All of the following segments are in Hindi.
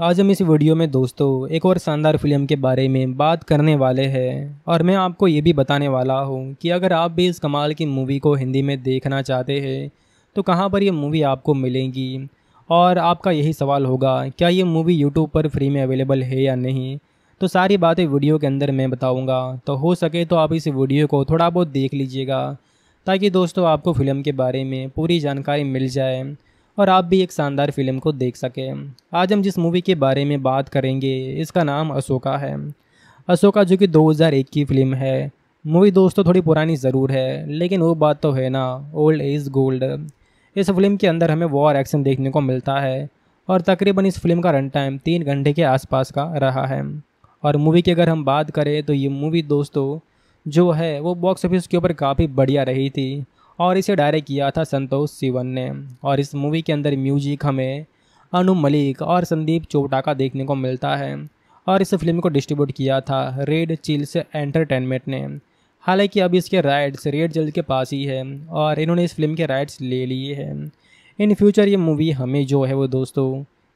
आज हम इस वीडियो में दोस्तों एक और शानदार फिल्म के बारे में बात करने वाले हैं और मैं आपको ये भी बताने वाला हूँ कि अगर आप भी इस कमाल की मूवी को हिंदी में देखना चाहते हैं तो कहाँ पर यह मूवी आपको मिलेगी और आपका यही सवाल होगा क्या ये मूवी यूट्यूब पर फ्री में अवेलेबल है या नहीं तो सारी बातें वीडियो के अंदर मैं बताऊँगा तो हो सके तो आप इस वीडियो को थोड़ा बहुत देख लीजिएगा ताकि दोस्तों आपको फिल्म के बारे में पूरी जानकारी मिल जाए और आप भी एक शानदार फिल्म को देख सकें आज हम जिस मूवी के बारे में बात करेंगे इसका नाम अशोका है अशोका जो कि 2001 की फिल्म है मूवी दोस्तों थोड़ी पुरानी ज़रूर है लेकिन वो बात तो है ना ओल्ड इज़ गोल्ड इस फिल्म के अंदर हमें वॉर एक्शन देखने को मिलता है और तकरीबन इस फिल्म का रन टाइम तीन घंटे के आसपास का रहा है और मूवी की अगर हम बात करें तो ये मूवी दोस्तों जो है वो बॉक्स ऑफिस के ऊपर काफ़ी बढ़िया रही थी और इसे डायरेक्ट किया था संतोष सिवन ने और इस मूवी के अंदर म्यूजिक हमें अनु मलिक और संदीप चोपटा का देखने को मिलता है और इस फिल्म को डिस्ट्रीब्यूट किया था रेड चिल्स एंटरटेनमेंट ने हालांकि अब इसके राइट्स रेड चिल्स के पास ही है और इन्होंने इस फिल्म के राइट्स ले लिए हैं इन फ्यूचर ये मूवी हमें जो है वो दोस्तों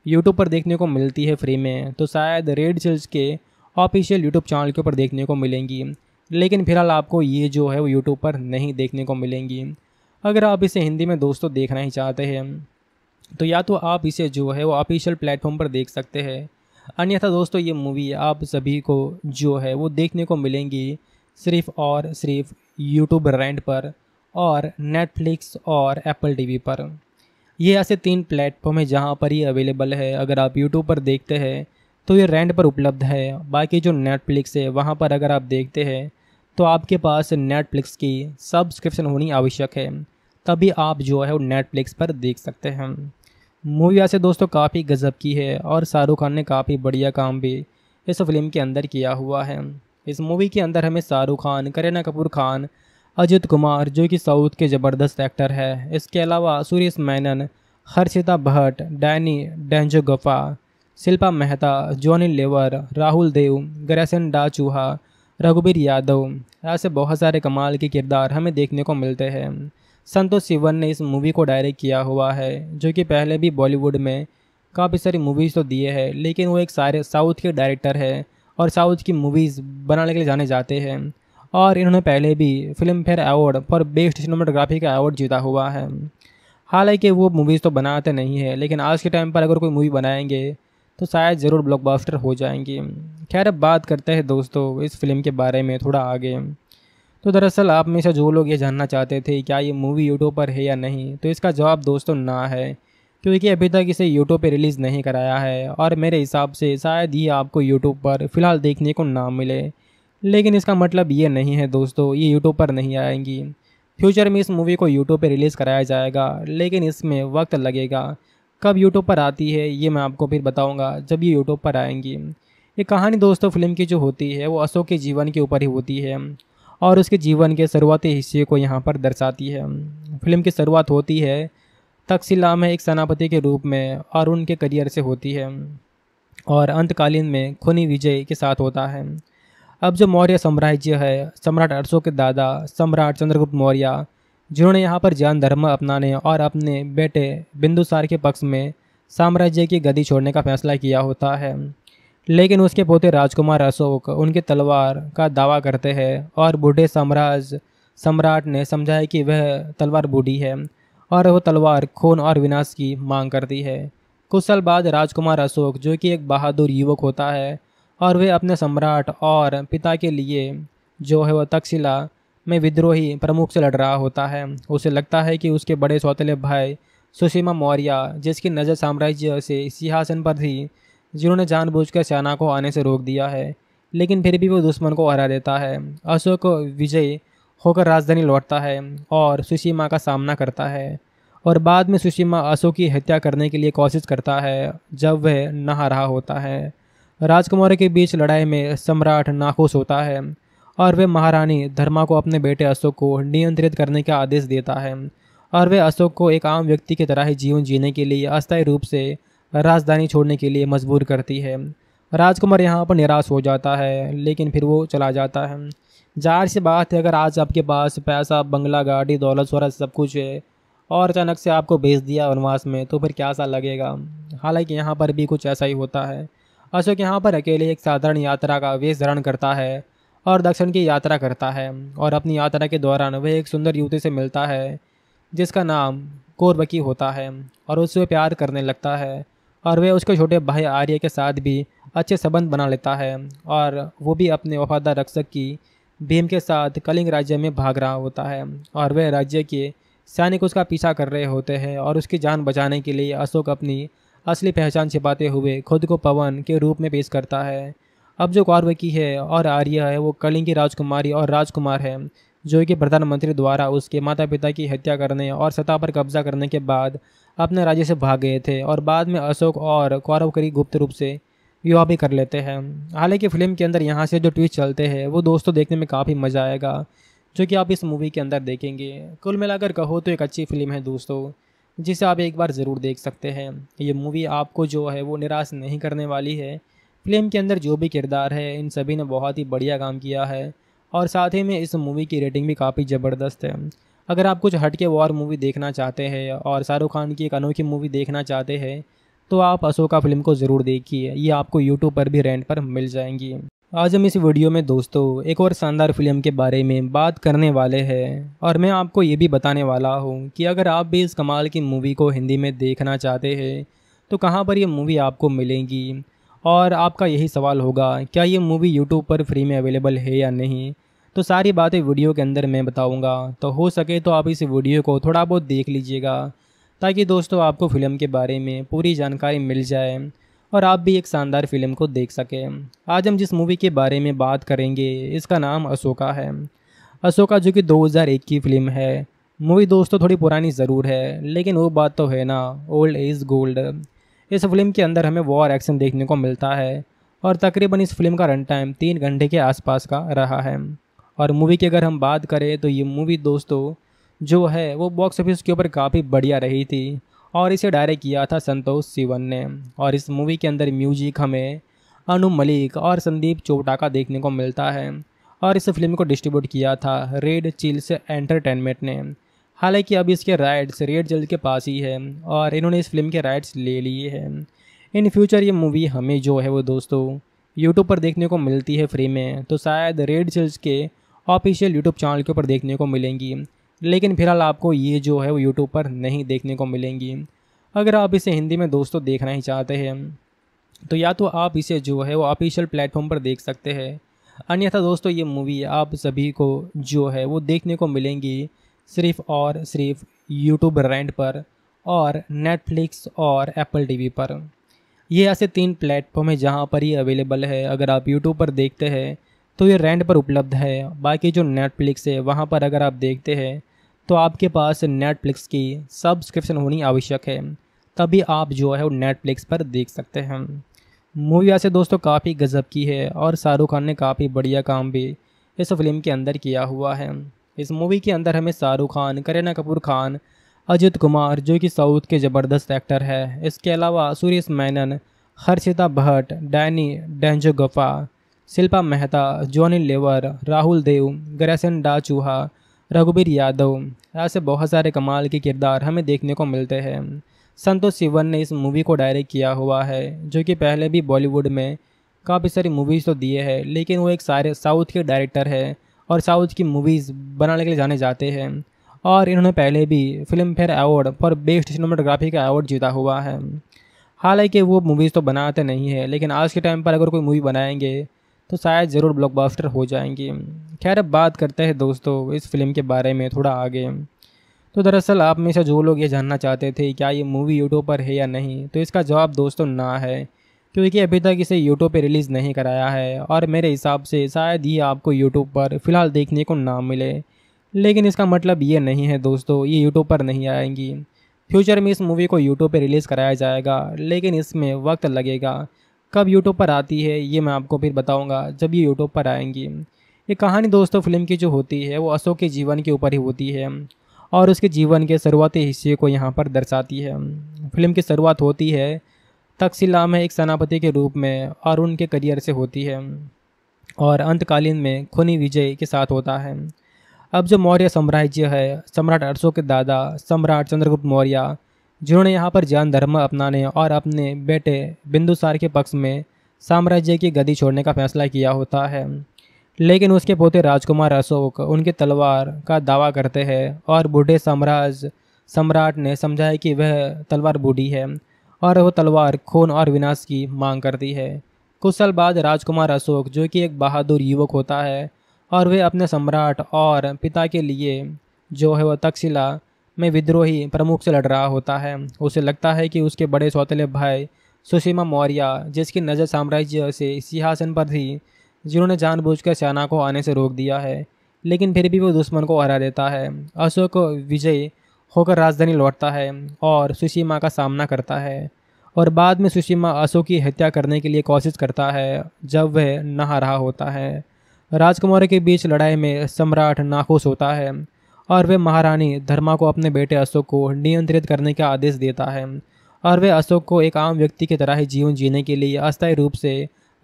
यूट्यूब पर देखने को मिलती है फ्री में तो शायद रेड चिल्स के ऑफिशियल यूट्यूब चैनल के ऊपर देखने को मिलेंगी लेकिन फिलहाल आपको ये जो है वो यूट्यूब पर नहीं देखने को मिलेंगी अगर आप इसे हिंदी में दोस्तों देखना ही चाहते हैं तो या तो आप इसे जो है वो ऑफिशियल प्लेटफॉर्म पर देख सकते हैं अन्यथा दोस्तों ये मूवी आप सभी को जो है वो देखने को मिलेंगी सिर्फ और सिर्फ यूट्यूब रेंट पर और नेटफ्लिक्स और एप्पल टीवी पर ये ऐसे तीन प्लेटफॉर्म है जहाँ पर ये अवेलेबल है अगर आप यूट्यूब पर देखते हैं तो ये रेंट पर उपलब्ध है बाकी जो नेटफ्लिक्स है वहाँ पर अगर आप देखते हैं तो आपके पास नेटफ्लिक्स की सब्सक्रिप्शन होनी आवश्यक है तभी आप जो है वो नेटफ्लिक्स पर देख सकते हैं मूवी ऐसे दोस्तों काफ़ी गजब की है और शाहरुख खान ने काफ़ी बढ़िया काम भी इस फिल्म के अंदर किया हुआ है इस मूवी के अंदर हमें शाहरुख खान करीना कपूर खान अजित कुमार जो कि साउथ के ज़बरदस्त एक्टर है इसके अलावा सुरेश मैनन हर्षिता भट्ट डैनी डेंजो शिल्पा मेहता जॉनी लेवर राहुल देव ग्रेसन डाचूहा रघुबीर यादव ऐसे बहुत सारे कमाल के किरदार हमें देखने को मिलते हैं संतोष सिवन ने इस मूवी को डायरेक्ट किया हुआ है जो कि पहले भी बॉलीवुड में काफ़ी सारी मूवीज़ तो दिए हैं लेकिन वो एक सारे साउथ के डायरेक्टर है और साउथ की मूवीज़ बनाने के लिए जाने जाते हैं और इन्होंने पहले भी Filmfare award for best cinematography का अवार्ड जीता हुआ है हालांकि वो मूवीज़ तो बनाते नहीं है लेकिन आज के टाइम पर अगर कोई मूवी बनाएंगे तो शायद ज़रूर ब्लॉकबस्टर हो जाएंगी खैर अब बात करते हैं दोस्तों इस फिल्म के बारे में थोड़ा आगे तो दरअसल आप में से जो लोग ये जानना चाहते थे क्या ये मूवी यूट्यूब पर है या नहीं तो इसका जवाब दोस्तों ना है क्योंकि अभी तक इसे यूट्यूब पर रिलीज़ नहीं कराया है और मेरे हिसाब से शायद ही आपको यूट्यूब पर फ़िलहाल देखने को ना मिले लेकिन इसका मतलब ये नहीं है दोस्तों ये यूट्यूब पर नहीं आएंगी फ्यूचर में इस मूवी को यूट्यूब पर रिलीज़ कराया जाएगा लेकिन इसमें वक्त लगेगा कब यूट्यूब पर आती है ये मैं आपको फिर बताऊँगा जब ये यूट्यूब पर आएंगी ये कहानी दोस्तों फिल्म की जो होती है वो अशोक के जीवन के ऊपर ही होती है और उसके जीवन के शुरुआती हिस्से को यहाँ पर दर्शाती है फिल्म की शुरुआत होती है तकसिला में एक सेनापति के रूप में और उनके करियर से होती है और अंतकालीन में खुनी विजय के साथ होता है अब जो मौर्य साम्राज्य है सम्राट अशोक के दादा सम्राट चंद्रगुप्त मौर्य जिन्होंने यहाँ पर जैन धर्म अपनाने और अपने बेटे बिंदुसार के पक्ष में साम्राज्य की गद्दी छोड़ने का फैसला किया होता है लेकिन उसके पोते राजकुमार अशोक उनकी तलवार का दावा करते हैं और बूढ़े साम्राज्य सम्राट ने समझाया कि वह तलवार बूढ़ी है और वह तलवार खून और विनाश की मांग करती है कुछ साल बाद राजकुमार अशोक जो कि एक बहादुर युवक होता है और वह अपने सम्राट और पिता के लिए जो है वह तक्षशिला में विद्रोही प्रमुख से लड़ रहा होता है उसे लगता है कि उसके बड़े सौतेले भाई सुषिमा मौर्य जिसकी नज़र साम्राज्य से सिंहासन पर थी जिन्होंने जानबूझकर सेना को आने से रोक दिया है लेकिन फिर भी वो दुश्मन को हरा देता है अशोक विजय होकर राजधानी लौटता है और सुशीमा का सामना करता है और बाद में सुशीमा अशोक की हत्या करने के लिए कोशिश करता है जब वह नहा रहा होता है राजकुमार के बीच लड़ाई में सम्राट नाखुश होता है और वह महारानी धर्मा को अपने बेटे अशोक को नियंत्रित करने का आदेश देता है और वह अशोक को एक आम व्यक्ति की तरह ही जीवन जीने के लिए अस्थायी रूप से राजधानी छोड़ने के लिए मजबूर करती है राजकुमार यहाँ पर निराश हो जाता है लेकिन फिर वो चला जाता है जाहिर सी बात है अगर आज आपके पास पैसा बंगला गाड़ी दौलत सौरत सब कुछ है और अचानक से आपको भेज दिया वनवास में तो फिर क्या सा लगेगा हालांकि यहाँ पर भी कुछ ऐसा ही होता है अशोक यहाँ पर अकेले एक साधारण यात्रा का वेश धारण करता है और दक्षिण की यात्रा करता है और अपनी यात्रा के दौरान वह एक सुंदर युवती से मिलता है जिसका नाम कोरबकी होता है और उससे प्यार करने लगता है और वह उसके छोटे भाई आर्य के साथ भी अच्छे संबंध बना लेता है और वो भी अपने वफादार रक्षक की भीम के साथ कलिंग राज्य में भाग रहा होता है और वह राज्य के सैनिक उसका पीछा कर रहे होते हैं और उसकी जान बचाने के लिए अशोक अपनी असली पहचान छिपाते हुए खुद को पवन के रूप में पेश करता है अब जो कौरव की है और आर्य है वो कलिंग की राजकुमारी और राजकुमार है जो कि प्रधानमंत्री द्वारा उसके माता पिता की हत्या करने और सत्ता पर कब्जा करने के बाद अपने राज्य से भाग गए थे और बाद में अशोक और कौरव करी गुप्त रूप से विवाह भी कर लेते हैं हालांकि फ़िल्म के अंदर यहाँ से जो ट्विस्ट चलते हैं वो दोस्तों देखने में काफ़ी मज़ा आएगा जो कि आप इस मूवी के अंदर देखेंगे कुल मिलाकर कहो तो एक अच्छी फिल्म है दोस्तों जिसे आप एक बार ज़रूर देख सकते हैं ये मूवी आपको जो है वो निराश नहीं करने वाली है फिल्म के अंदर जो भी किरदार है इन सभी ने बहुत ही बढ़िया काम किया है और साथ ही में इस मूवी की रेटिंग भी काफ़ी ज़बरदस्त है अगर आप कुछ हटके वॉर मूवी देखना चाहते हैं और शाहरुख खान की एक अनोखी मूवी देखना चाहते हैं तो आप अशोका फिल्म को ज़रूर देखिए ये आपको यूट्यूब पर भी रेंट पर मिल जाएंगी आज हम इस वीडियो में दोस्तों एक और शानदार फिल्म के बारे में बात करने वाले हैं और मैं आपको ये भी बताने वाला हूँ कि अगर आप भी इस कमाल की मूवी को हिंदी में देखना चाहते हैं तो कहाँ पर यह मूवी आपको मिलेगी और आपका यही सवाल होगा क्या ये मूवी यूट्यूब पर फ्री में अवेलेबल है या नहीं तो सारी बातें वीडियो के अंदर मैं बताऊँगा तो हो सके तो आप इस वीडियो को थोड़ा बहुत देख लीजिएगा ताकि दोस्तों आपको फ़िल्म के बारे में पूरी जानकारी मिल जाए और आप भी एक शानदार फिल्म को देख सकें आज हम जिस मूवी के बारे में बात करेंगे इसका नाम अशोका है अशोका जो कि 2001 की फिल्म है मूवी दोस्तों थोड़ी पुरानी ज़रूर है लेकिन वो बात तो है ना ओल्ड इज़ गोल्ड इस फिल्म के अंदर हमें वॉर एक्शन देखने को मिलता है और तकरीबन इस फिल्म का रन टाइम तीन घंटे के आसपास का रहा है और मूवी की अगर हम बात करें तो ये मूवी दोस्तों जो है वो बॉक्स ऑफिस के ऊपर काफ़ी बढ़िया रही थी और इसे डायरेक्ट किया था संतोष सिवन ने और इस मूवी के अंदर म्यूजिक हमें अनु मलिक और संदीप चोपटा का देखने को मिलता है और इस फिल्म को डिस्ट्रीब्यूट किया था रेड चिल्स एंटरटेनमेंट ने हालांकि अब इसके राइट्स रेड चिल्स के पास ही है और इन्होंने इस फिल्म के राइट्स ले लिए हैं इन फ्यूचर ये मूवी हमें जो है वो दोस्तों यूट्यूब पर देखने को मिलती है फ्री में तो शायद रेड चिल्स के ऑफिशियल यूट्यूब चैनल के ऊपर देखने को मिलेंगी लेकिन फिलहाल आपको ये जो है वो यूट्यूब पर नहीं देखने को मिलेंगी अगर आप इसे हिंदी में दोस्तों देखना ही चाहते हैं तो या तो आप इसे जो है वो ऑफिशियल प्लेटफॉर्म पर देख सकते हैं अन्यथा दोस्तों ये मूवी आप सभी को जो है वो देखने को मिलेंगी सिर्फ और सिर्फ यूट्यूब रेंट पर और नेटफ्लिक्स और एप्पल टीवी पर ये ऐसे तीन प्लेटफॉर्म है जहाँ पर ये अवेलेबल है अगर आप यूट्यूब पर देखते हैं तो ये रेंट पर उपलब्ध है बाकी जो नेटफ्लिक्स है वहाँ पर अगर आप देखते हैं तो आपके पास नेटफ्लिक्स की सब्सक्रिप्शन होनी आवश्यक है तभी आप जो है वो नेटफ्लिक्स पर देख सकते हैं मूवी ऐसे दोस्तों काफ़ी गजब की है और शाहरुख खान ने काफ़ी बढ़िया काम भी इस फिल्म के अंदर किया हुआ है इस मूवी के अंदर हमें शाहरुख खान करीना कपूर खान अजित कुमार जो कि साउथ के ज़बरदस्त एक्टर है इसके अलावा सुरेश मैनन हर्षिता भट्ट डैनी डेंजो गफा शिल्पा मेहता जॉनी लेवर राहुल देव गरासन डा चूहा रघुबीर यादव ऐसे बहुत सारे कमाल के किरदार हमें देखने को मिलते हैं संतोष शिवन ने इस मूवी को डायरेक्ट किया हुआ है जो कि पहले भी बॉलीवुड में काफ़ी सारी मूवीज़ तो दिए हैं लेकिन वो एक सारे साउथ के डायरेक्टर है और साउथ की मूवीज़ बनाने के लिए जाने जाते हैं और इन्होंने पहले भी Filmfare award for best cinematography का अवार्ड जीता हुआ है हालांकि वो मूवीज़ तो बनाते नहीं है लेकिन आज के टाइम पर अगर कोई मूवी बनाएंगे तो शायद ज़रूर ब्लॉकबस्टर हो जाएंगे खैर अब बात करते हैं दोस्तों इस फिल्म के बारे में थोड़ा आगे तो दरअसल आप में से जो लोग ये जानना चाहते थे क्या ये मूवी यूट्यूब पर है या नहीं तो इसका जवाब दोस्तों ना है क्योंकि अभी तक इसे यूट्यूब पर रिलीज़ नहीं कराया है और मेरे हिसाब से शायद ये आपको यूट्यूब पर फ़िलहाल देखने को ना मिले लेकिन इसका मतलब ये नहीं है दोस्तों ये यूट्यूब पर नहीं आएंगी फ्यूचर में इस मूवी को यूट्यूब पर रिलीज़ कराया जाएगा लेकिन इसमें वक्त लगेगा कब यूट्यूब पर आती है ये मैं आपको फिर बताऊँगा जब ये यूट्यूब पर आएंगी ये कहानी दोस्तों फिल्म की जो होती है वो अशोक के जीवन के ऊपर ही होती है और उसके जीवन के शुरुआती हिस्से को यहाँ पर दर्शाती है फिल्म की शुरुआत होती है तकसिला में एक सेनापति के रूप में और उनके करियर से होती है और अंतकालीन में खुनी विजय के साथ होता है अब जो मौर्य साम्राज्य है सम्राट अशोक के दादा सम्राट चंद्रगुप्त मौर्य जिन्होंने यहाँ पर जैन धर्म अपनाने और अपने बेटे बिंदुसार के पक्ष में साम्राज्य की गति छोड़ने का फैसला किया होता है लेकिन उसके पोते राजकुमार अशोक उनके तलवार का दावा करते हैं और बूढ़े साम्राज्य सम्राट ने समझाया कि वह तलवार बूढ़ी है और वह तलवार खून और विनाश की मांग करती है कुछ साल बाद राजकुमार अशोक जो कि एक बहादुर युवक होता है और वह अपने सम्राट और पिता के लिए जो है वह तक्षशिला में विद्रोही प्रमुख से लड़ रहा होता है उसे लगता है कि उसके बड़े सौतेले भाई सुषिमा मौर्य जिसकी नज़र साम्राज्य से सिंहासन पर थी जिन्होंने जानबूझकर सेना को आने से रोक दिया है लेकिन फिर भी वो दुश्मन को हरा देता है अशोक विजय होकर राजधानी लौटता है और सुषिमा का सामना करता है और बाद में सुषिमा अशोक की हत्या करने के लिए कोशिश करता है जब वह नहा रहा होता है राजकुमारी के बीच लड़ाई में सम्राट नाखुश होता है और वे महारानी धर्मा को अपने बेटे अशोक को नियंत्रित करने का आदेश देता है और वे अशोक को एक आम व्यक्ति की तरह ही जीवन जीने के लिए अस्थायी रूप से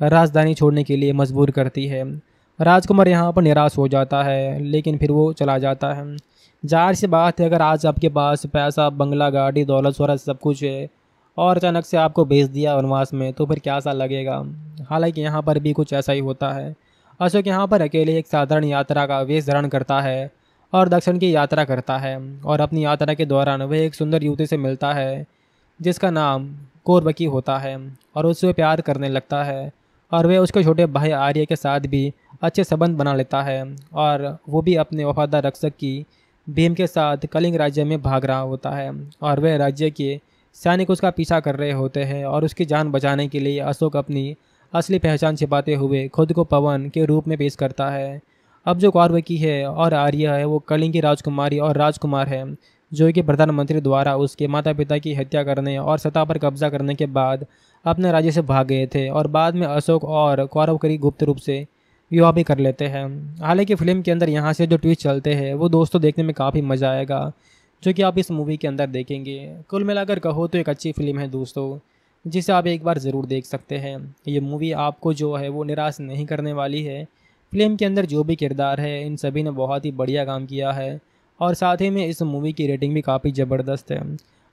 राजधानी छोड़ने के लिए मजबूर करती है राजकुमार यहाँ पर निराश हो जाता है लेकिन फिर वो चला जाता है जाहिर सी बात है अगर आज आपके पास पैसा बंगला गाड़ी दौलत शहरत सब कुछ है और अचानक से आपको भेज दिया वनवास में तो फिर क्या सा लगेगा हालांकि यहाँ पर भी कुछ ऐसा ही होता है अशोक यहाँ पर अकेले एक साधारण यात्रा का वेश धारण करता है और दक्षिण की यात्रा करता है और अपनी यात्रा के दौरान वह एक सुंदर युवती से मिलता है जिसका नाम कोरबकी होता है और उससे प्यार करने लगता है और वह उसके छोटे भाई आर्य के साथ भी अच्छे संबंध बना लेता है और वो भी अपने वफादार रक्षक की भीम के साथ कलिंग राज्य में भाग रहा होता है और वह राज्य के सैनिक उसका पीछा कर रहे होते हैं और उसकी जान बचाने के लिए अशोक अपनी असली पहचान छिपाते हुए खुद को पवन के रूप में पेश करता है अब जो कार्वाकी है और आर्या है वो कलिंग की राजकुमारी और राजकुमार है जो कि प्रधानमंत्री द्वारा उसके माता पिता की हत्या करने और सत्ता पर कब्जा करने के बाद अपने राज्य से भाग गए थे और बाद में अशोक और कौरवकरी गुप्त रूप से विवाह भी कर लेते हैं हालांकि फ़िल्म के अंदर यहाँ से जो ट्विस्ट चलते हैं वो दोस्तों देखने में काफ़ी मज़ा आएगा जो कि आप इस मूवी के अंदर देखेंगे कुल मिलाकर कहो तो एक अच्छी फिल्म है दोस्तों जिसे आप एक बार ज़रूर देख सकते हैं ये मूवी आपको जो है वो निराश नहीं करने वाली है फिल्म के अंदर जो भी किरदार है इन सभी ने बहुत ही बढ़िया काम किया है और साथ ही में इस मूवी की रेटिंग भी काफ़ी ज़बरदस्त है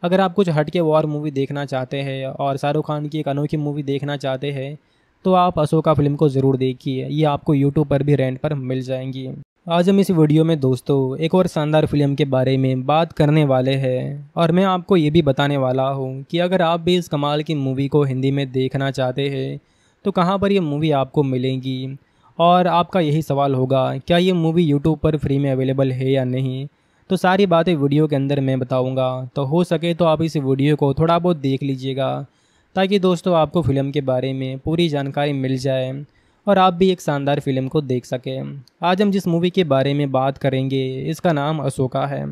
अगर आप कुछ हटके वॉर मूवी देखना चाहते हैं और शाहरुख खान की एक अनोखी मूवी देखना चाहते हैं तो आप अशोका फिल्म को ज़रूर देखिए ये आपको यूट्यूब पर भी रेंट पर मिल जाएंगी आज हम इस वीडियो में दोस्तों एक और शानदार फिल्म के बारे में बात करने वाले हैं और मैं आपको ये भी बताने वाला हूँ कि अगर आप भी इस कमाल की मूवी को हिंदी में देखना चाहते हैं तो कहाँ पर यह मूवी आपको मिलेगी और आपका यही सवाल होगा क्या ये मूवी यूट्यूब पर फ्री में अवेलेबल है या नहीं तो सारी बातें वीडियो के अंदर मैं बताऊंगा तो हो सके तो आप इस वीडियो को थोड़ा बहुत देख लीजिएगा ताकि दोस्तों आपको फ़िल्म के बारे में पूरी जानकारी मिल जाए और आप भी एक शानदार फिल्म को देख सकें आज हम जिस मूवी के बारे में बात करेंगे इसका नाम अशोका है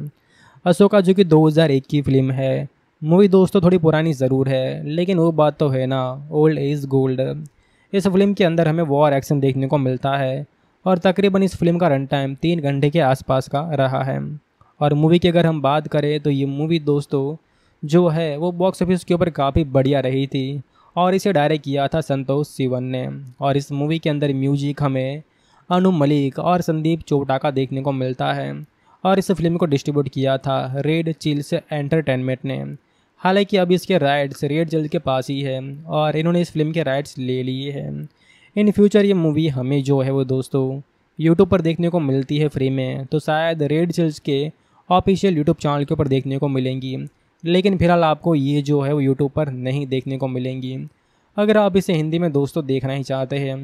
अशोका जो कि 2001 की फिल्म है मूवी दोस्तों थोड़ी पुरानी ज़रूर है लेकिन वो बात तो है ना ओल्ड इज़ गोल्ड इस फिल्म के अंदर हमें वॉर एक्शन देखने को मिलता है और तकरीबन इस फिल्म का रन टाइम तीन घंटे के आसपास का रहा है और मूवी की अगर हम बात करें तो ये मूवी दोस्तों जो है वो बॉक्स ऑफिस के ऊपर काफ़ी बढ़िया रही थी और इसे डायरेक्ट किया था संतोष सिवन ने और इस मूवी के अंदर म्यूजिक हमें अनु मलिक और संदीप चोपटा का देखने को मिलता है और इस फिल्म को डिस्ट्रीब्यूट किया था रेड चिल्स एंटरटेनमेंट ने हालांकि अब इसके राइट्स रेड जल्द के पास ही है और इन्होंने इस फिल्म के राइट्स ले लिए हैं इन फ्यूचर ये मूवी हमें जो है वो दोस्तों यूट्यूब पर देखने को मिलती है फ्री में तो शायद रेड जल्द के ऑफिशियल यूट्यूब चैनल के ऊपर देखने को मिलेंगी लेकिन फिलहाल आपको ये जो है वो यूट्यूब पर नहीं देखने को मिलेंगी अगर आप इसे हिंदी में दोस्तों देखना ही चाहते हैं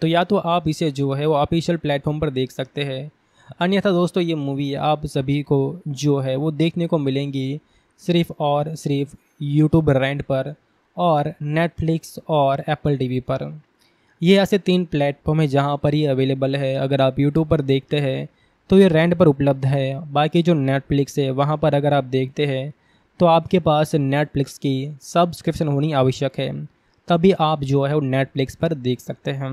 तो या तो आप इसे जो है वो ऑफिशियल प्लेटफॉर्म पर देख सकते हैं अन्यथा दोस्तों ये मूवी आप सभी को जो है वो देखने को मिलेंगी सिर्फ और सिर्फ यूट्यूब रेंट पर और नेटफ्लिक्स और एप्पल टीवी पर ये ऐसे तीन प्लेटफॉर्म है जहाँ पर ये अवेलेबल है अगर आप यूट्यूब पर देखते हैं तो ये रेंट पर उपलब्ध है बाकी जो नेटफ्लिक्स है वहाँ पर अगर आप देखते हैं तो आपके पास नेटफ्लिक्स की सब्सक्रिप्शन होनी आवश्यक है तभी आप जो है वो नेटफ्लिक्स पर देख सकते हैं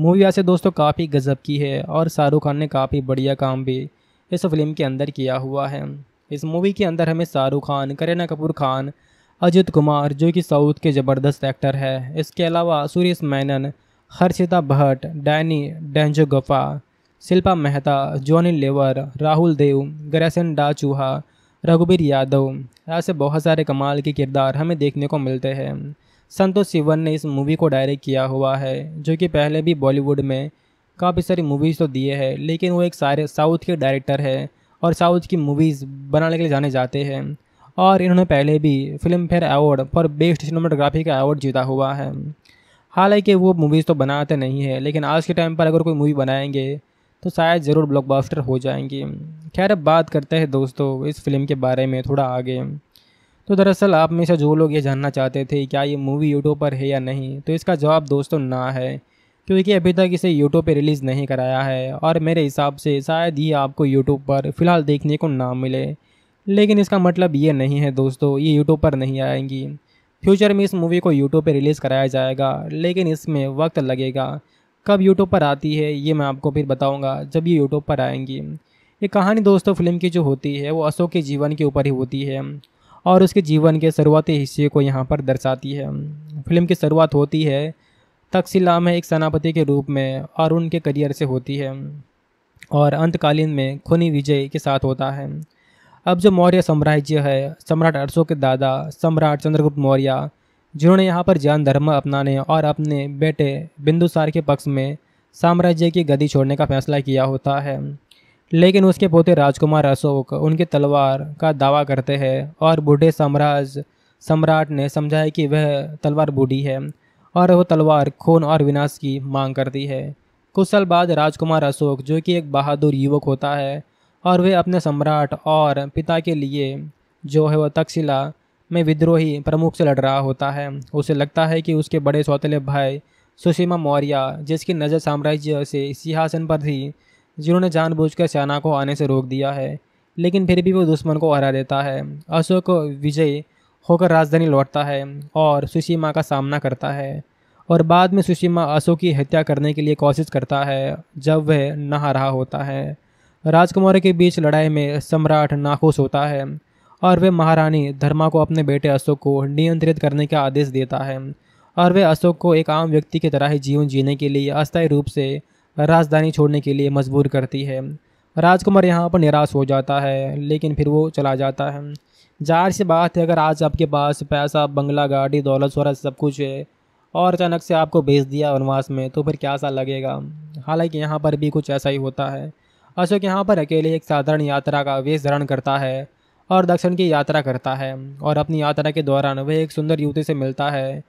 मूवी ऐसे दोस्तों काफ़ी गजब की है और शाहरुख खान ने काफ़ी बढ़िया काम भी इस फिल्म के अंदर किया हुआ है इस मूवी के अंदर हमें शाहरुख खान करीना कपूर खान अजित कुमार जो कि साउथ के ज़बरदस्त एक्टर है इसके अलावा सुरेश मैनन हर्षिता भट्ट डैनी डेंजोगफा शिल्पा मेहता जॉनी लेवर राहुल देव ग्रेसन डाचूहा रघुबीर यादव ऐसे बहुत सारे कमाल के किरदार हमें देखने को मिलते हैं संतोष सिवन ने इस मूवी को डायरेक्ट किया हुआ है जो कि पहले भी बॉलीवुड में काफ़ी सारी मूवीज़ तो दिए हैं लेकिन वो एक सारे साउथ के डायरेक्टर है और साउथ की मूवीज़ बनाने के लिए जाने जाते हैं और इन्होंने पहले भी Filmfare award for best cinematography का अवार्ड जीता हुआ है हालांकि वो मूवीज़ तो बनाते नहीं है लेकिन आज के टाइम पर अगर कोई मूवी बनाएंगे तो शायद ज़रूर ब्लॉकबस्टर हो जाएंगी खैर अब बात करते हैं दोस्तों इस फिल्म के बारे में थोड़ा आगे तो दरअसल आप में से जो लोग ये जानना चाहते थे क्या ये मूवी यूट्यूब पर है या नहीं तो इसका जवाब दोस्तों ना है क्योंकि अभी तक इसे यूट्यूब पर रिलीज़ नहीं कराया है और मेरे हिसाब से शायद ही आपको यूट्यूब पर फ़िलहाल देखने को ना मिले लेकिन इसका मतलब ये नहीं है दोस्तों ये यूट्यूब पर नहीं आएंगी फ्यूचर में इस मूवी को यूट्यूब पर रिलीज़ कराया जाएगा लेकिन इसमें वक्त लगेगा कब यूट्यूब पर आती है ये मैं आपको फिर बताऊँगा जब ये यूट्यूब पर आएंगी ये कहानी दोस्तों फिल्म की जो होती है वो अशोक के जीवन के ऊपर ही होती है और उसके जीवन के शुरुआती हिस्से को यहाँ पर दर्शाती है फिल्म की शुरुआत होती है तकसीलाम है एक सेनापति के रूप में और के करियर से होती है और अंतकालीन में खुनी विजय के साथ होता है अब जो मौर्य साम्राज्य है सम्राट अरसों के दादा सम्राट चंद्रगुप्त मौर्य जिन्होंने यहाँ पर जैन धर्म अपनाने और अपने बेटे बिंदुसार के पक्ष में साम्राज्य की गद्दी छोड़ने का फैसला किया होता है लेकिन उसके पोते राजकुमार अशोक उनके तलवार का दावा करते हैं और बूढ़े साम्राज्य सम्राट ने समझाया कि वह तलवार बूढ़ी है और वो तलवार खून और विनाश की मांग करती है कुछ साल बाद राजकुमार अशोक जो कि एक बहादुर युवक होता है और वह अपने सम्राट और पिता के लिए जो है वह तक्षशिला में विद्रोही प्रमुख से लड़ रहा होता है उसे लगता है कि उसके बड़े सौतेले भाई सुषिमा मौर्य जिसकी नज़र साम्राज्य से सिंहासन पर थी जिन्होंने जानबूझकर सेना को आने से रोक दिया है लेकिन फिर भी वो दुश्मन को हरा देता है अशोक विजय होकर राजधानी लौटता है और सुशीमा का सामना करता है और बाद में सुशीमा अशोक की हत्या करने के लिए कोशिश करता है जब वह नहा रहा होता है राजकुमार के बीच लड़ाई में सम्राट नाखुश होता है और वह महारानी धर्मा को अपने बेटे अशोक को नियंत्रित करने का आदेश देता है और वह अशोक को एक आम व्यक्ति की तरह ही जीवन जीने के लिए अस्थायी रूप से राजधानी छोड़ने के लिए मजबूर करती है राजकुमार यहाँ पर निराश हो जाता है लेकिन फिर वो चला जाता है जाहिर सी बात है अगर आज आपके पास पैसा बंगला गाड़ी दौलत शहरत सब कुछ है और अचानक से आपको भेज दिया वनवास में तो फिर क्या सा लगेगा हालांकि यहाँ पर भी कुछ ऐसा ही होता है अशोक यहाँ पर अकेले एक साधारण यात्रा का वेश धारण करता है और दक्षिण की यात्रा करता है और अपनी यात्रा के दौरान वह एक सुंदर युवती से मिलता है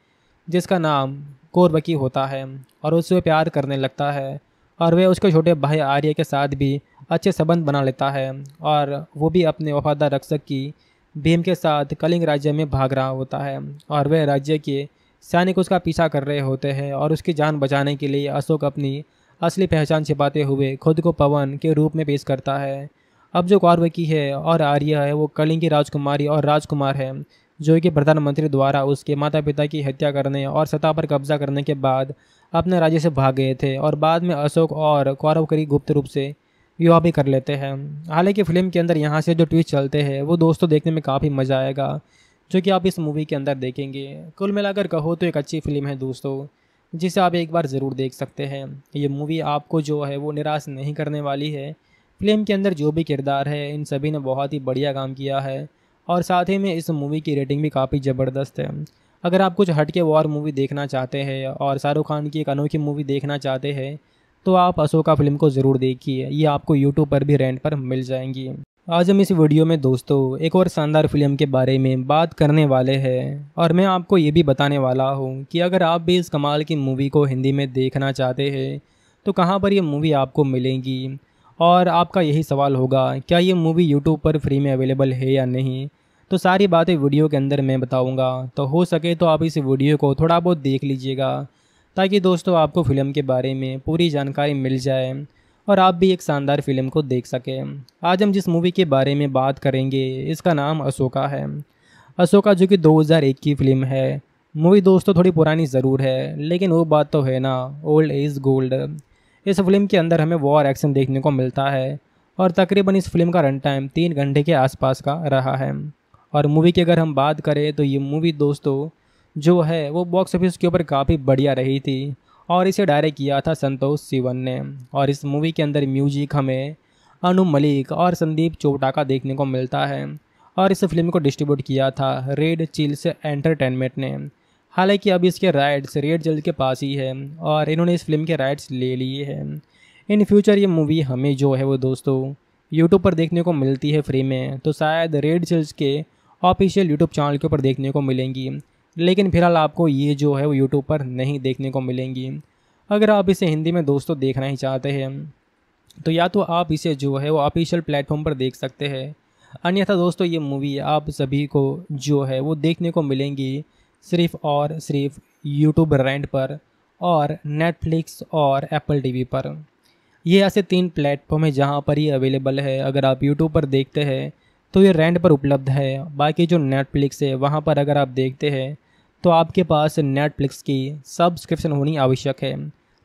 जिसका नाम कोरबकी होता है और उससे प्यार करने लगता है और वह उसके छोटे भाई आर्य के साथ भी अच्छे संबंध बना लेता है और वो भी अपने वफादार रक्षक की भीम के साथ कलिंग राज्य में भाग रहा होता है और वह राज्य के सैनिक उसका पीछा कर रहे होते हैं और उसकी जान बचाने के लिए अशोक अपनी असली पहचान छिपाते हुए खुद को पवन के रूप में पेश करता है अब जो कौरव की है और आर्य है वो कलिंग की राजकुमारी और राजकुमार है जो कि प्रधानमंत्री द्वारा उसके माता पिता की हत्या करने और सत्ता पर कब्जा करने के बाद अपने राज्य से भाग गए थे और बाद में अशोक और कौरव करी गुप्त रूप से युवा भी कर लेते हैं हालांकि फ़िल्म के अंदर यहाँ से जो ट्विस्ट चलते हैं वो दोस्तों देखने में काफ़ी मज़ा आएगा जो कि आप इस मूवी के अंदर देखेंगे कुल मिलाकर कहो तो एक अच्छी फिल्म है दोस्तों जिसे आप एक बार ज़रूर देख सकते हैं ये मूवी आपको जो है वो निराश नहीं करने वाली है फिल्म के अंदर जो भी किरदार है इन सभी ने बहुत ही बढ़िया काम किया है और साथ ही में इस मूवी की रेटिंग भी काफ़ी ज़बरदस्त है अगर आप कुछ हट के वॉर मूवी देखना चाहते हैं और शाहरुख खान की एक अनोखी मूवी देखना चाहते हैं तो आप अशोका फिल्म को ज़रूर देखिए ये आपको यूट्यूब पर भी रेंट पर मिल जाएंगी आज हम इस वीडियो में दोस्तों एक और शानदार फिल्म के बारे में बात करने वाले हैं और मैं आपको ये भी बताने वाला हूँ कि अगर आप भी इस कमाल की मूवी को हिंदी में देखना चाहते हैं तो कहाँ पर यह मूवी आपको मिलेगी और आपका यही सवाल होगा क्या ये मूवी यूट्यूब पर फ्री में अवेलेबल है या नहीं तो सारी बातें वीडियो के अंदर मैं बताऊँगा तो हो सके तो आप इस वीडियो को थोड़ा बहुत देख लीजिएगा ताकि दोस्तों आपको फ़िल्म के बारे में पूरी जानकारी मिल जाए और आप भी एक शानदार फिल्म को देख सकें आज हम जिस मूवी के बारे में बात करेंगे इसका नाम अशोका है अशोका जो कि 2001 की फ़िल्म है मूवी दोस्तों थोड़ी पुरानी ज़रूर है लेकिन वो बात तो है ना ओल्ड एज गोल्ड इस फिल्म के अंदर हमें वॉर एक्शन देखने को मिलता है और तकरीबन इस फिल्म का रन टाइम तीन घंटे के आसपास का रहा है और मूवी की अगर हम बात करें तो ये मूवी दोस्तों जो है वो बॉक्स ऑफिस के ऊपर काफ़ी बढ़िया रही थी और इसे डायरेक्ट किया था संतोष सिवन ने और इस मूवी के अंदर म्यूजिक हमें अनु मलिक और संदीप चोपटा का देखने को मिलता है और इस फिल्म को डिस्ट्रीब्यूट किया था रेड चिल्स एंटरटेनमेंट ने हालांकि अब इसके राइट्स रेड जल्द के पास ही है और इन्होंने इस फिल्म के राइट्स ले लिए हैं इन फ्यूचर ये मूवी हमें जो है वो दोस्तों यूट्यूब पर देखने को मिलती है फ्री में तो शायद रेड चिल्स के ऑफिशियल यूट्यूब चैनल के ऊपर देखने को मिलेंगी लेकिन फिलहाल आपको ये जो है वो यूट्यूब पर नहीं देखने को मिलेंगी अगर आप इसे हिंदी में दोस्तों देखना ही चाहते हैं तो या तो आप इसे जो है वो ऑफिशियल प्लेटफॉर्म पर देख सकते हैं अन्यथा दोस्तों ये मूवी आप सभी को जो है वो देखने को मिलेंगी सिर्फ और सिर्फ यूट्यूब रेंट पर और नेटफ्लिक्स और एप्पल टीवी पर ये ऐसे तीन प्लेटफॉर्म है जहाँ पर ही अवेलेबल है अगर आप यूट्यूब पर देखते हैं तो ये रेंट पर उपलब्ध है बाकी जो नेटफ्लिक्स है वहाँ पर अगर आप देखते हैं तो आपके पास नेटफ्लिक्स की सब्सक्रिप्शन होनी आवश्यक है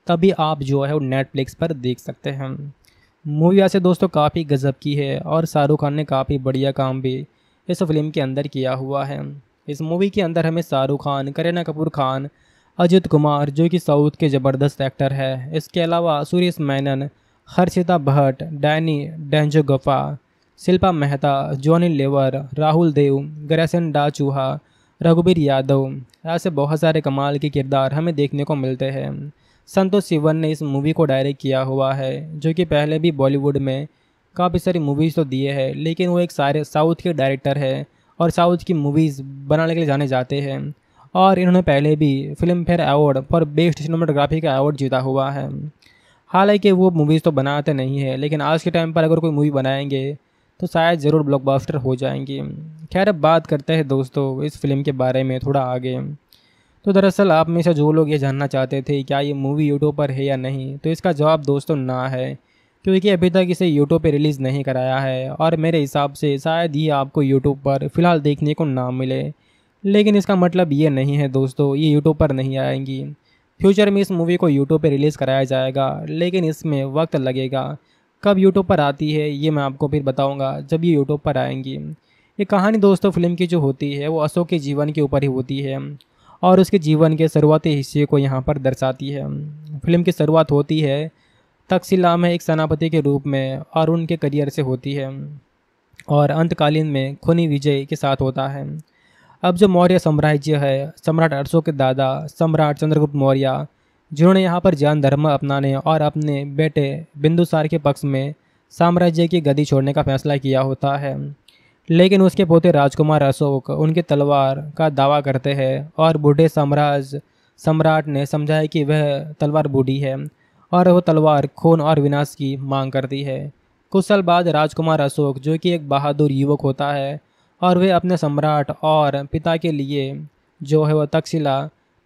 तभी आप जो है वो नेटफ्लिक्स पर देख सकते हैं मूवी वैसे दोस्तों काफ़ी गजब की है और शाहरुख खान ने काफ़ी बढ़िया काम भी इस फिल्म के अंदर किया हुआ है इस मूवी के अंदर हमें शाहरुख खान करीना कपूर खान अजित कुमार जो कि साउथ के ज़बरदस्त एक्टर है इसके अलावा सुरेश मैनन हर्षिता भट्ट डैनी डेंजो गफा शिल्पा मेहता जॉनी लेवर राहुल देव ग्रेसन डा चूहा रघुबीर यादव ऐसे बहुत सारे कमाल के किरदार हमें देखने को मिलते हैं संतोष सिवन ने इस मूवी को डायरेक्ट किया हुआ है जो कि पहले भी बॉलीवुड में काफ़ी सारी मूवीज़ तो दिए हैं लेकिन वो एक सारे साउथ के डायरेक्टर है और साउथ की मूवीज़ बनाने के लिए जाने जाते हैं और इन्होंने पहले भी Filmfare award for best cinematography का अवार्ड जीता हुआ है हालांकि वो मूवीज़ तो बनाते नहीं है लेकिन आज के टाइम पर अगर कोई मूवी बनाएंगे तो शायद ज़रूर ब्लॉकबास्टर हो जाएंगी खैर अब बात करते हैं दोस्तों इस फिल्म के बारे में थोड़ा आगे तो दरअसल आप में से जो लोग ये जानना चाहते थे क्या ये मूवी यूट्यूब पर है या नहीं तो इसका जवाब दोस्तों ना है क्योंकि अभी तक इसे यूट्यूब पर रिलीज़ नहीं कराया है और मेरे हिसाब से शायद ही आपको यूट्यूब पर फ़िलहाल देखने को ना मिले लेकिन इसका मतलब ये नहीं है दोस्तों ये यूट्यूब पर नहीं आएंगी फ्यूचर में इस मूवी को यूट्यूब पर रिलीज़ कराया जाएगा लेकिन इसमें वक्त लगेगा कब यूट्यूब पर आती है ये मैं आपको फिर बताऊँगा जब ये यूट्यूब पर आएंगी ये कहानी दोस्तों फिल्म की जो होती है वो अशोक के जीवन के ऊपर ही होती है और उसके जीवन के शुरुआती हिस्से को यहाँ पर दर्शाती है फिल्म की शुरुआत होती है तकसीला में एक सेनापति के रूप में और उनके करियर से होती है और अंतकालीन में खुनी विजय के साथ होता है अब जो मौर्य साम्राज्य है सम्राट अशोक के दादा सम्राट चंद्रगुप्त मौर्य जिन्होंने यहाँ पर जैन धर्म अपनाने और अपने बेटे बिंदुसार के पक्ष में साम्राज्य की गति छोड़ने का फैसला किया होता है लेकिन उसके पोते राजकुमार अशोक उनके तलवार का दावा करते हैं और बूढ़े साम्राज्य सम्राट ने समझाया कि वह तलवार बूढ़ी है और वह तलवार खून और विनाश की मांग करती है कुछ साल बाद राजकुमार अशोक जो कि एक बहादुर युवक होता है और वह अपने सम्राट और पिता के लिए जो है वह तक्षशिला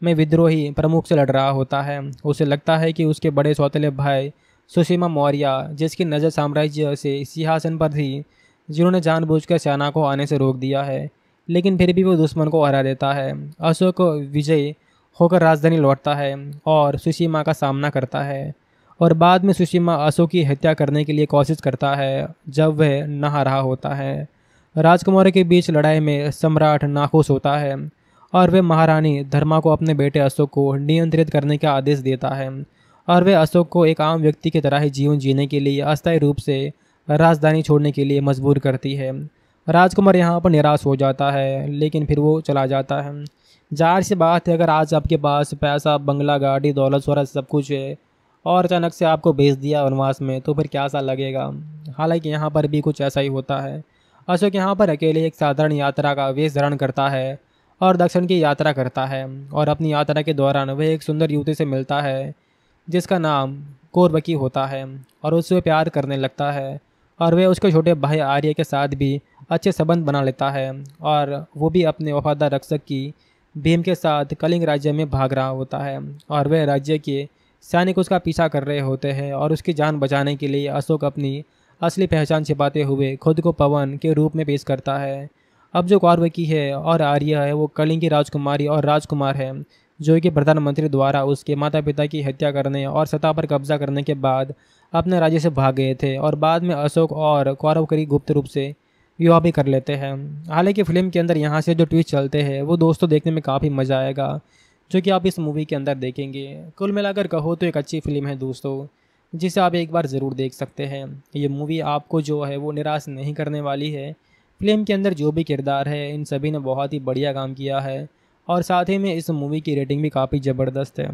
में विद्रोही प्रमुख से लड़ रहा होता है उसे लगता है कि उसके बड़े सौतेले भाई सुषिमा मौर्य जिसकी नज़र साम्राज्य से सिंहासन पर थी जिन्होंने जानबूझकर सेना को आने से रोक दिया है लेकिन फिर भी वो दुश्मन को हरा देता है अशोक विजय होकर राजधानी लौटता है और सुषिमा का सामना करता है और बाद में सुषिमा अशोक की हत्या करने के लिए कोशिश करता है जब वह नहा रहा होता है राजकुमारी के बीच लड़ाई में सम्राट नाखुश होता है और वे महारानी धर्मा को अपने बेटे अशोक को नियंत्रित करने का आदेश देता है और वे अशोक को एक आम व्यक्ति की तरह ही जीवन जीने के लिए अस्थायी रूप से राजधानी छोड़ने के लिए मजबूर करती है राजकुमार यहाँ पर निराश हो जाता है लेकिन फिर वो चला जाता है जाहिर सी बात है अगर आज आपके पास पैसा बंगला गाड़ी दौलत शहरत सब कुछ है और अचानक से आपको भेज दिया वनवास में तो फिर क्या सा लगेगा हालांकि यहाँ पर भी कुछ ऐसा ही होता है अशोक यहाँ पर अकेले एक साधारण यात्रा का वेश धारण करता है और दक्षिण की यात्रा करता है और अपनी यात्रा के दौरान वह एक सुंदर युवती से मिलता है जिसका नाम कोरबकी होता है और उससे प्यार करने लगता है और वह उसके छोटे भाई आर्य के साथ भी अच्छे संबंध बना लेता है और वो भी अपने वफादार रक्षक की भीम के साथ कलिंग राज्य में भाग रहा होता है और वह राज्य के सैनिक उसका पीछा कर रहे होते हैं और उसकी जान बचाने के लिए अशोक अपनी असली पहचान छिपाते हुए खुद को पवन के रूप में पेश करता है अब जो वारवकी है और आर्या है वो कलिंग की राजकुमारी और राजकुमार है जो कि प्रधानमंत्री द्वारा उसके माता पिता की हत्या करने और सत्ता पर कब्जा करने के बाद अपने राज्य से भाग गए थे और बाद में अशोक और कौरवकरी गुप्त रूप से विवाह भी कर लेते हैं हालांकि फिल्म के अंदर यहाँ से जो ट्विस्ट चलते हैं वो दोस्तों देखने में काफ़ी मज़ा आएगा जो कि आप इस मूवी के अंदर देखेंगे कुल मिलाकर कहो तो एक अच्छी फिल्म है दोस्तों जिसे आप एक बार ज़रूर देख सकते हैं ये मूवी आपको जो है वो निराश नहीं करने वाली है फिल्म के अंदर जो भी किरदार है इन सभी ने बहुत ही बढ़िया काम किया है और साथ ही में इस मूवी की रेटिंग भी काफ़ी ज़बरदस्त है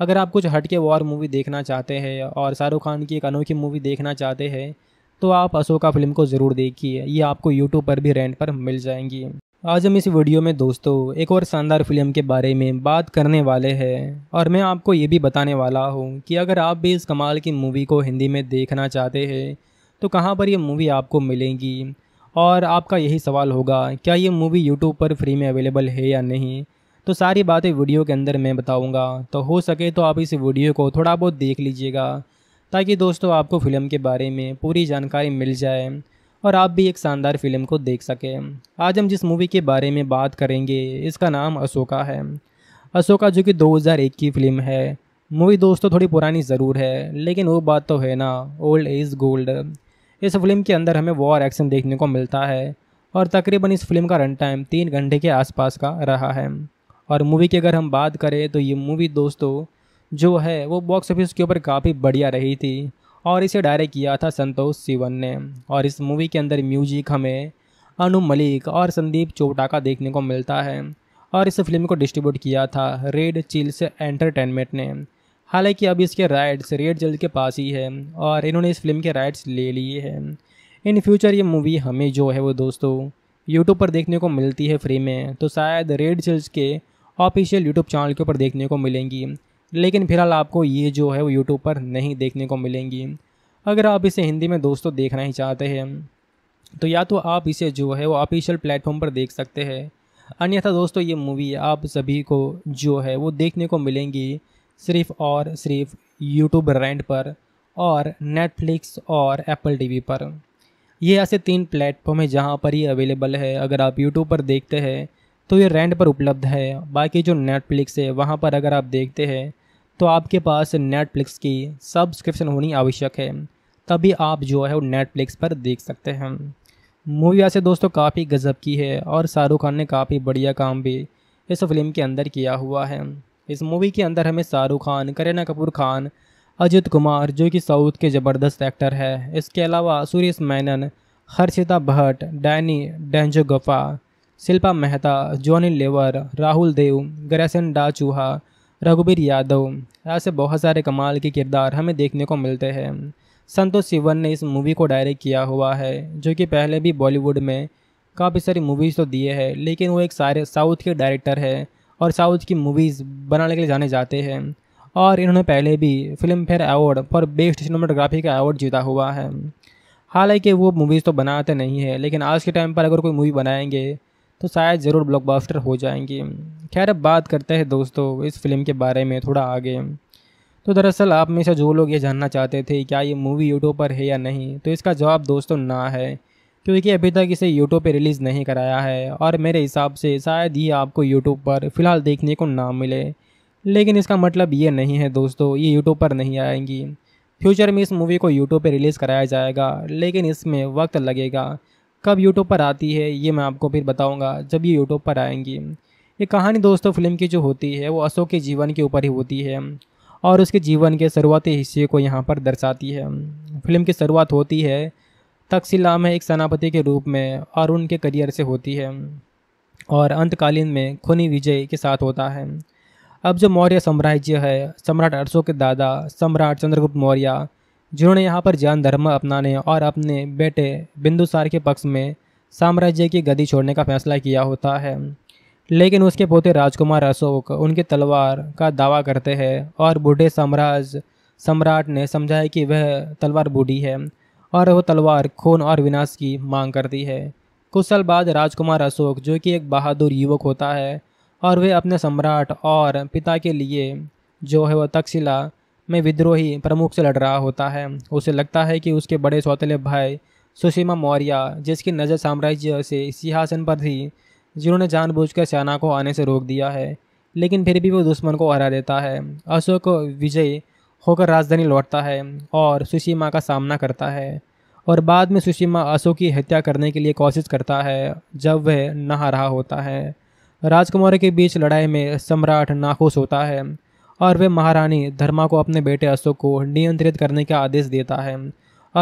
अगर आप कुछ हटके वॉर मूवी देखना चाहते हैं और शाहरुख खान की एक अनोखी मूवी देखना चाहते हैं तो आप अशोका फिल्म को ज़रूर देखिए ये आपको यूट्यूब पर भी रेंट पर मिल जाएंगी आज हम इस वीडियो में दोस्तों एक और शानदार फिल्म के बारे में बात करने वाले हैं और मैं आपको ये भी बताने वाला हूँ कि अगर आप भी इस कमाल की मूवी को हिंदी में देखना चाहते हैं तो कहाँ पर यह मूवी आपको मिलेगी और आपका यही सवाल होगा क्या ये मूवी यूट्यूब पर फ्री में अवेलेबल है या नहीं तो सारी बातें वीडियो के अंदर मैं बताऊंगा तो हो सके तो आप इस वीडियो को थोड़ा बहुत देख लीजिएगा ताकि दोस्तों आपको फ़िल्म के बारे में पूरी जानकारी मिल जाए और आप भी एक शानदार फिल्म को देख सकें आज हम जिस मूवी के बारे में बात करेंगे इसका नाम अशोका है अशोका जो कि 2001 की फ़िल्म है मूवी दोस्तों थोड़ी पुरानी ज़रूर है लेकिन वो बात तो है ना ओल्ड इज़ गोल्ड इस फिल्म के अंदर हमें वॉर एक्शन देखने को मिलता है और तकरीबन इस फिल्म का रन टाइम तीन घंटे के आसपास का रहा है और मूवी की अगर हम बात करें तो ये मूवी दोस्तों जो है वो बॉक्स ऑफिस के ऊपर काफ़ी बढ़िया रही थी और इसे डायरेक्ट किया था संतोष सिवन ने और इस मूवी के अंदर म्यूजिक हमें अनु मलिक और संदीप चोपटा का देखने को मिलता है और इस फिल्म को डिस्ट्रीब्यूट किया था रेड चिल्स एंटरटेनमेंट ने हालांकि अब इसके राइट्स रेड जल्द के पास ही है और इन्होंने इस फिल्म के राइट्स ले लिए हैं इन फ्यूचर ये मूवी हमें जो है वो दोस्तों यूट्यूब पर देखने को मिलती है फ्री में तो शायद रेड जल्स के ऑफिशियल यूट्यूब चैनल के ऊपर देखने को मिलेंगी लेकिन फिलहाल आपको ये जो है वो यूट्यूब पर नहीं देखने को मिलेंगी अगर आप इसे हिंदी में दोस्तों देखना ही चाहते हैं तो या तो आप इसे जो है वो ऑफिशियल प्लेटफॉर्म पर देख सकते हैं अन्यथा दोस्तों ये मूवी आप सभी को जो है वो देखने को मिलेंगी सिर्फ और सिर्फ यूट्यूब रेंट पर और नेटफ्लिक्स और एप्पल टी पर ये ऐसे तीन प्लेटफॉर्म है जहाँ पर ही अवेलेबल है अगर आप यूट्यूब पर देखते हैं तो ये रेंट पर उपलब्ध है बाकी जो नेटफ्लिक्स है वहाँ पर अगर आप देखते हैं तो आपके पास नेटफ्लिक्स की सब्सक्रिप्शन होनी आवश्यक है तभी आप जो है वो नेटफ्लिक्स पर देख सकते हैं मूवी ऐसे दोस्तों काफ़ी गजब की है और शाहरुख खान ने काफ़ी बढ़िया काम भी इस फिल्म के अंदर किया हुआ है इस मूवी के अंदर हमें शाहरुख खान करीना कपूर खान अजित कुमार जो कि साउथ के ज़बरदस्त एक्टर है इसके अलावा सुरेश मैनन हर्षिता भट्ट डैनी डेंजोगफा शिल्पा मेहता जॉनी लेवर राहुल देव ग्रेसन डाचूहा रघुबीर यादव ऐसे बहुत सारे कमाल के किरदार हमें देखने को मिलते हैं संतोष सिवन ने इस मूवी को डायरेक्ट किया हुआ है जो कि पहले भी बॉलीवुड में काफ़ी सारी मूवीज़ तो दिए हैं लेकिन वो एक सारे साउथ के डायरेक्टर है और साउथ की मूवीज़ बनाने के लिए जाने जाते हैं और इन्होंने पहले भी Filmfare award for best cinematography का अवार्ड जीता हुआ है हालांकि वो मूवीज़ तो बनाते नहीं है लेकिन आज के टाइम पर अगर कोई मूवी बनाएंगे तो शायद ज़रूर ब्लॉकबस्टर हो जाएंगी खैर अब बात करते हैं दोस्तों इस फिल्म के बारे में थोड़ा आगे तो दरअसल आप में से जो लोग ये जानना चाहते थे क्या ये मूवी यूट्यूब पर है या नहीं तो इसका जवाब दोस्तों ना है क्योंकि अभी तक इसे YouTube पे रिलीज़ नहीं कराया है और मेरे हिसाब से शायद ही आपको यूट्यूब पर फ़िलहाल देखने को ना मिले लेकिन इसका मतलब ये नहीं है दोस्तों ये यूट्यूब पर नहीं आएंगी फ्यूचर में इस मूवी को यूट्यूब पर रिलीज़ कराया जाएगा लेकिन इसमें वक्त लगेगा कब यूट्यूब पर आती है ये मैं आपको फिर बताऊँगा जब ये यूट्यूब पर आएंगी ये कहानी दोस्तों फिल्म की जो होती है वो अशोक के जीवन के ऊपर ही होती है और उसके जीवन के शुरुआती हिस्से को यहाँ पर दर्शाती है फिल्म की शुरुआत होती है तकसीलाम है एक सेनापति के रूप में और उनके करियर से होती है और अंतकालीन में खुनी विजय के साथ होता है अब जो मौर्य साम्राज्य है सम्राट अशोक के दादा सम्राट चंद्रगुप्त मौर्य जिन्होंने यहाँ पर जैन धर्म अपनाने और अपने बेटे बिंदुसार के पक्ष में साम्राज्य की गति छोड़ने का फैसला किया होता है लेकिन उसके पोते राजकुमार अशोक उनके तलवार का दावा करते हैं और बूढ़े साम्राज्य सम्राट ने समझाया कि वह तलवार बूढ़ी है और वो तलवार खून और विनाश की मांग करती है कुशल बाद राजकुमार अशोक जो कि एक बहादुर युवक होता है और वे अपने सम्राट और पिता के लिए जो है वह तक्षशिला में विद्रोही प्रमुख से लड़ रहा होता है उसे लगता है कि उसके बड़े सौतेले भाई सुषिमा मौर्य जिसकी नज़र साम्राज्य से सिंहासन पर थी जिन्होंने जानबूझकर सेना को आने से रोक दिया है लेकिन फिर भी वो दुश्मन को हरा देता है अशोक विजय होकर राजधानी लौटता है और सुशीमा का सामना करता है और बाद में सुशीमा अशोक की हत्या करने के लिए कोशिश करता है जब वह नहा रहा होता है राजकुमारों के बीच लड़ाई में सम्राट नाखुश होता है और वह महारानी धर्मा को अपने बेटे अशोक को नियंत्रित करने का आदेश देता है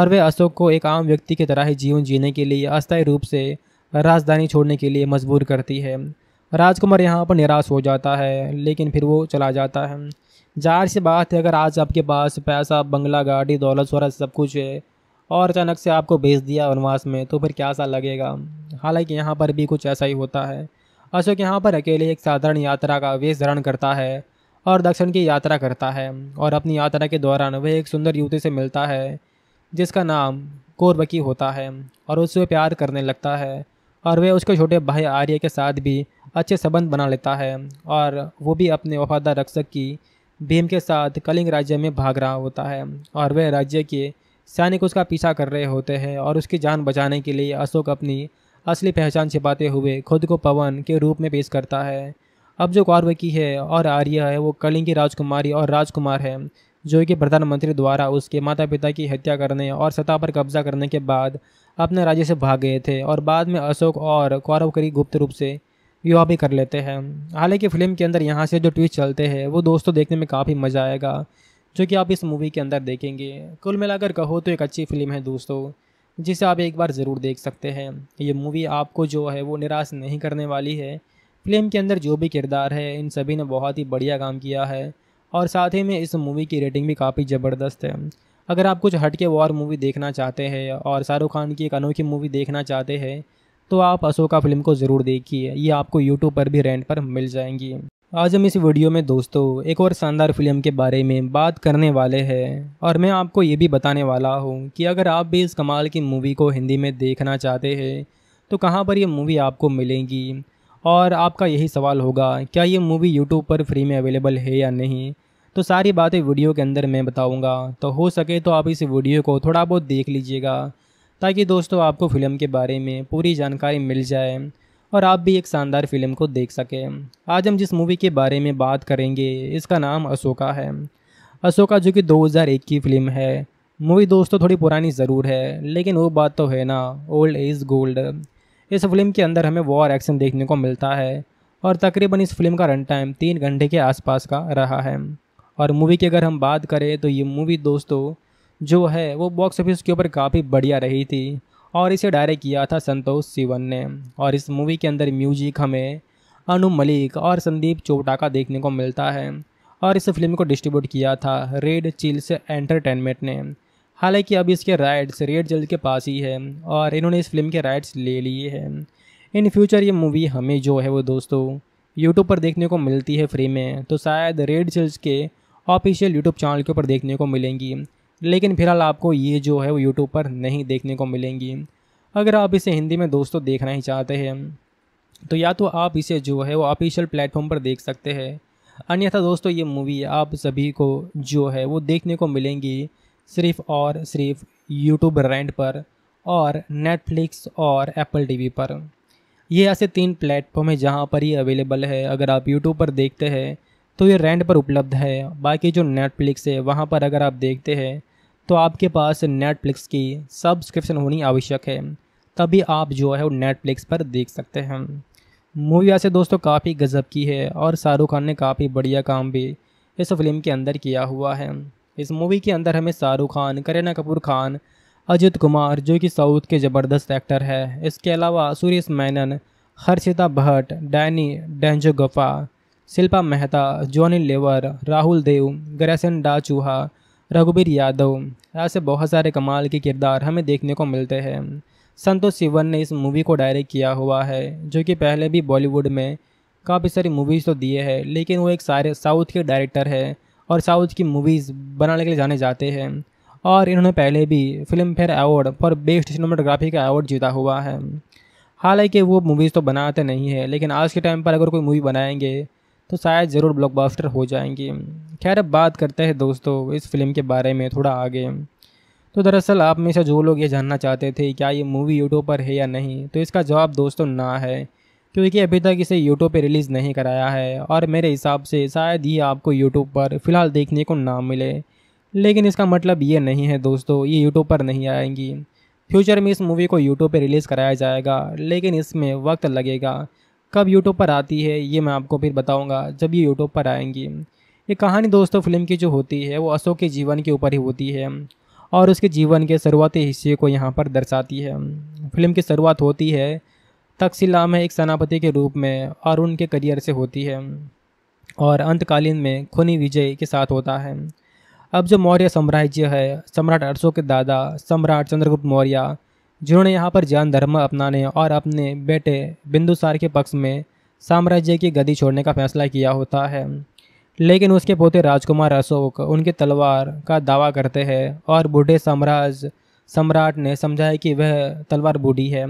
और वह अशोक को एक आम व्यक्ति की तरह ही जीवन जीने के लिए अस्थायी रूप से राजधानी छोड़ने के लिए मजबूर करती है राजकुमार यहाँ पर निराश हो जाता है लेकिन फिर वो चला जाता है जाहिर सी बात है अगर आज आपके पास पैसा बंगला गाड़ी दौलत शहरत सब कुछ है और अचानक से आपको भेज दिया वनवास में तो फिर क्या सा लगेगा हालांकि यहाँ पर भी कुछ ऐसा ही होता है अशोक यहाँ पर अकेले एक साधारण यात्रा का वेश धारण करता है और दक्षिण की यात्रा करता है और अपनी यात्रा के दौरान वह एक सुंदर युवती से मिलता है जिसका नाम कोरबकी होता है और उससे प्यार करने लगता है और वह उसके छोटे भाई आर्य के साथ भी अच्छे संबंध बना लेता है और वो भी अपने वफादार रक्षक की भीम के साथ कलिंग राज्य में भाग रहा होता है और वह राज्य के सैनिक उसका पीछा कर रहे होते हैं और उसकी जान बचाने के लिए अशोक अपनी असली पहचान छिपाते हुए खुद को पवन के रूप में पेश करता है अब जो कौरव की है और आर्य है वो कलिंग की राजकुमारी और राजकुमार है जो कि प्रधानमंत्री द्वारा उसके माता पिता की हत्या करने और सत्ता पर कब्जा करने के बाद अपने राज्य से भाग गए थे और बाद में अशोक और कौरव करी गुप्त रूप से विवाह भी कर लेते हैं हालांकि फ़िल्म के अंदर यहाँ से जो ट्विस्ट चलते हैं वो दोस्तों देखने में काफ़ी मज़ा आएगा जो कि आप इस मूवी के अंदर देखेंगे कुल मिलाकर कहो तो एक अच्छी फिल्म है दोस्तों जिसे आप एक बार ज़रूर देख सकते हैं ये मूवी आपको जो है वो निराश नहीं करने वाली है फिल्म के अंदर जो भी किरदार है इन सभी ने बहुत ही बढ़िया काम किया है और साथ ही में इस मूवी की रेटिंग भी काफ़ी ज़बरदस्त है अगर आप कुछ हटके वॉर मूवी देखना चाहते हैं और शाहरुख खान की एक अनोखी मूवी देखना चाहते हैं तो आप अशोका फिल्म को ज़रूर देखिए ये आपको यूट्यूब पर भी रेंट पर मिल जाएंगी आज हम इस वीडियो में दोस्तों एक और शानदार फिल्म के बारे में बात करने वाले हैं और मैं आपको ये भी बताने वाला हूँ कि अगर आप भी इस कमाल की मूवी को हिंदी में देखना चाहते हैं तो कहाँ पर यह मूवी आपको मिलेगी और आपका यही सवाल होगा क्या ये मूवी यूट्यूब पर फ्री में अवेलेबल है या नहीं तो सारी बातें वीडियो के अंदर मैं बताऊँगा तो हो सके तो आप इस वीडियो को थोड़ा बहुत देख लीजिएगा ताकि दोस्तों आपको फ़िल्म के बारे में पूरी जानकारी मिल जाए और आप भी एक शानदार फिल्म को देख सकें आज हम जिस मूवी के बारे में बात करेंगे इसका नाम अशोका है अशोका जो कि 2001 की फ़िल्म है मूवी दोस्तों थोड़ी पुरानी ज़रूर है लेकिन वो बात तो है ना ओल्ड इज़ गोल्ड इस फिल्म के अंदर हमें वॉर एक्शन देखने को मिलता है और तकरीबन इस फिल्म का रन टाइम तीन घंटे के आसपास का रहा है और मूवी की अगर हम बात करें तो ये मूवी दोस्तों जो है वो बॉक्स ऑफिस के ऊपर काफ़ी बढ़िया रही थी और इसे डायरेक्ट किया था संतोष सिवन ने और इस मूवी के अंदर म्यूजिक हमें अनु मलिक और संदीप चोपटा का देखने को मिलता है और इस फिल्म को डिस्ट्रीब्यूट किया था रेड चिल्स एंटरटेनमेंट ने हालांकि अब इसके राइट्स रेड चिल्स के पास ही है और इन्होंने इस फिल्म के राइट्स ले लिए हैं इन फ्यूचर ये मूवी हमें जो है वो दोस्तों यूट्यूब पर देखने को मिलती है फ्री में तो शायद रेड चिल्स के ऑफिशियल यूट्यूब चैनल के ऊपर देखने को मिलेंगी लेकिन फिलहाल आपको ये जो है वो यूट्यूब पर नहीं देखने को मिलेंगी अगर आप इसे हिंदी में दोस्तों देखना ही चाहते हैं तो या तो आप इसे जो है वो ऑफिशियल प्लेटफॉर्म पर देख सकते हैं अन्यथा दोस्तों ये मूवी आप सभी को जो है वो देखने को मिलेंगी सिर्फ और सिर्फ यूट्यूब रेंट पर और नेटफ्लिक्स और एप्पल टीवी पर ये ऐसे तीन प्लेटफॉर्म है जहाँ पर ये अवेलेबल है अगर आप यूट्यूब पर देखते हैं तो ये रेंट पर उपलब्ध है बाकी जो नेटफ्लिक्स है वहाँ पर अगर आप देखते हैं तो आपके पास नेटफ्लिक्स की सब्सक्रिप्शन होनी आवश्यक है तभी आप जो है वो नेटफ्लिक्स पर देख सकते हैं मूवी वैसे दोस्तों काफ़ी गजब की है और शाहरुख खान ने काफ़ी बढ़िया काम भी इस फिल्म के अंदर किया हुआ है इस मूवी के अंदर हमें शाहरुख खान करीना कपूर खान अजित कुमार जो कि साउथ के ज़बरदस्त एक्टर है इसके अलावा सुरेश मैनन हर्षिता भट्ट डैनी डेंजो गफा शिल्पा मेहता जॉनी लेवर राहुल देव ग्रेसन डा चूहा रघुबीर यादव ऐसे बहुत सारे कमाल के किरदार हमें देखने को मिलते हैं संतोष सिवन ने इस मूवी को डायरेक्ट किया हुआ है जो कि पहले भी बॉलीवुड में काफ़ी सारी मूवीज़ तो दिए हैं लेकिन वो एक सारे साउथ के डायरेक्टर है और साउथ की मूवीज़ बनाने के लिए जाने जाते हैं और इन्होंने पहले भी Filmfare award for best cinematography का अवार्ड जीता हुआ है हालांकि वो मूवीज़ तो बनाते नहीं है लेकिन आज के टाइम पर अगर कोई मूवी बनाएंगे तो शायद ज़रूर ब्लॉकबास्टर हो जाएंगी खैर अब बात करते हैं दोस्तों इस फिल्म के बारे में थोड़ा आगे तो दरअसल आप में से जो लोग ये जानना चाहते थे क्या ये मूवी यूट्यूब पर है या नहीं तो इसका जवाब दोस्तों ना है क्योंकि अभी तक इसे यूट्यूब पे रिलीज़ नहीं कराया है और मेरे हिसाब से शायद ही आपको यूट्यूब पर फ़िलहाल देखने को ना मिले लेकिन इसका मतलब ये नहीं है दोस्तों ये यूट्यूब पर नहीं आएंगी फ्यूचर में इस मूवी को यूट्यूब पर रिलीज़ कराया जाएगा लेकिन इसमें वक्त लगेगा कब यूट्यूब पर आती है ये मैं आपको फिर बताऊँगा जब ये यूट्यूब पर आएंगी ये कहानी दोस्तों फिल्म की जो होती है वो अशोक के जीवन के ऊपर ही होती है और उसके जीवन के शुरुआती हिस्से को यहाँ पर दर्शाती है फिल्म की शुरुआत होती है तकसिला में एक सेनापति के रूप में और उनके करियर से होती है और अंतकालीन में खुनी विजय के साथ होता है अब जो मौर्य साम्राज्य है सम्राट अशोक के दादा सम्राट चंद्रगुप्त मौर्य जिन्होंने यहाँ पर जैन धर्म अपनाने और अपने बेटे बिंदुसार के पक्ष में साम्राज्य की गद्दी छोड़ने का फैसला किया होता है लेकिन उसके पोते राजकुमार अशोक उनके तलवार का दावा करते हैं और बूढ़े साम्राज्य सम्राट ने समझाया कि वह तलवार बूढ़ी है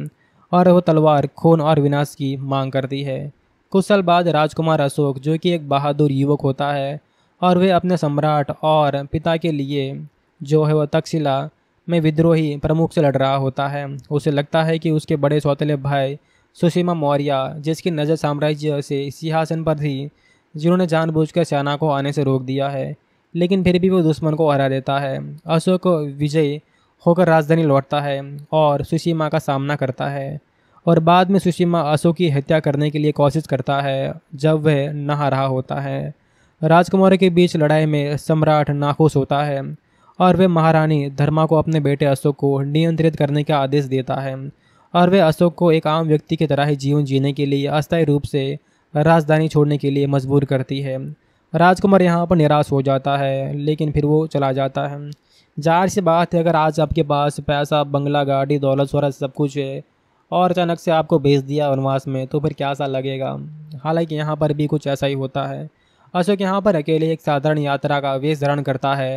और वह तलवार खून और विनाश की मांग करती है कुछ साल बाद राजकुमार अशोक जो कि एक बहादुर युवक होता है और वे अपने सम्राट और पिता के लिए जो है वह तक्षशिला में विद्रोही प्रमुख से लड़ रहा होता है उसे लगता है कि उसके बड़े सौतेले भाई सुषिमा मौर्य जिसकी नज़र साम्राज्य से सिंहासन पर थी जिन्होंने जानबूझकर सेना को आने से रोक दिया है लेकिन फिर भी वो दुश्मन को हरा देता है अशोक विजय होकर राजधानी लौटता है और सुषिमा का सामना करता है और बाद में सुषिमा अशोक की हत्या करने के लिए कोशिश करता है जब वह नहा रहा होता है राजकुमारों के बीच लड़ाई में सम्राट नाखुश होता है और वे महारानी धर्मा को अपने बेटे अशोक को नियंत्रित करने का आदेश देता है और वे अशोक को एक आम व्यक्ति की तरह ही जीवन जीने के लिए अस्थायी रूप से राजधानी छोड़ने के लिए मजबूर करती है राजकुमार यहाँ पर निराश हो जाता है लेकिन फिर वो चला जाता है जाहिर सी बात है अगर आज आपके पास पैसा बंगला गाड़ी दौलत शहरत सब कुछ है और अचानक से आपको भेज दिया वनवास में तो फिर क्या सा लगेगा हालांकि यहाँ पर भी कुछ ऐसा ही होता है अशोक यहाँ पर अकेले एक साधारण यात्रा का वेश धारण करता है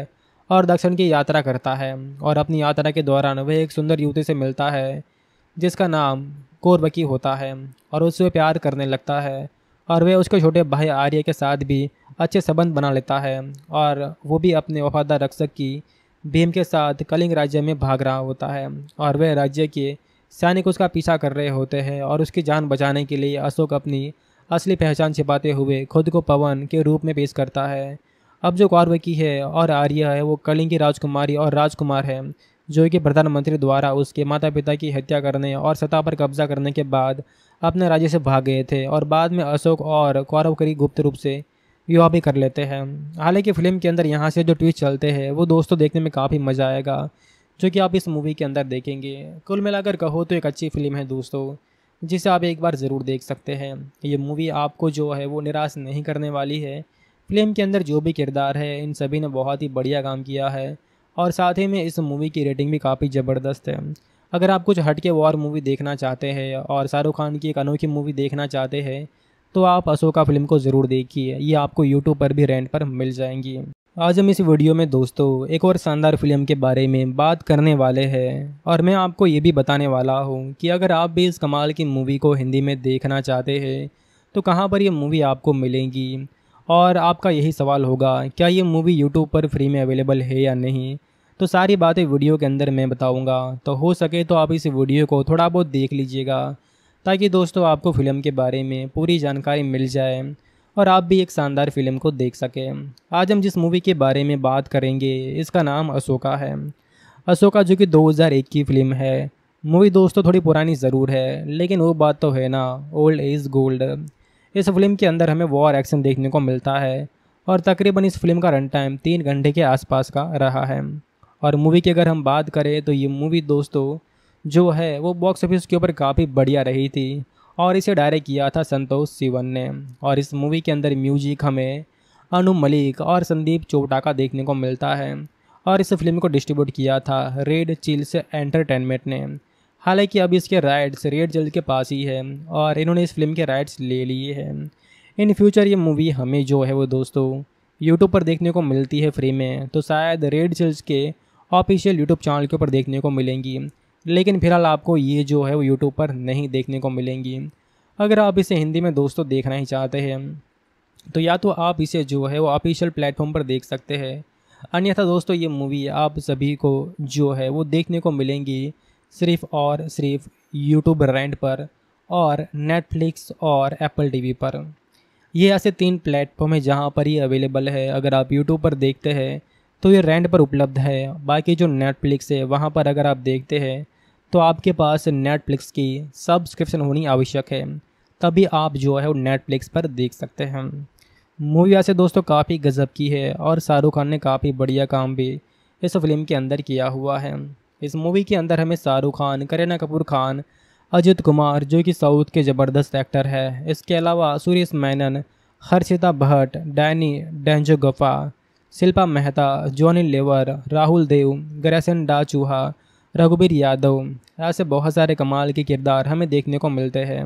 और दक्षिण की यात्रा करता है और अपनी यात्रा के दौरान वह एक सुंदर युवती से मिलता है जिसका नाम कोरबकी होता है और उससे प्यार करने लगता है और वह उसके छोटे भाई आर्य के साथ भी अच्छे संबंध बना लेता है और वो भी अपने वफादार रक्षक की भीम के साथ कलिंग राज्य में भाग रहा होता है और वह राज्य के सैनिक उसका पीछा कर रहे होते हैं और उसकी जान बचाने के लिए अशोक अपनी असली पहचान छिपाते हुए खुद को पवन के रूप में पेश करता है अब जो गौरवकी है और आर्या है वो कलिंगी राजकुमारी और राजकुमार है जो कि प्रधानमंत्री द्वारा उसके माता पिता की हत्या करने और सत्ता पर कब्जा करने के बाद अपने राज्य से भाग गए थे और बाद में अशोक और कौरवकरी गुप्त रूप से विवाह भी कर लेते हैं हालांकि फिल्म के अंदर यहाँ से जो ट्विस्ट चलते हैं वो दोस्तों देखने में काफ़ी मज़ा आएगा जो कि आप इस मूवी के अंदर देखेंगे कुल मिलाकर कहो तो एक अच्छी फिल्म है दोस्तों जिसे आप एक बार ज़रूर देख सकते हैं ये मूवी आपको जो है वो निराश नहीं करने वाली है फिल्म के अंदर जो भी किरदार है इन सभी ने बहुत ही बढ़िया काम किया है और साथ ही में इस मूवी की रेटिंग भी काफ़ी ज़बरदस्त है अगर आप कुछ हटके वॉर मूवी देखना चाहते हैं और शाहरुख खान की एक अनोखी मूवी देखना चाहते हैं तो आप अशोका फिल्म को ज़रूर देखिए ये आपको यूट्यूब पर भी रेंट पर मिल जाएंगी आज हम इस वीडियो में दोस्तों एक और शानदार फिल्म के बारे में बात करने वाले हैं और मैं आपको ये भी बताने वाला हूँ कि अगर आप भी इस कमाल की मूवी को हिंदी में देखना चाहते हैं तो कहाँ पर यह मूवी आपको मिलेगी और आपका यही सवाल होगा क्या ये मूवी यूट्यूब पर फ्री में अवेलेबल है या नहीं तो सारी बातें वीडियो के अंदर मैं बताऊंगा तो हो सके तो आप इस वीडियो को थोड़ा बहुत देख लीजिएगा ताकि दोस्तों आपको फ़िल्म के बारे में पूरी जानकारी मिल जाए और आप भी एक शानदार फिल्म को देख सकें आज हम जिस मूवी के बारे में बात करेंगे इसका नाम अशोका है अशोका जो कि 2001 की फ़िल्म है मूवी दोस्तों थोड़ी पुरानी ज़रूर है लेकिन वो बात तो है ना ओल्ड इज़ गोल्ड इस फिल्म के अंदर हमें वॉर एक्शन देखने को मिलता है और तकरीबन इस फिल्म का रन टाइम तीन घंटे के आसपास का रहा है और मूवी की अगर हम बात करें तो ये मूवी दोस्तों जो है वो बॉक्स ऑफिस के ऊपर काफ़ी बढ़िया रही थी और इसे डायरेक्ट किया था संतोष सिवन ने और इस मूवी के अंदर म्यूजिक हमें अनु मलिक और संदीप चोपटा का देखने को मिलता है और इस फिल्म को डिस्ट्रीब्यूट किया था रेड चिल्स एंटरटेनमेंट ने हालांकि अब इसके राइट्स रेड जल्द के पास ही है और इन्होंने इस फिल्म के राइट्स ले लिए हैं इन फ्यूचर ये मूवी हमें जो है वो दोस्तों यूट्यूब पर देखने को मिलती है फ्री में तो शायद रेड जल्स के ऑफिशियल यूट्यूब चैनल के ऊपर देखने को मिलेंगी लेकिन फिलहाल आपको ये जो है वो यूट्यूब पर नहीं देखने को मिलेंगी अगर आप इसे हिंदी में दोस्तों देखना ही चाहते हैं तो या तो आप इसे जो है वो ऑफिशियल प्लेटफॉर्म पर देख सकते हैं अन्यथा दोस्तों ये मूवी आप सभी को जो है वो देखने को मिलेंगी सिर्फ और सिर्फ यूट्यूब रेंट पर और नेटफ्लिक्स और एप्पल टीवी पर ये ऐसे तीन प्लेटफॉर्म है जहाँ पर ये अवेलेबल है अगर आप यूट्यूब पर देखते हैं तो ये रेंट पर उपलब्ध है बाकी जो नेटफ्लिक्स है वहाँ पर अगर आप देखते हैं तो आपके पास नेटफ्लिक्स की सब्सक्रिप्शन होनी आवश्यक है तभी आप जो है वो नेटफ्लिक्स पर देख सकते हैं मूवी ऐसे दोस्तों काफ़ी गजब की है और शाहरुख खान ने काफ़ी बढ़िया काम भी इस फिल्म के अंदर किया हुआ है इस मूवी के अंदर हमें शाहरुख खान करीना कपूर खान अजित कुमार जो कि साउथ के ज़बरदस्त एक्टर है इसके अलावा सुरेश मैनन हर्षिता भट्ट डैनी डेंजो शिल्पा मेहता जॉनी लेवर राहुल देव ग्रैसन डा चूहा यादव ऐसे बहुत सारे कमाल के किरदार हमें देखने को मिलते हैं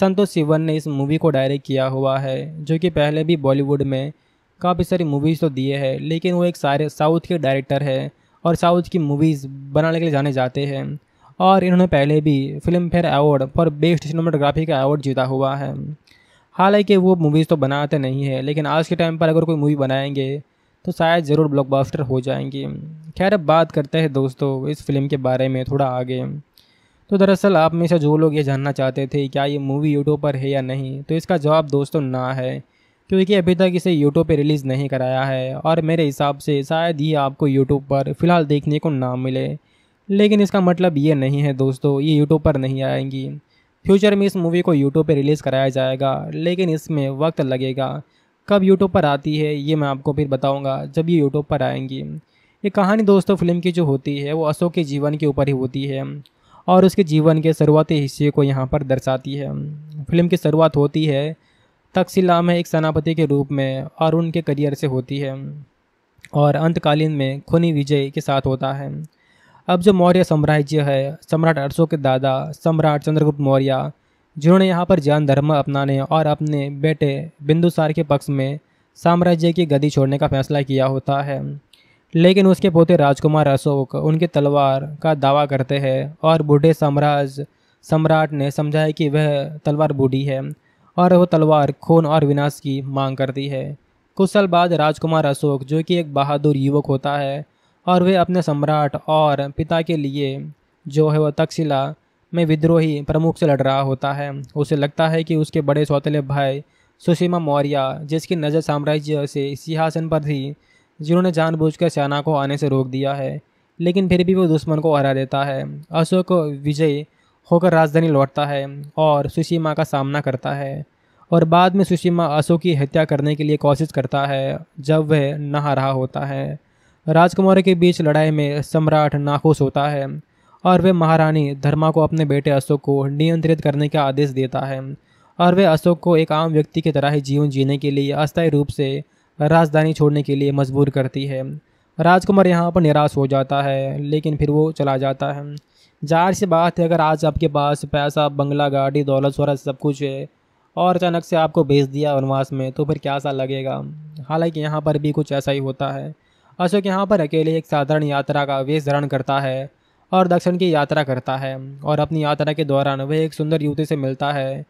संतोष शिवन ने इस मूवी को डायरेक्ट किया हुआ है जो कि पहले भी बॉलीवुड में काफ़ी सारी मूवीज़ तो दिए हैं लेकिन वो एक सारे साउथ के डायरेक्टर है और साउथ की मूवीज़ बनाने के लिए जाने जाते हैं और इन्होंने पहले भी Filmfare award for best cinematography का अवार्ड जीता हुआ है हालांकि वो मूवीज़ तो बनाते नहीं है लेकिन आज के टाइम पर अगर कोई मूवी बनाएंगे तो शायद ज़रूर ब्लॉकबस्टर हो जाएंगी खैर अब बात करते हैं दोस्तों इस फिल्म के बारे में थोड़ा आगे तो दरअसल आप में से जो लोग ये जानना चाहते थे क्या ये मूवी यूट्यूब पर है या नहीं तो इसका जवाब दोस्तों ना है क्योंकि अभी तक इसे यूट्यूब पे रिलीज़ नहीं कराया है और मेरे हिसाब से शायद ही आपको यूट्यूब पर फ़िलहाल देखने को ना मिले लेकिन इसका मतलब ये नहीं है दोस्तों ये यूट्यूब पर नहीं आएंगी फ्यूचर में इस मूवी को यूट्यूब पर रिलीज़ कराया जाएगा लेकिन इसमें वक्त लगेगा कब यूट्यूब पर आती है ये मैं आपको फिर बताऊँगा जब ये यूट्यूब पर आएंगी ये कहानी दोस्तों फिल्म की जो होती है वो अशोक के जीवन के ऊपर ही होती है और उसके जीवन के शुरुआती हिस्से को यहाँ पर दर्शाती है फिल्म की शुरुआत होती है तकसीला में एक सेनापति के रूप में और उनके करियर से होती है और अंतकालीन में खुनी विजय के साथ होता है अब जो मौर्य साम्राज्य है सम्राट अरसों के दादा सम्राट चंद्रगुप्त मौर्य जिन्होंने यहाँ पर जैन धर्म अपनाने और अपने बेटे बिंदुसार के पक्ष में साम्राज्य की गति छोड़ने का फैसला किया होता है लेकिन उसके पोते राजकुमार अशोक उनके तलवार का दावा करते हैं और बूढ़े साम्राज्य सम्राट ने समझाया कि वह तलवार बूढ़ी है और वह तलवार खून और विनाश की मांग करती है कुछ साल बाद राजकुमार अशोक जो कि एक बहादुर युवक होता है और वे अपने सम्राट और पिता के लिए जो है वह तक्षशिला में विद्रोही प्रमुख से लड़ रहा होता है उसे लगता है कि उसके बड़े सौतेले भाई सुषिमा मौर्य जिसकी नज़र साम्राज्य से सिंहासन पर थी जिन्होंने जानबूझकर सेना को आने से रोक दिया है लेकिन फिर भी वो दुश्मन को हरा देता है अशोक विजय होकर राजधानी लौटता है और सुशीमा का सामना करता है और बाद में सुशीमा अशोक की हत्या करने के लिए कोशिश करता है जब वह नहा रहा होता है राजकुमारों के बीच लड़ाई में सम्राट नाखुश होता है और वह महारानी धर्मा को अपने बेटे अशोक को नियंत्रित करने का आदेश देता है और वह अशोक को एक आम व्यक्ति की तरह ही जीवन जीने के लिए अस्थायी रूप से राजधानी छोड़ने के लिए मजबूर करती है राजकुमार यहाँ पर निराश हो जाता है लेकिन फिर वो चला जाता है जाहिर सी बात है अगर आज आपके पास पैसा बंगला गाड़ी दौलत शहरत सब कुछ है और अचानक से आपको भेज दिया वनवास में तो फिर क्या सा लगेगा हालांकि यहाँ पर भी कुछ ऐसा ही होता है अशोक यहाँ पर अकेले एक साधारण यात्रा का वेश धारण करता है और दक्षिण की यात्रा करता है और अपनी यात्रा के दौरान वह एक सुंदर युवती से मिलता है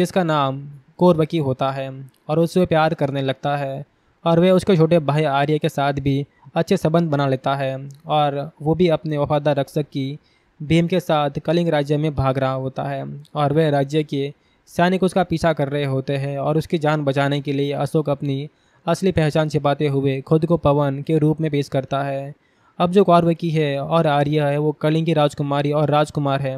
जिसका नाम कोरबकी होता है और उससे प्यार करने लगता है और वह उसके छोटे भाई आर्य के साथ भी अच्छे संबंध बना लेता है और वो भी अपने वफादार रक्षक की भीम के साथ कलिंग राज्य में भाग रहा होता है और वह राज्य के सैनिक उसका पीछा कर रहे होते हैं और उसकी जान बचाने के लिए अशोक अपनी असली पहचान छिपाते हुए खुद को पवन के रूप में पेश करता है अब जो कौरव की है और आर्य है वो कलिंग की राजकुमारी और राजकुमार है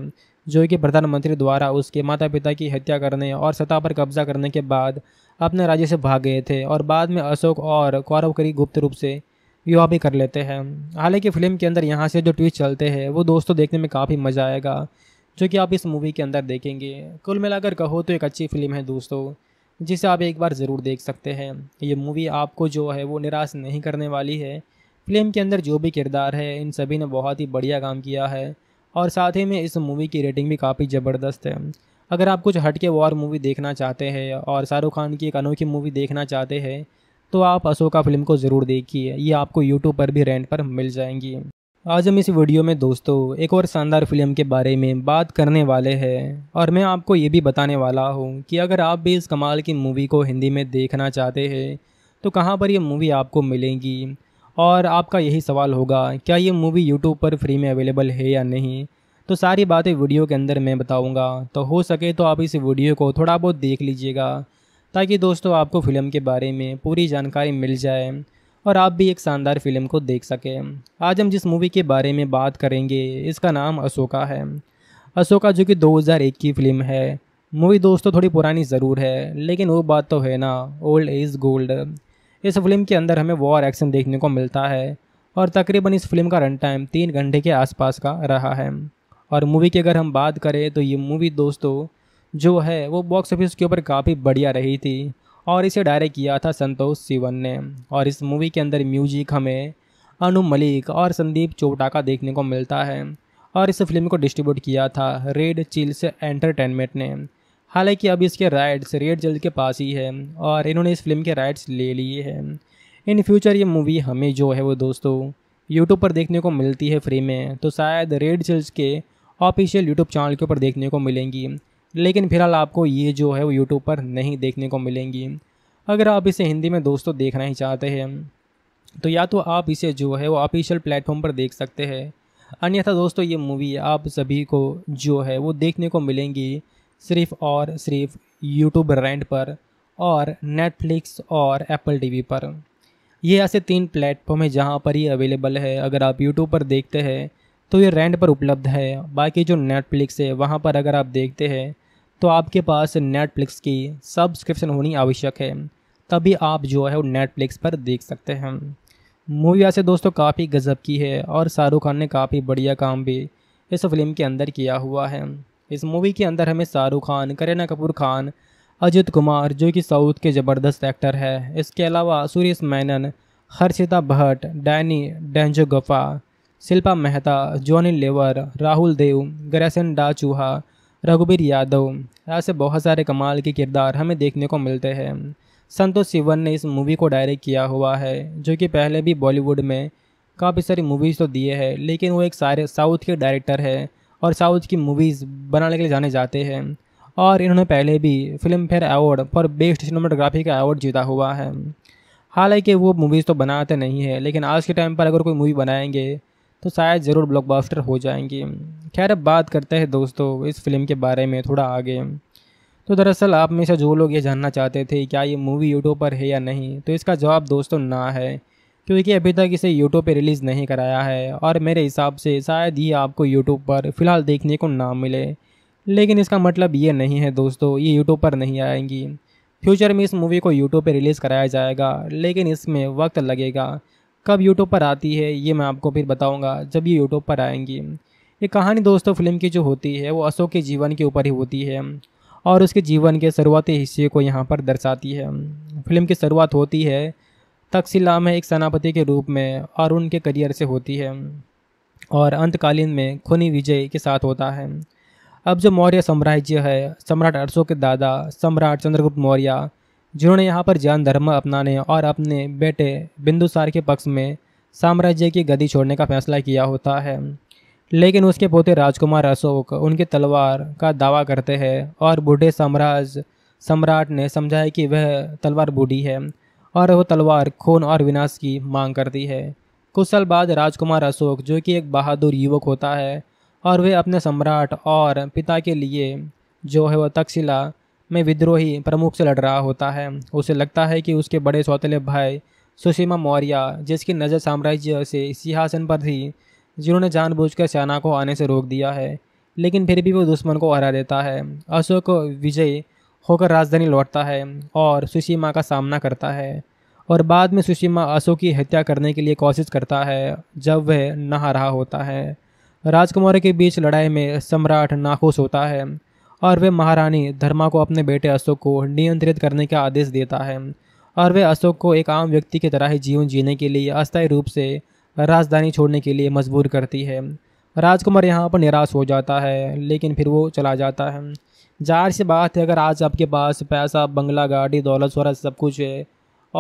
जो कि प्रधानमंत्री द्वारा उसके माता पिता की हत्या करने और सत्ता पर कब्जा करने के बाद अपने राज्य से भाग गए थे और बाद में अशोक और कौरव करी गुप्त रूप से युवा भी कर लेते हैं हालांकि फ़िल्म के अंदर यहाँ से जो ट्विस्ट चलते हैं वो दोस्तों देखने में काफ़ी मज़ा आएगा जो कि आप इस मूवी के अंदर देखेंगे कुल मिलाकर कहो तो एक अच्छी फिल्म है दोस्तों जिसे आप एक बार ज़रूर देख सकते हैं ये मूवी आपको जो है वो निराश नहीं करने वाली है फिल्म के अंदर जो भी किरदार है इन सभी ने बहुत ही बढ़िया काम किया है और साथ ही में इस मूवी की रेटिंग भी काफ़ी ज़बरदस्त है अगर आप कुछ हटके वॉर मूवी देखना चाहते हैं और शाहरुख खान की एक अनोखी मूवी देखना चाहते हैं तो आप अशोका फिल्म को ज़रूर देखिए ये आपको यूट्यूब पर भी रेंट पर मिल जाएंगी आज हम इस वीडियो में दोस्तों एक और शानदार फिल्म के बारे में बात करने वाले हैं और मैं आपको ये भी बताने वाला हूँ कि अगर आप भी इस कमाल की मूवी को हिंदी में देखना चाहते हैं तो कहाँ पर यह मूवी आपको मिलेगी और आपका यही सवाल होगा क्या ये मूवी यूट्यूब पर फ्री में अवेलेबल है या नहीं तो सारी बातें वीडियो के अंदर मैं बताऊँगा तो हो सके तो आप इस वीडियो को थोड़ा बहुत देख लीजिएगा ताकि दोस्तों आपको फ़िल्म के बारे में पूरी जानकारी मिल जाए और आप भी एक शानदार फिल्म को देख सकें आज हम जिस मूवी के बारे में बात करेंगे इसका नाम अशोका है अशोका जो कि 2001 की फिल्म है मूवी दोस्तों थोड़ी पुरानी ज़रूर है लेकिन वो बात तो है ना ओल्ड इज़ गोल्ड इस फिल्म के अंदर हमें वॉर एक्शन देखने को मिलता है और तकरीबन इस फिल्म का रन टाइम तीन घंटे के आसपास का रहा है और मूवी की अगर हम बात करें तो ये मूवी दोस्तों जो है वो बॉक्स ऑफिस के ऊपर काफ़ी बढ़िया रही थी और इसे डायरेक्ट किया था संतोष सिवन ने और इस मूवी के अंदर म्यूजिक हमें अनु मलिक और संदीप चोटा का देखने को मिलता है और इस फिल्म को डिस्ट्रीब्यूट किया था रेड चिल्स एंटरटेनमेंट ने हालांकि अब इसके राइट्स रेड चिल्स के पास ही है और इन्होंने इस फिल्म के राइट्स ले लिए हैं इन फ्यूचर ये मूवी हमें जो है वो दोस्तों यूट्यूब पर देखने को मिलती है फ्री में तो शायद रेड चिल्स के ऑफिशियल यूट्यूब चैनल के ऊपर देखने को मिलेंगी लेकिन फिलहाल आपको ये जो है वो यूट्यूब पर नहीं देखने को मिलेंगी अगर आप इसे हिंदी में दोस्तों देखना ही चाहते हैं तो या तो आप इसे जो है वो ऑफिशियल प्लेटफॉर्म पर देख सकते हैं अन्यथा दोस्तों ये मूवी आप सभी को जो है वो देखने को मिलेंगी सिर्फ और सिर्फ यूट्यूब रेंट पर और नेटफ्लिक्स और एप्पल टीवी पर ये ऐसे तीन प्लेटफॉर्म है जहाँ पर ये अवेलेबल है अगर आप यूट्यूब पर देखते हैं तो ये रेंट पर उपलब्ध है बाकी जो नेटफ्लिक्स है वहाँ पर अगर आप देखते हैं तो आपके पास नेटफ्लिक्स की सब्सक्रिप्शन होनी आवश्यक है तभी आप जो है वो नेटफ्लिक्स पर देख सकते हैं मूवी वैसे दोस्तों काफ़ी गजब की है और शाहरुख खान ने काफ़ी बढ़िया काम भी इस फिल्म के अंदर किया हुआ है इस मूवी के अंदर हमें शाहरुख खान करीना कपूर खान अजित कुमार जो कि साउथ के ज़बरदस्त एक्टर है इसके अलावा सुरेश मैनन हर्षिता भट्ट डैनी डेंजो गफा शिल्पा मेहता जॉनी लेवर राहुल देव ग्रेसन डा चूहा रघुबीर यादव ऐसे बहुत सारे कमाल के किरदार हमें देखने को मिलते हैं संतोष सिवन ने इस मूवी को डायरेक्ट किया हुआ है जो कि पहले भी बॉलीवुड में काफ़ी सारी मूवीज़ तो दिए हैं लेकिन वो एक सारे साउथ के डायरेक्टर है और साउथ की मूवीज़ बनाने के लिए जाने जाते हैं और इन्होंने पहले भी Filmfare award for best cinematography का अवार्ड जीता हुआ है हालांकि वो मूवीज़ तो बनाते नहीं है लेकिन आज के टाइम पर अगर कोई मूवी बनाएंगे तो शायद ज़रूर ब्लॉकबस्टर हो जाएंगे खैर अब बात करते हैं दोस्तों इस फिल्म के बारे में थोड़ा आगे तो दरअसल आप में से जो लोग ये जानना चाहते थे क्या ये मूवी यूट्यूब पर है या नहीं तो इसका जवाब दोस्तों ना है क्योंकि अभी तक इसे यूट्यूब पर रिलीज़ नहीं कराया है और मेरे हिसाब से शायद ही आपको यूट्यूब पर फ़िलहाल देखने को ना मिले लेकिन इसका मतलब ये नहीं है दोस्तों ये यूट्यूब पर नहीं आएंगी फ्यूचर में इस मूवी को यूट्यूब पर रिलीज़ कराया जाएगा लेकिन इसमें वक्त लगेगा कब यूट्यूब पर आती है ये मैं आपको फिर बताऊँगा जब ये यूट्यूब पर आएंगी ये कहानी दोस्तों फिल्म की जो होती है वो अशोक के जीवन के ऊपर ही होती है और उसके जीवन के शुरुआती हिस्से को यहाँ पर दर्शाती है फिल्म की शुरुआत होती है तकसिला में एक सेनापति के रूप में और उनके करियर से होती है और अंतकालीन में खुनी विजय के साथ होता है अब जो मौर्य साम्राज्य है सम्राट अशोक के दादा सम्राट चंद्रगुप्त मौर्य जिन्होंने यहाँ पर जैन धर्म अपनाने और अपने बेटे बिंदुसार के पक्ष में साम्राज्य की गति छोड़ने का फैसला किया होता है लेकिन उसके पोते राजकुमार अशोक उनकी तलवार का दावा करते हैं और बूढ़े साम्राज्य सम्राट ने समझाया कि वह तलवार बूढ़ी है और वह तलवार खून और विनाश की मांग करती है कुछ साल बाद राजकुमार अशोक जो कि एक बहादुर युवक होता है और वे अपने सम्राट और पिता के लिए जो है वह तक्षशिला में विद्रोही प्रमुख से लड़ रहा होता है उसे लगता है कि उसके बड़े सौतेले भाई सुषिमा मौर्य जिसकी नज़र साम्राज्य से सिंहासन पर थी जिन्होंने जानबूझकर सेना को आने से रोक दिया है लेकिन फिर भी वो दुश्मन को हरा देता है अशोक विजय होकर राजधानी लौटता है और सुषिमा का सामना करता है और बाद में सुषिमा अशोक की हत्या करने के लिए कोशिश करता है जब वह नहा रहा होता है राजकुमारों के बीच लड़ाई में सम्राट नाखुश होता है और वे महारानी धर्मा को अपने बेटे अशोक को नियंत्रित करने का आदेश देता है और वे अशोक को एक आम व्यक्ति की तरह ही जीवन जीने के लिए अस्थायी रूप से राजधानी छोड़ने के लिए मजबूर करती है राजकुमार यहाँ पर निराश हो जाता है लेकिन फिर वो चला जाता है जाहिर सी बात है अगर आज आपके पास पैसा बंगला गाड़ी दौलत शहरत सब कुछ है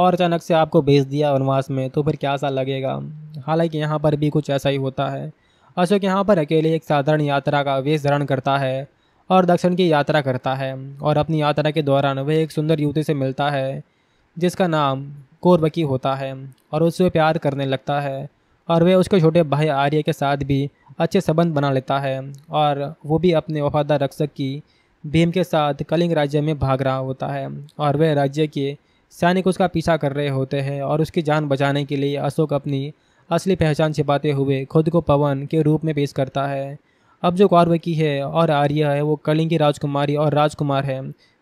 और अचानक से आपको भेज दिया वनवास में तो फिर क्या सा लगेगा हालांकि यहाँ पर भी कुछ ऐसा ही होता है अशोक यहाँ पर अकेले एक साधारण यात्रा का वेश धारण करता है और दक्षिण की यात्रा करता है और अपनी यात्रा के दौरान वह एक सुंदर युवती से मिलता है जिसका नाम कोरबकी होता है और उससे प्यार करने लगता है और वह उसके छोटे भाई आर्य के साथ भी अच्छे संबंध बना लेता है और वो भी अपने वफादार रक्षक की भीम के साथ कलिंग राज्य में भाग रहा होता है और वह राज्य के सैनिक उसका पीछा कर रहे होते हैं और उसकी जान बचाने के लिए अशोक अपनी असली पहचान छिपाते हुए खुद को पवन के रूप में पेश करता है अब जो कार्वाकी है और आर्या है वो कलिंगी राजकुमारी और राजकुमार है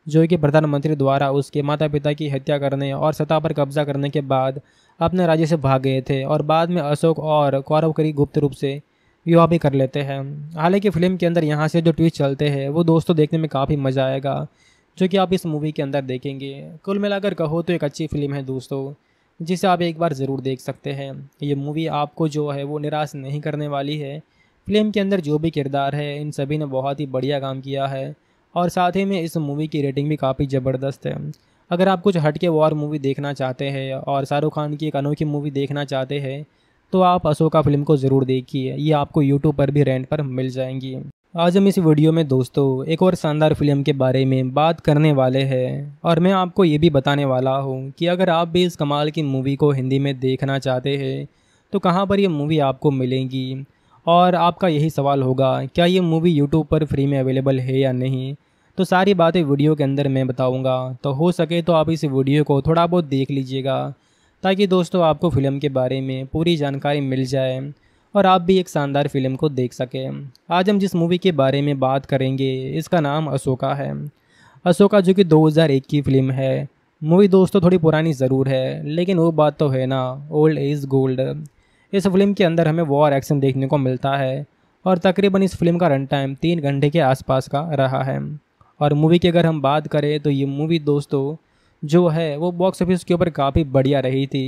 जो कि प्रधानमंत्री द्वारा उसके माता पिता की हत्या करने और सत्ता पर कब्जा करने के बाद अपने राज्य से भाग गए थे और बाद में अशोक और कौरवकरी गुप्त रूप से विवाह भी कर लेते हैं हालांकि फ़िल्म के अंदर यहाँ से जो ट्विस्ट चलते हैं वो दोस्तों देखने में काफ़ी मज़ा आएगा जो कि आप इस मूवी के अंदर देखेंगे कुल मिलाकर कहो तो एक अच्छी फिल्म है दोस्तों जिसे आप एक बार ज़रूर देख सकते हैं ये मूवी आपको जो है वो निराश नहीं करने वाली है फिल्म के अंदर जो भी किरदार है इन सभी ने बहुत ही बढ़िया काम किया है और साथ ही में इस मूवी की रेटिंग भी काफ़ी ज़बरदस्त है अगर आप कुछ हटके वॉर मूवी देखना चाहते हैं और शाहरुख खान की एक अनोखी मूवी देखना चाहते हैं तो आप अशोका फिल्म को ज़रूर देखिए ये आपको यूट्यूब पर भी रेंट पर मिल जाएंगी आज हम इस वीडियो में दोस्तों एक और शानदार फिल्म के बारे में बात करने वाले हैं और मैं आपको ये भी बताने वाला हूँ कि अगर आप भी इस कमाल की मूवी को हिंदी में देखना चाहते हैं तो कहाँ पर यह मूवी आपको मिलेगी और आपका यही सवाल होगा क्या ये मूवी यूट्यूब पर फ्री में अवेलेबल है या नहीं तो सारी बातें वीडियो के अंदर मैं बताऊंगा तो हो सके तो आप इस वीडियो को थोड़ा बहुत देख लीजिएगा ताकि दोस्तों आपको फ़िल्म के बारे में पूरी जानकारी मिल जाए और आप भी एक शानदार फिल्म को देख सकें आज हम जिस मूवी के बारे में बात करेंगे इसका नाम अशोका है अशोका जो कि 2001 की फ़िल्म है मूवी दोस्तों थोड़ी पुरानी ज़रूर है लेकिन वो बात तो है ना ओल्ड इज़ गोल्ड इस फिल्म के अंदर हमें वॉर एक्शन देखने को मिलता है और तकरीबन इस फिल्म का रन टाइम तीन घंटे के आसपास का रहा है और मूवी की अगर हम बात करें तो ये मूवी दोस्तों जो है वो बॉक्स ऑफिस के ऊपर काफ़ी बढ़िया रही थी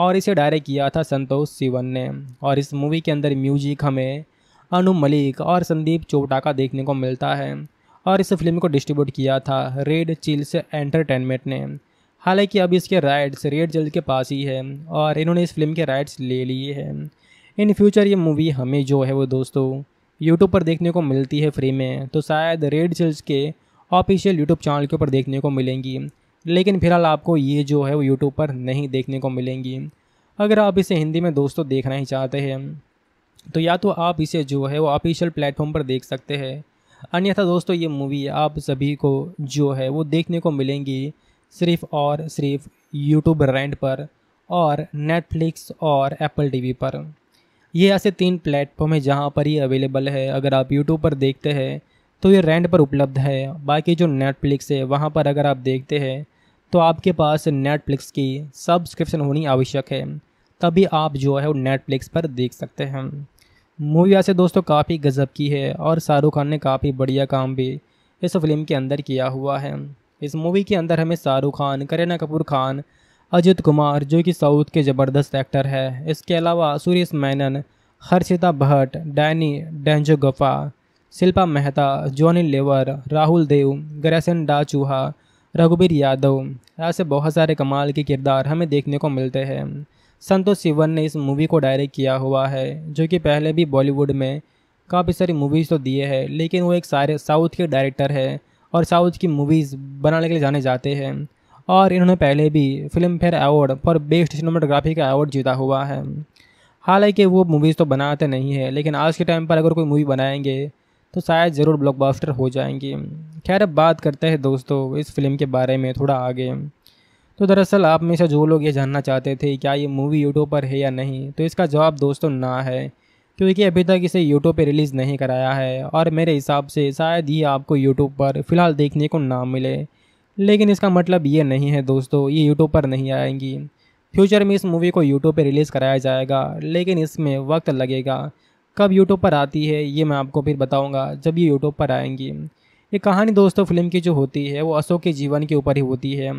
और इसे डायरेक्ट किया था संतोष सिवन ने और इस मूवी के अंदर म्यूजिक हमें अनु मलिक और संदीप चोटा का देखने को मिलता है और इस फिल्म को डिस्ट्रीब्यूट किया था रेड चिल्स एंटरटेनमेंट ने हालांकि अब इसके राइट्स रेड जल्द के पास ही है और इन्होंने इस फिल्म के राइट्स ले लिए हैं इन फ्यूचर ये मूवी हमें जो है वो दोस्तों यूट्यूब पर देखने को मिलती है फ्री में तो शायद रेड जल्द के ऑफिशियल यूट्यूब चैनल के ऊपर देखने को मिलेंगी लेकिन फिलहाल आपको ये जो है वो यूट्यूब पर नहीं देखने को मिलेंगी अगर आप इसे हिंदी में दोस्तों देखना ही चाहते हैं तो या तो आप इसे जो है वो ऑफिशियल प्लेटफॉर्म पर देख सकते हैं अन्यथा दोस्तों ये मूवी आप सभी को जो है वो देखने को मिलेंगी सिर्फ और सिर्फ यूट्यूब रेंट पर और नेटफ्लिक्स और एप्पल टीवी पर ये ऐसे तीन प्लेटफॉर्म है जहाँ पर ये अवेलेबल है अगर आप यूट्यूब पर देखते हैं तो ये रेंट पर उपलब्ध है बाकी जो नेटफ्लिक्स है वहाँ पर अगर आप देखते हैं तो आपके पास नेटफ्लिक्स की सब्सक्रिप्शन होनी आवश्यक है तभी आप जो है वो नेटफ्लिक्स पर देख सकते हैं मूवी ऐसे दोस्तों काफ़ी गजब की है और शाहरुख खान ने काफ़ी बढ़िया काम भी इस फिल्म के अंदर किया हुआ है इस मूवी के अंदर हमें शाहरुख खान करीना कपूर खान अजित कुमार जो कि साउथ के ज़बरदस्त एक्टर है इसके अलावा सुरेश मैनन हर्षिता भट्ट डैनी डेंजो शिल्पा मेहता जॉनी लेवर राहुल देव ग्रेसन डा चूहा रघुबीर यादव ऐसे बहुत सारे कमाल के किरदार हमें देखने को मिलते हैं संतोष शिवन ने इस मूवी को डायरेक्ट किया हुआ है जो कि पहले भी बॉलीवुड में काफ़ी सारी मूवीज़ तो दिए हैं लेकिन वो एक सारे साउथ के डायरेक्टर है और साउथ की मूवीज़ बनाने के लिए जाने जाते हैं और इन्होंने पहले भी Filmfare award for best cinematography का अवार्ड जीता हुआ है हालांकि वो मूवीज़ तो बनाते नहीं है लेकिन आज के टाइम पर अगर कोई मूवी बनाएंगे तो शायद ज़रूर ब्लॉकबस्टर हो जाएंगी खैर अब बात करते हैं दोस्तों इस फिल्म के बारे में थोड़ा आगे तो दरअसल आप में से जो लोग ये जानना चाहते थे क्या ये मूवी यूट्यूब पर है या नहीं तो इसका जवाब दोस्तों ना है क्योंकि अभी तक इसे यूट्यूब पे रिलीज़ नहीं कराया है और मेरे हिसाब से शायद ही आपको यूट्यूब पर फ़िलहाल देखने को ना मिले लेकिन इसका मतलब ये नहीं है दोस्तों ये यूट्यूब पर नहीं आएंगी फ्यूचर में इस मूवी को यूट्यूब पर रिलीज़ कराया जाएगा लेकिन इसमें वक्त लगेगा कब यूट्यूब पर आती है ये मैं आपको फिर बताऊँगा जब ये यूट्यूब पर आएंगी ये कहानी दोस्तों फिल्म की जो होती है वो अशोक के जीवन के ऊपर ही होती है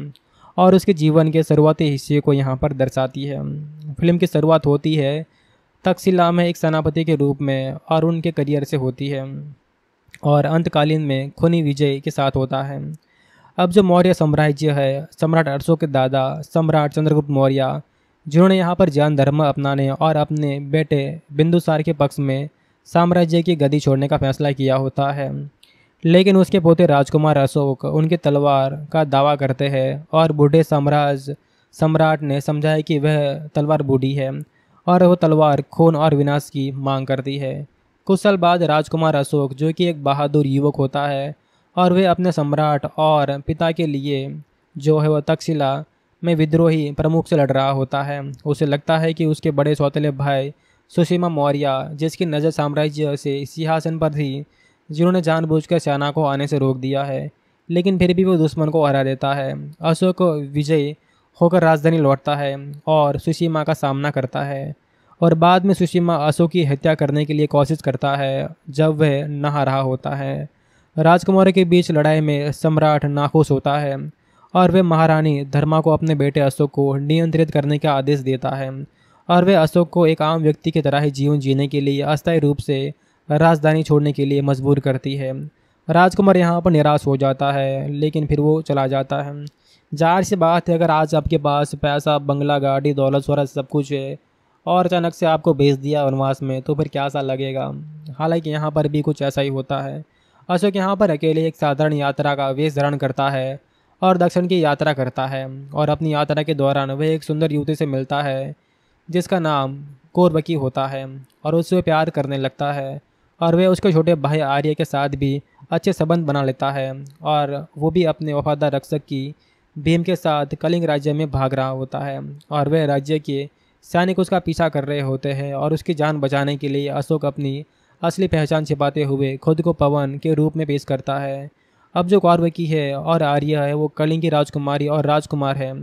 और उसके जीवन के शुरुआती हिस्से को यहाँ पर दर्शाती है फिल्म की शुरुआत होती है तकसीला में एक सेनापति के रूप में और उनके करियर से होती है और अंतकालीन में खुनी विजय के साथ होता है अब जो मौर्य साम्राज्य है सम्राट अर्सों के दादा सम्राट चंद्रगुप्त मौर्य जिन्होंने यहाँ पर जैन धर्म अपनाने और अपने बेटे बिंदुसार के पक्ष में साम्राज्य की गति छोड़ने का फैसला किया होता है लेकिन उसके पोते राजकुमार अशोक उनके तलवार का दावा करते हैं और बूढ़े साम्राज्य सम्राट ने समझाया कि वह तलवार बूढ़ी है और वह तलवार खून और विनाश की मांग करती है कुछ साल बाद राजकुमार अशोक जो कि एक बहादुर युवक होता है और वह अपने सम्राट और पिता के लिए जो है वह तक्षशिला में विद्रोही प्रमुख से लड़ रहा होता है उसे लगता है कि उसके बड़े सौतेले भाई सुषिमा मौर्य जिसकी नज़र साम्राज्य से सिंहासन पर थी जिन्होंने जानबूझकर सेना को आने से रोक दिया है लेकिन फिर भी वो दुश्मन को हरा देता है अशोक विजय होकर राजधानी लौटता है और सुशीमा का सामना करता है और बाद में सुशीमा अशोक की हत्या करने के लिए कोशिश करता है जब वह नहा रहा होता है राजकुमार के बीच लड़ाई में सम्राट नाखुश होता है और वह महारानी धर्मा को अपने बेटे अशोक को नियंत्रित करने का आदेश देता है और वह अशोक को एक आम व्यक्ति की तरह ही जीवन जीने के लिए अस्थायी रूप से राजधानी छोड़ने के लिए मजबूर करती है राजकुमार यहाँ पर निराश हो जाता है लेकिन फिर वो चला जाता है जाहिर सी बात है अगर आज आपके पास पैसा बंगला गाड़ी दौलत शहरत सब कुछ है और अचानक से आपको भेज दिया वनवास में तो फिर क्या सा लगेगा हालांकि यहाँ पर भी कुछ ऐसा ही होता है अशोक यहाँ पर अकेले एक साधारण यात्रा का वेश धारण करता है और दक्षिण की यात्रा करता है और अपनी यात्रा के दौरान वह एक सुंदर युवती से मिलता है जिसका नाम कोरबकी होता है और उससे प्यार करने लगता है और वह उसके छोटे भाई आर्य के साथ भी अच्छे संबंध बना लेता है और वो भी अपने वफादार रक्षक की भीम के साथ कलिंग राज्य में भाग रहा होता है और वह राज्य के सैनिक उसका पीछा कर रहे होते हैं और उसकी जान बचाने के लिए अशोक अपनी असली पहचान छिपाते हुए खुद को पवन के रूप में पेश करता है अब जो कौरव की है और आर्य है वो कलिंग की राजकुमारी और राजकुमार है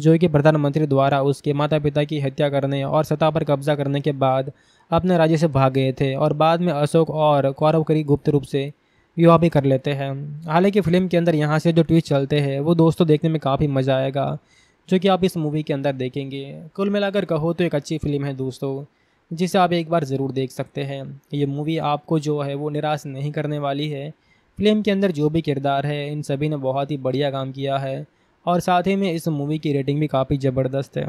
जो कि प्रधानमंत्री द्वारा उसके माता पिता की हत्या करने और सत्ता पर कब्जा करने के बाद अपने राज्य से भाग गए थे और बाद में अशोक और कौरव करी गुप्त रूप से युवा भी कर लेते हैं हालांकि फ़िल्म के अंदर यहाँ से जो ट्विस्ट चलते हैं वो दोस्तों देखने में काफ़ी मज़ा आएगा जो कि आप इस मूवी के अंदर देखेंगे कुल मिलाकर कहो तो एक अच्छी फिल्म है दोस्तों जिसे आप एक बार ज़रूर देख सकते हैं ये मूवी आपको जो है वो निराश नहीं करने वाली है फिल्म के अंदर जो भी किरदार है इन सभी ने बहुत ही बढ़िया काम किया है और साथ ही में इस मूवी की रेटिंग भी काफ़ी ज़बरदस्त है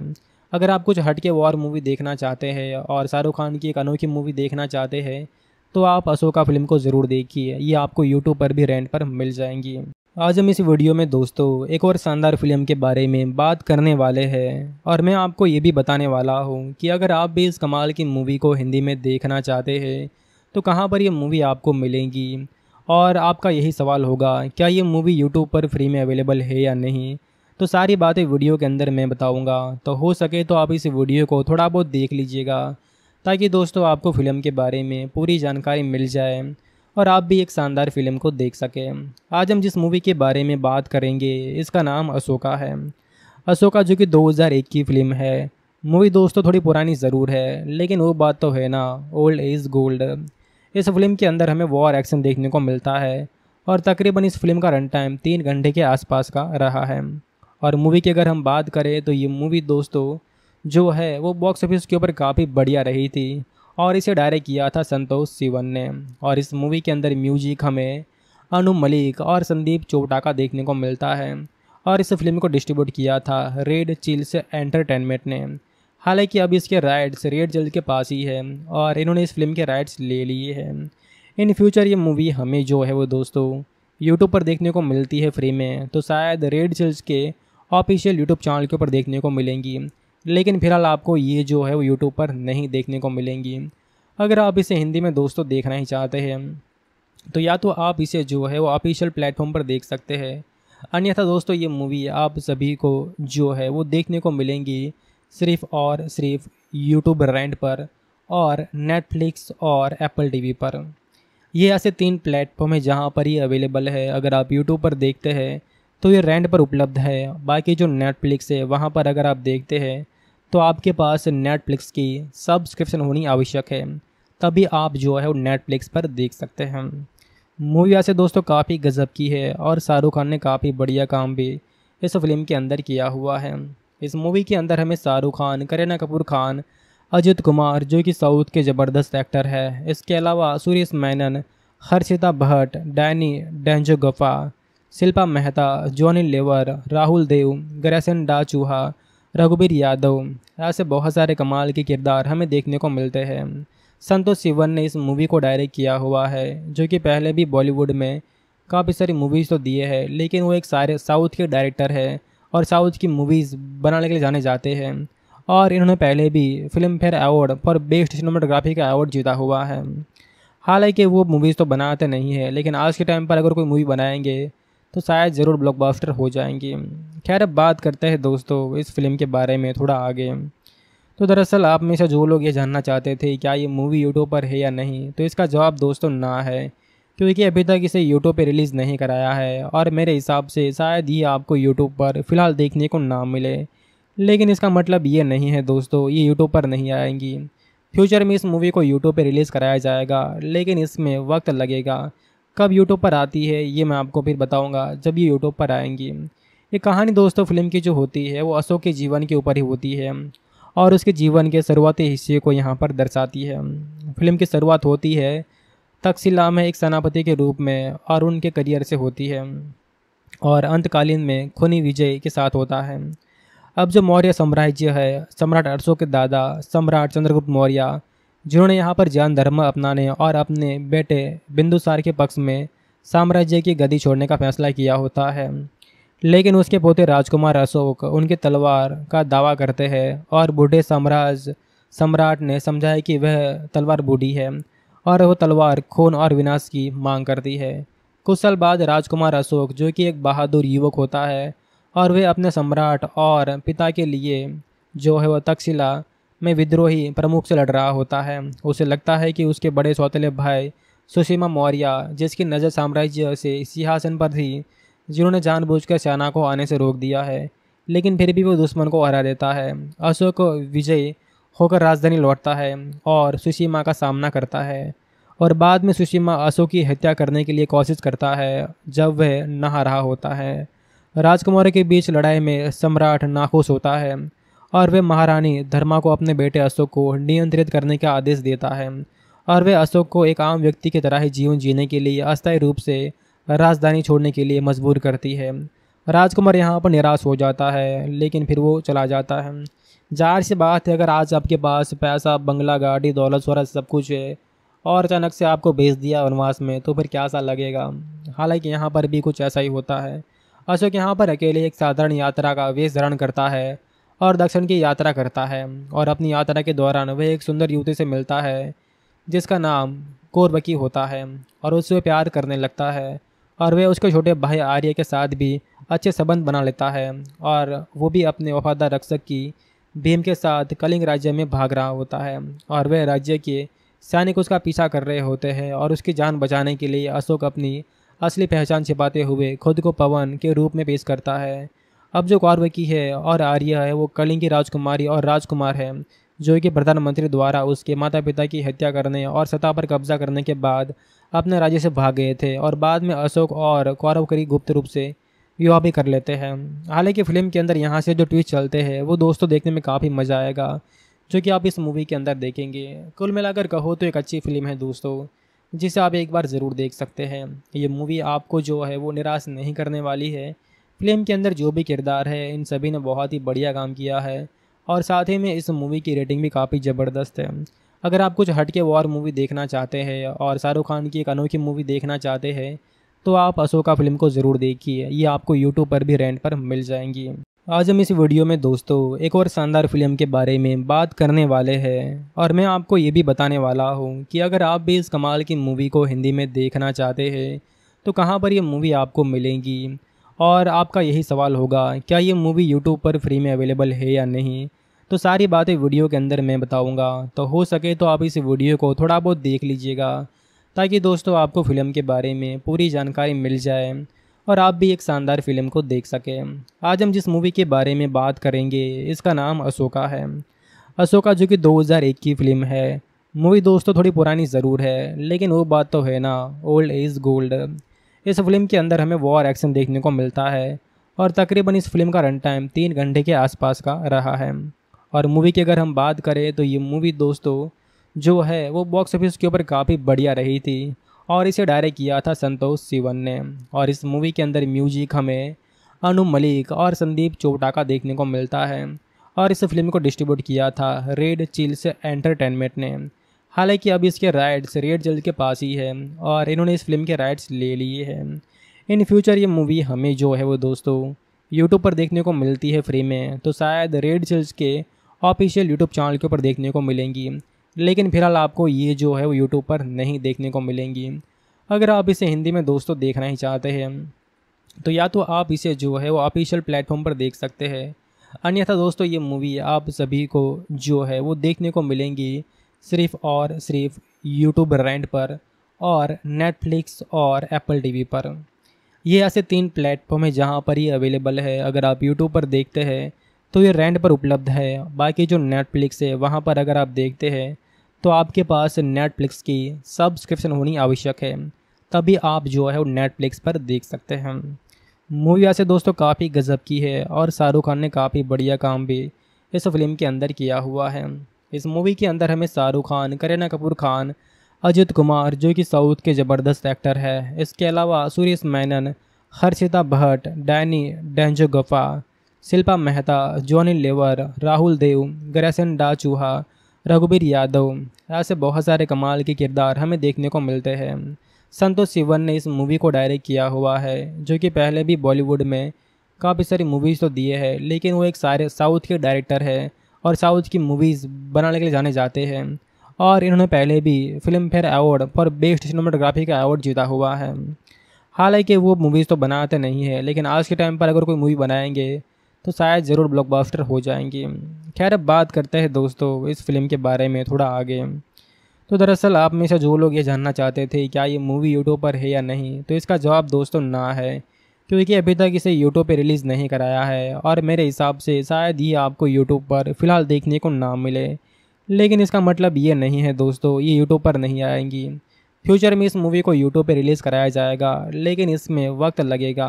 अगर आप कुछ हटके वॉर मूवी देखना चाहते हैं और शाहरुख खान की एक अनोखी मूवी देखना चाहते हैं तो आप अशोका फिल्म को ज़रूर देखिए ये आपको यूट्यूब पर भी रेंट पर मिल जाएंगी आज हम इस वीडियो में दोस्तों एक और शानदार फिल्म के बारे में बात करने वाले हैं और मैं आपको ये भी बताने वाला हूँ कि अगर आप भी इस कमाल की मूवी को हिंदी में देखना चाहते हैं तो कहाँ पर यह मूवी आपको मिलेगी और आपका यही सवाल होगा क्या ये मूवी यूट्यूब पर फ्री में अवेलेबल है या नहीं तो सारी बातें वीडियो के अंदर मैं बताऊँगा तो हो सके तो आप इस वीडियो को थोड़ा बहुत देख लीजिएगा ताकि दोस्तों आपको फ़िल्म के बारे में पूरी जानकारी मिल जाए और आप भी एक शानदार फिल्म को देख सकें आज हम जिस मूवी के बारे में बात करेंगे इसका नाम अशोका है अशोका जो कि 2001 की फिल्म है मूवी दोस्तों थोड़ी पुरानी ज़रूर है लेकिन वो बात तो है ना ओल्ड इज़ गोल्ड इस फिल्म के अंदर हमें वॉर एक्शन देखने को मिलता है और तकरीबन इस फिल्म का रन टाइम तीन घंटे के आसपास का रहा है और मूवी की अगर हम बात करें तो ये मूवी दोस्तों जो है वो बॉक्स ऑफिस के ऊपर काफ़ी बढ़िया रही थी और इसे डायरेक्ट किया था संतोष सिवन ने और इस मूवी के अंदर म्यूजिक हमें अनु मलिक और संदीप चोटा का देखने को मिलता है और इस फिल्म को डिस्ट्रीब्यूट किया था रेड चिल्स एंटरटेनमेंट ने हालांकि अब इसके राइट्स रेड चिल्स के पास ही है और इन्होंने इस फिल्म के राइट्स ले लिए हैं इन फ्यूचर ये मूवी हमें जो है वो दोस्तों यूट्यूब पर देखने को मिलती है फ्री में तो शायद रेड चिल्स के ऑफिशियल यूट्यूब चैनल के ऊपर देखने को मिलेंगी लेकिन फिलहाल आपको ये जो है वो यूट्यूब पर नहीं देखने को मिलेंगी अगर आप इसे हिंदी में दोस्तों देखना ही चाहते हैं तो या तो आप इसे जो है वो ऑफिशियल प्लेटफॉर्म पर देख सकते हैं अन्यथा दोस्तों ये मूवी आप सभी को जो है वो देखने को मिलेंगी सिर्फ और सिर्फ यूट्यूब रेंट पर और नेटफ्लिक्स और एप्पल टीवी पर ये ऐसे तीन प्लेटफॉर्म है जहाँ पर ये अवेलेबल है अगर आप यूट्यूब पर देखते हैं तो ये रेंट पर उपलब्ध है बाकी जो नेटफ्लिक्स है वहाँ पर अगर आप देखते हैं तो आपके पास नेटफ्लिक्स की सब्सक्रिप्शन होनी आवश्यक है तभी आप जो है वो नेटफ्लिक्स पर देख सकते हैं मूवी वैसे दोस्तों काफ़ी गजब की है और शाहरुख खान ने काफ़ी बढ़िया काम भी इस फिल्म के अंदर किया हुआ है इस मूवी के अंदर हमें शाहरुख खान करीना कपूर खान अजित कुमार जो कि साउथ के ज़बरदस्त एक्टर है इसके अलावा सुरेश मैनन हर्षिता भट्ट डैनी डेंजो गफा शिल्पा मेहता जॉनी लेवर राहुल देव ग्रेसन डाचूहा रघुबीर यादव ऐसे बहुत सारे कमाल के किरदार हमें देखने को मिलते हैं संतोष सिवन ने इस मूवी को डायरेक्ट किया हुआ है जो कि पहले भी बॉलीवुड में काफ़ी सारी मूवीज़ तो दिए हैं लेकिन वो एक सारे साउथ के डायरेक्टर है और साउथ की मूवीज़ बनाने के लिए जाने जाते हैं और इन्होंने पहले भी Filmfare award for best cinematography का अवार्ड जीता हुआ है हालांकि वो मूवीज़ तो बनाते नहीं है लेकिन आज के टाइम पर अगर कोई मूवी बनाएंगे तो शायद ज़रूर ब्लॉकबस्टर हो जाएंगे खैर अब बात करते हैं दोस्तों इस फिल्म के बारे में थोड़ा आगे तो दरअसल आप में से जो लोग ये जानना चाहते थे क्या ये मूवी यूट्यूब पर है या नहीं तो इसका जवाब दोस्तों ना है क्योंकि अभी तक इसे यूट्यूब पर रिलीज़ नहीं कराया है और मेरे हिसाब से शायद ही आपको यूट्यूब पर फ़िलहाल देखने को ना मिले लेकिन इसका मतलब ये नहीं है दोस्तों ये यूट्यूब पर नहीं आएंगी फ्यूचर में इस मूवी को यूट्यूब पर रिलीज़ कराया जाएगा लेकिन इसमें वक्त लगेगा कब यूट्यूब पर आती है ये मैं आपको फिर बताऊँगा जब ये यूट्यूब पर आएंगी ये कहानी दोस्तों फिल्म की जो होती है वो अशोक के जीवन के ऊपर ही होती है और उसके जीवन के शुरुआती हिस्से को यहाँ पर दर्शाती है फिल्म की शुरुआत होती है तकसिला में एक सेनापति के रूप में और उनके करियर से होती है और अंतकालीन में खुनी विजय के साथ होता है अब जो मौर्य साम्राज्य है सम्राट अशोक के दादा सम्राट चंद्रगुप्त मौर्य जिन्होंने यहाँ पर जैन धर्म अपनाने और अपने बेटे बिंदुसार के पक्ष में साम्राज्य की गद्दी छोड़ने का फैसला किया होता है लेकिन उसके पोते राजकुमार अशोक उनके तलवार का दावा करते हैं और बूढ़े साम्राज्य सम्राट ने समझाया कि वह तलवार बूढ़ी है और वह तलवार खून और विनाश की मांग करती है कुछ साल बाद राजकुमार अशोक जो कि एक बहादुर युवक होता है और वह अपने सम्राट और पिता के लिए जो है वह तक्षशिला में विद्रोही प्रमुख से लड़ रहा होता है उसे लगता है कि उसके बड़े सौतेले भाई सुषिमा मौर्य जिसकी नज़र साम्राज्य से सिंहासन पर थी जिन्होंने जानबूझकर सेना को आने से रोक दिया है लेकिन फिर भी वो दुश्मन को हरा देता है अशोक विजय होकर राजधानी लौटता है और सुषिमा का सामना करता है और बाद में सुषिमा अशोक की हत्या करने के लिए कोशिश करता है जब वह नहा रहा होता है राजकुमार के बीच लड़ाई में सम्राट नाखुश होता है और वे महारानी धर्मा को अपने बेटे अशोक को नियंत्रित करने का आदेश देता है और वे अशोक को एक आम व्यक्ति की तरह ही जीवन जीने के लिए अस्थायी रूप से राजधानी छोड़ने के लिए मजबूर करती है राजकुमार यहाँ पर निराश हो जाता है लेकिन फिर वो चला जाता है जाहिर सी बात है अगर आज आपके पास पैसा बंगला गाड़ी दौलत शहरत सब कुछ है और अचानक से आपको भेज दिया वनवास में तो फिर क्या सा लगेगा हालांकि यहाँ पर भी कुछ ऐसा ही होता है अशोक यहाँ पर अकेले एक साधारण यात्रा का वेश धारण करता है और दक्षिण की यात्रा करता है और अपनी यात्रा के दौरान वह एक सुंदर युवती से मिलता है जिसका नाम कोरबकी होता है और उससे प्यार करने लगता है और वह उसके छोटे भाई आर्य के साथ भी अच्छे संबंध बना लेता है और वो भी अपने वफादार रक्षक की भीम के साथ कलिंग राज्य में भाग रहा होता है और वह राज्य के सैनिक उसका पीछा कर रहे होते हैं और उसकी जान बचाने के लिए अशोक अपनी असली पहचान छिपाते हुए खुद को पवन के रूप में पेश करता है अब जो वारवकी है और आर्या है वो कलिंगी राजकुमारी और राजकुमार है जो कि प्रधानमंत्री द्वारा उसके माता पिता की हत्या करने और सत्ता पर कब्जा करने के बाद अपने राज्य से भाग गए थे और बाद में अशोक और कौरवकरी गुप्त रूप से विवाह भी कर लेते हैं हालांकि फ़िल्म के अंदर यहाँ से जो ट्विस्ट चलते हैं वो दोस्तों देखने में काफ़ी मज़ा आएगा जो कि आप इस मूवी के अंदर देखेंगे कुल मिलाकर कहो तो एक अच्छी फिल्म है दोस्तों जिसे आप एक बार ज़रूर देख सकते हैं ये मूवी आपको जो है वो निराश नहीं करने वाली है फिल्म के अंदर जो भी किरदार है इन सभी ने बहुत ही बढ़िया काम किया है और साथ ही में इस मूवी की रेटिंग भी काफ़ी ज़बरदस्त है अगर आप कुछ हटके वॉर मूवी देखना चाहते हैं और शाहरुख खान की एक अनोखी मूवी देखना चाहते हैं तो आप अशोका फिल्म को ज़रूर देखिए ये आपको यूट्यूब पर भी रेंट पर मिल जाएंगी आज हम इस वीडियो में दोस्तों एक और शानदार फिल्म के बारे में बात करने वाले हैं और मैं आपको ये भी बताने वाला हूँ कि अगर आप भी इस कमाल की मूवी को हिंदी में देखना चाहते हैं तो कहाँ पर यह मूवी आपको मिलेगी और आपका यही सवाल होगा क्या ये मूवी यूट्यूब पर फ्री में अवेलेबल है या नहीं तो सारी बातें वीडियो के अंदर मैं बताऊंगा तो हो सके तो आप इस वीडियो को थोड़ा बहुत देख लीजिएगा ताकि दोस्तों आपको फ़िल्म के बारे में पूरी जानकारी मिल जाए और आप भी एक शानदार फिल्म को देख सकें आज हम जिस मूवी के बारे में बात करेंगे इसका नाम अशोका है अशोका जो कि 2001 की फिल्म है मूवी दोस्तों थोड़ी पुरानी ज़रूर है लेकिन वो बात तो है ना ओल्ड इज़ गोल्ड इस फिल्म के अंदर हमें वॉर एक्शन देखने को मिलता है और तकरीबन इस फिल्म का रन टाइम तीन घंटे के आसपास का रहा है और मूवी की अगर हम बात करें तो ये मूवी दोस्तों जो है वो बॉक्स ऑफिस के ऊपर काफ़ी बढ़िया रही थी और इसे डायरेक्ट किया था संतोष सिवन ने और इस मूवी के अंदर म्यूजिक हमें अनु मलिक और संदीप चोटा का देखने को मिलता है और इस फिल्म को डिस्ट्रीब्यूट किया था रेड चिल्स एंटरटेनमेंट ने हालांकि अब इसके राइट्स रेड जल्द के पास ही है और इन्होंने इस फिल्म के राइट्स ले लिए हैं इन फ्यूचर ये मूवी हमें जो है वो दोस्तों यूट्यूब पर देखने को मिलती है फ्री में तो शायद रेड जल्स के ऑफिशियल यूट्यूब चैनल के ऊपर देखने को मिलेंगी लेकिन फिलहाल आपको ये जो है वो यूट्यूब पर नहीं देखने को मिलेंगी अगर आप इसे हिंदी में दोस्तों देखना ही चाहते हैं तो या तो आप इसे जो है वो ऑफिशियल प्लेटफॉर्म पर देख सकते हैं अन्यथा दोस्तों ये मूवी आप सभी को जो है वो देखने को मिलेंगी सिर्फ और सिर्फ यूट्यूब रेंट पर और नेटफ्लिक्स और एप्पल टीवी पर ये ऐसे तीन प्लेटफॉर्म है जहाँ पर ये अवेलेबल है अगर आप यूट्यूब पर देखते हैं तो ये रेंट पर उपलब्ध है बाकी जो नेटफ्लिक्स है वहाँ पर अगर आप देखते हैं तो आपके पास नेटफ्लिक्स की सब्सक्रिप्शन होनी आवश्यक है तभी आप जो है वो नेटफ्लिक्स पर देख सकते हैं मूवी ऐसे दोस्तों काफ़ी गज़ब की है और शाहरुख खान ने काफ़ी बढ़िया काम भी इस फिल्म के अंदर किया हुआ है इस मूवी के अंदर हमें शाहरुख खान करीना कपूर खान अजित कुमार जो कि साउथ के ज़बरदस्त एक्टर है इसके अलावा सुरेश मैनन हर्षिता भट्ट डैनी डेंजोगफा शिल्पा मेहता जॉनी लेवर राहुल देव ग्रेसन डाचूहा रघुबीर यादव ऐसे बहुत सारे कमाल के किरदार हमें देखने को मिलते हैं संतोष सिवन ने इस मूवी को डायरेक्ट किया हुआ है जो कि पहले भी बॉलीवुड में काफ़ी सारी मूवीज़ तो दिए हैं लेकिन वो एक सारे साउथ के डायरेक्टर है और साउथ की मूवीज़ बनाने के लिए जाने जाते हैं और इन्होंने पहले भी Filmfare award for best cinematography का अवार्ड जीता हुआ है हालांकि वो मूवीज़ तो बनाते नहीं है लेकिन आज के टाइम पर अगर कोई मूवी बनाएंगे तो शायद ज़रूर ब्लॉकबस्टर हो जाएंगी खैर अब बात करते हैं दोस्तों इस फिल्म के बारे में थोड़ा आगे तो दरअसल आप में से जो लोग ये जानना चाहते थे क्या ये मूवी यूट्यूब पर है या नहीं तो इसका जवाब दोस्तों ना है क्योंकि अभी तक इसे यूट्यूब पर रिलीज़ नहीं कराया है और मेरे हिसाब से शायद ही आपको यूट्यूब पर फ़िलहाल देखने को ना मिले लेकिन इसका मतलब ये नहीं है दोस्तों ये यूट्यूब पर नहीं आएंगी फ्यूचर में इस मूवी को यूट्यूब पर रिलीज़ कराया जाएगा लेकिन इसमें वक्त लगेगा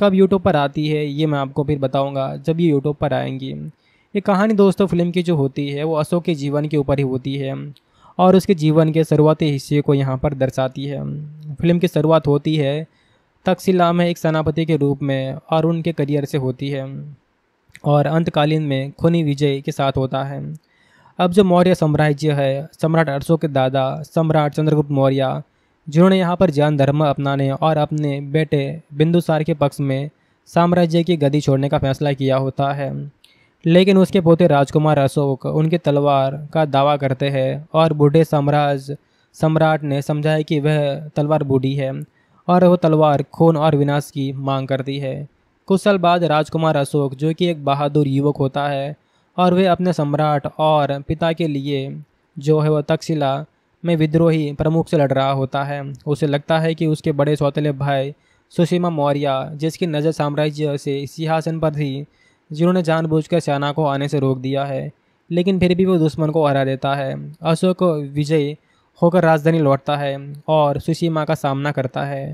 कब यूट्यूब पर आती है ये मैं आपको फिर बताऊँगा जब ये यूट्यूब पर आएंगी ये कहानी दोस्तों फिल्म की जो होती है वो अशोक के जीवन के ऊपर ही होती है और उसके जीवन के शुरुआती हिस्से को यहाँ पर दर्शाती है फिल्म की शुरुआत होती है तकसीला में एक सेनापति के रूप में और उनके करियर से होती है और अंतकालीन में खुनी विजय के साथ होता है अब जो मौर्य साम्राज्य है सम्राट अरसों के दादा सम्राट चंद्रगुप्त मौर्य जिन्होंने यहाँ पर जैन धर्म अपनाने और अपने बेटे बिंदुसार के पक्ष में साम्राज्य की गति छोड़ने का फैसला किया होता है लेकिन उसके पोते राजकुमार अशोक उनके तलवार का दावा करते हैं और बूढ़े साम्राज्य सम्राट ने समझाया कि वह तलवार बूढ़ी है और वो तलवार खून और विनाश की मांग करती है कुछ साल बाद राजकुमार अशोक जो कि एक बहादुर युवक होता है और वे अपने सम्राट और पिता के लिए जो है वह तक्षशिला में विद्रोही प्रमुख से लड़ रहा होता है उसे लगता है कि उसके बड़े सौतेले भाई सुषिमा मौर्य जिसकी नज़र साम्राज्य से सिंहासन पर थी जिन्होंने जानबूझकर सेना को आने से रोक दिया है लेकिन फिर भी वो दुश्मन को हरा देता है अशोक विजय होकर राजधानी लौटता है और सुशीमा का सामना करता है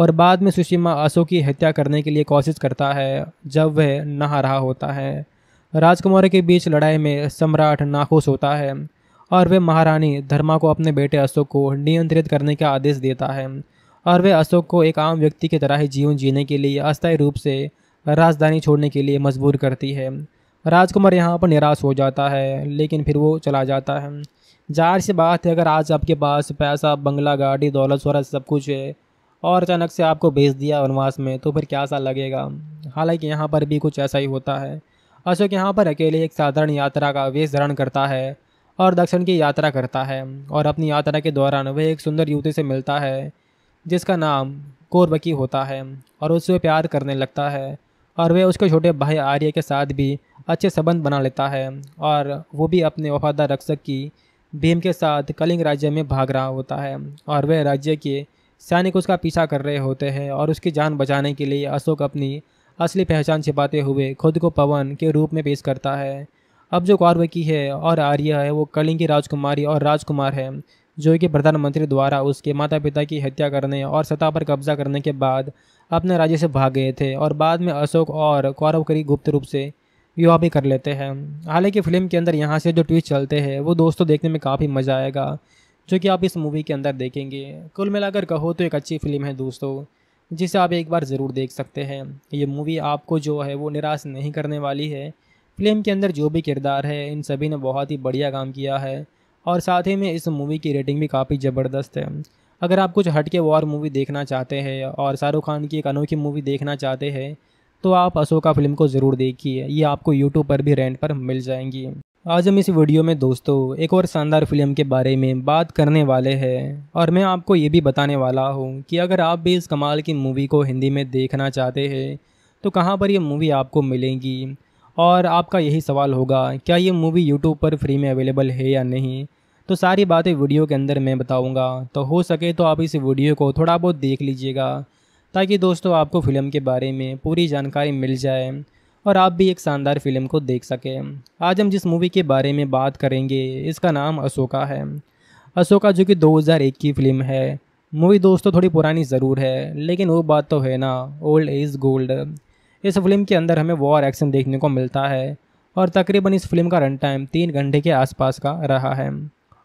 और बाद में सुशीमा अशोक की हत्या करने के लिए कोशिश करता है जब वह नहा रहा होता है राजकुमार के बीच लड़ाई में सम्राट नाखुश होता है और वह महारानी धर्मा को अपने बेटे अशोक को नियंत्रित करने का आदेश देता है और वह अशोक को एक आम व्यक्ति की तरह ही जीवन जीने के लिए अस्थायी रूप से राजधानी छोड़ने के लिए मजबूर करती है राजकुमार यहाँ पर निराश हो जाता है लेकिन फिर वो चला जाता है जाहिर सी बात है अगर आज आपके पास पैसा बंगला गाड़ी दौलत शहरत सब कुछ है और अचानक से आपको भेज दिया वनवास में तो फिर क्या सा लगेगा हालांकि यहाँ पर भी कुछ ऐसा ही होता है अशोक यहाँ पर अकेले एक साधारण यात्रा का वेश धारण करता है और दक्षिण की यात्रा करता है और अपनी यात्रा के दौरान वह एक सुंदर युवती से मिलता है जिसका नाम कोरबकी होता है और उससे प्यार करने लगता है और वह उसके छोटे भाई आर्य के साथ भी अच्छे संबंध बना लेता है और वो भी अपने वफादार रक्षक की भीम के साथ कलिंग राज्य में भाग रहा होता है और वह राज्य के सैनिक उसका पीछा कर रहे होते हैं और उसकी जान बचाने के लिए अशोक अपनी असली पहचान छिपाते हुए खुद को पवन के रूप में पेश करता है अब जो कौरव की है और आर्य है वो कलिंग की राजकुमारी और राजकुमार है जो कि प्रधानमंत्री द्वारा उसके माता पिता की हत्या करने और सत्ता पर कब्जा करने के बाद अपने राज्य से भाग गए थे और बाद में अशोक और कौरव करी गुप्त रूप से विवाह भी कर लेते हैं हालांकि फ़िल्म के अंदर यहाँ से जो ट्विस्ट चलते हैं वो दोस्तों देखने में काफ़ी मज़ा आएगा जो कि आप इस मूवी के अंदर देखेंगे कुल मिलाकर कहो तो एक अच्छी फिल्म है दोस्तों जिसे आप एक बार ज़रूर देख सकते हैं ये मूवी आपको जो है वो निराश नहीं करने वाली है फिल्म के अंदर जो भी किरदार है इन सभी ने बहुत ही बढ़िया काम किया है और साथ ही में इस मूवी की रेटिंग भी काफ़ी ज़बरदस्त है अगर आप कुछ हट के वॉर मूवी देखना चाहते हैं और शाहरुख खान की एक अनोखी मूवी देखना चाहते हैं तो आप अशोका फिल्म को ज़रूर देखिए ये आपको यूट्यूब पर भी रेंट पर मिल जाएंगी आज हम इस वीडियो में दोस्तों एक और शानदार फिल्म के बारे में बात करने वाले हैं और मैं आपको ये भी बताने वाला हूँ कि अगर आप भी इस कमाल की मूवी को हिंदी में देखना चाहते हैं तो कहाँ पर यह मूवी आपको मिलेगी और आपका यही सवाल होगा क्या ये मूवी यूट्यूब पर फ्री में अवेलेबल है या नहीं तो सारी बातें वीडियो के अंदर मैं बताऊँगा तो हो सके तो आप इस वीडियो को थोड़ा बहुत देख लीजिएगा ताकि दोस्तों आपको फ़िल्म के बारे में पूरी जानकारी मिल जाए और आप भी एक शानदार फिल्म को देख सकें आज हम जिस मूवी के बारे में बात करेंगे इसका नाम अशोका है अशोका जो कि 2001 की फिल्म है मूवी दोस्तों थोड़ी पुरानी ज़रूर है लेकिन वो बात तो है ना ओल्ड इज़ गोल्ड इस फिल्म के अंदर हमें वॉर एक्शन देखने को मिलता है और तकरीबन इस फिल्म का रन टाइम तीन घंटे के आसपास का रहा है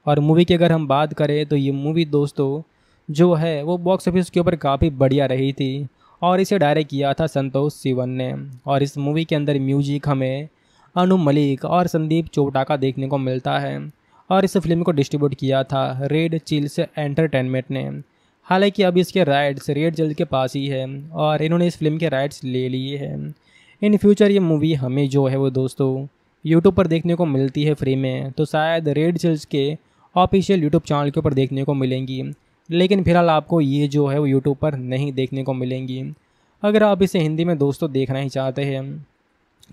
और मूवी की अगर हम बात करें तो ये मूवी दोस्तों जो है वो बॉक्स ऑफिस के ऊपर काफ़ी बढ़िया रही थी और इसे डायरेक्ट किया था संतोष सिवन ने और इस मूवी के अंदर म्यूजिक हमें अनु मलिक और संदीप चोपटा का देखने को मिलता है और इस फिल्म को डिस्ट्रीब्यूट किया था रेड चिल्स एंटरटेनमेंट ने हालांकि अब इसके राइट्स रेड चिल्स के पास ही है और इन्होंने इस फिल्म के राइट्स ले लिए हैं इन फ्यूचर ये मूवी हमें जो है वो दोस्तों यूट्यूब पर देखने को मिलती है फ्री में तो शायद रेड चिल्स के ऑफिशियल यूट्यूब चैनल के ऊपर देखने को मिलेंगी लेकिन फिलहाल आपको ये जो है वो यूट्यूब पर नहीं देखने को मिलेंगी अगर आप इसे हिंदी में दोस्तों देखना ही चाहते हैं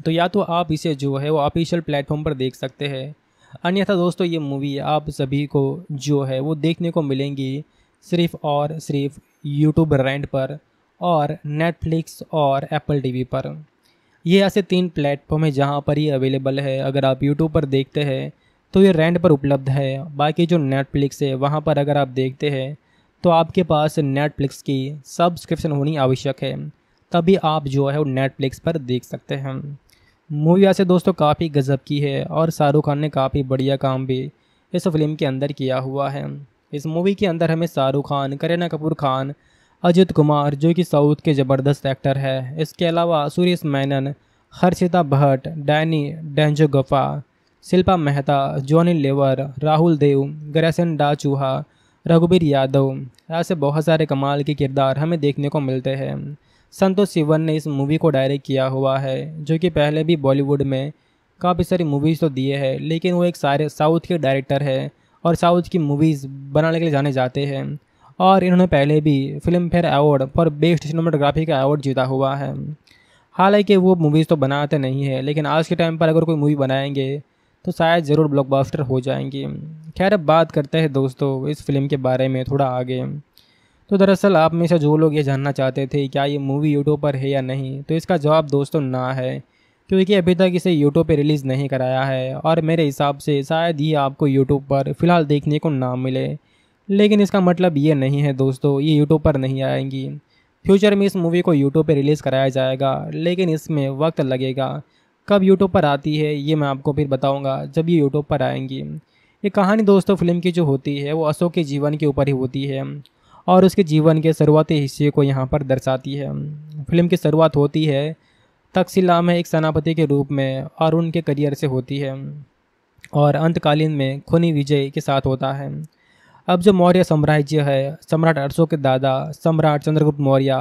तो या तो आप इसे जो है वो ऑफिशियल प्लेटफॉर्म पर देख सकते हैं अन्यथा दोस्तों ये मूवी आप सभी को जो है वो देखने को मिलेंगी सिर्फ और सिर्फ यूट्यूब रेंट पर और नेटफ्लिक्स और एप्पल टीवी पर ये ऐसे तीन प्लेटफॉर्म है जहाँ पर ये अवेलेबल है अगर आप यूट्यूब पर देखते हैं तो ये रेंट पर उपलब्ध है बाकी जो नेटफ्लिक्स है वहाँ पर अगर आप देखते हैं तो आपके पास नेटफ्लिक्स की सब्सक्रिप्शन होनी आवश्यक है तभी आप जो है वो नेटफ्लिक्स पर देख सकते हैं मूवी वैसे दोस्तों काफ़ी गजब की है और शाहरुख खान ने काफ़ी बढ़िया काम भी इस फिल्म के अंदर किया हुआ है इस मूवी के अंदर हमें शाहरुख खान करीना कपूर खान अजित कुमार जो कि साउथ के ज़बरदस्त एक्टर है इसके अलावा सुरेश मैनन हर्षिता भट्ट डैनी डेंजो गफा शिल्पा मेहता जॉनी लेवर राहुल देव ग्रेसन डा चूहा रघुबीर यादव ऐसे बहुत सारे कमाल के किरदार हमें देखने को मिलते हैं संतोष सिवन ने इस मूवी को डायरेक्ट किया हुआ है जो कि पहले भी बॉलीवुड में काफ़ी सारी मूवीज़ तो दिए हैं लेकिन वो एक सारे साउथ के डायरेक्टर है और साउथ की मूवीज़ बनाने के लिए जाने जाते हैं और इन्होंने पहले भी Filmfare award for best cinematography का अवार्ड जीता हुआ है हालांकि वो मूवीज़ तो बनाते नहीं है लेकिन आज के टाइम पर अगर कोई मूवी बनाएंगे तो शायद ज़रूर ब्लॉकबस्टर हो जाएंगी खैर अब बात करते हैं दोस्तों इस फिल्म के बारे में थोड़ा आगे तो दरअसल आप में से जो लोग ये जानना चाहते थे क्या ये मूवी यूट्यूब पर है या नहीं तो इसका जवाब दोस्तों ना है क्योंकि अभी तक इसे यूट्यूब पर रिलीज़ नहीं कराया है और मेरे हिसाब से शायद ही आपको यूट्यूब पर फ़िलहाल देखने को ना मिले लेकिन इसका मतलब ये नहीं है दोस्तों ये यूट्यूब पर नहीं आएंगी फ्यूचर में इस मूवी को यूट्यूब पर रिलीज़ कराया जाएगा लेकिन इसमें वक्त लगेगा कब यूट्यूब पर आती है ये मैं आपको फिर बताऊँगा जब ये यूट्यूब पर आएंगी ये कहानी दोस्तों फिल्म की जो होती है वो अशोक के जीवन के ऊपर ही होती है और उसके जीवन के शुरुआती हिस्से को यहाँ पर दर्शाती है फिल्म की शुरुआत होती है तकसिला में एक सेनापति के रूप में और उनके करियर से होती है और अंतकालीन में खुनी विजय के साथ होता है अब जो मौर्य साम्राज्य है सम्राट अशोक के दादा सम्राट चंद्रगुप्त मौर्य